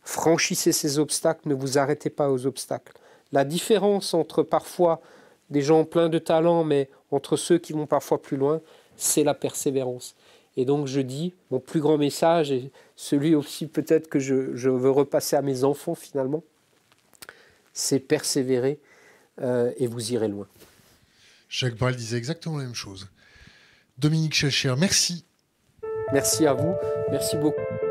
Franchissez ces obstacles, ne vous arrêtez pas aux obstacles. La différence entre parfois des gens pleins de talent, mais entre ceux qui vont parfois plus loin, c'est la persévérance. Et donc je dis, mon plus grand message, et celui aussi peut-être que je, veux repasser à mes enfants finalement, c'est persévérer euh, et vous irez loin. Jacques Brel disait exactement la même chose. Dominique Chachère, merci. Merci à vous, merci beaucoup.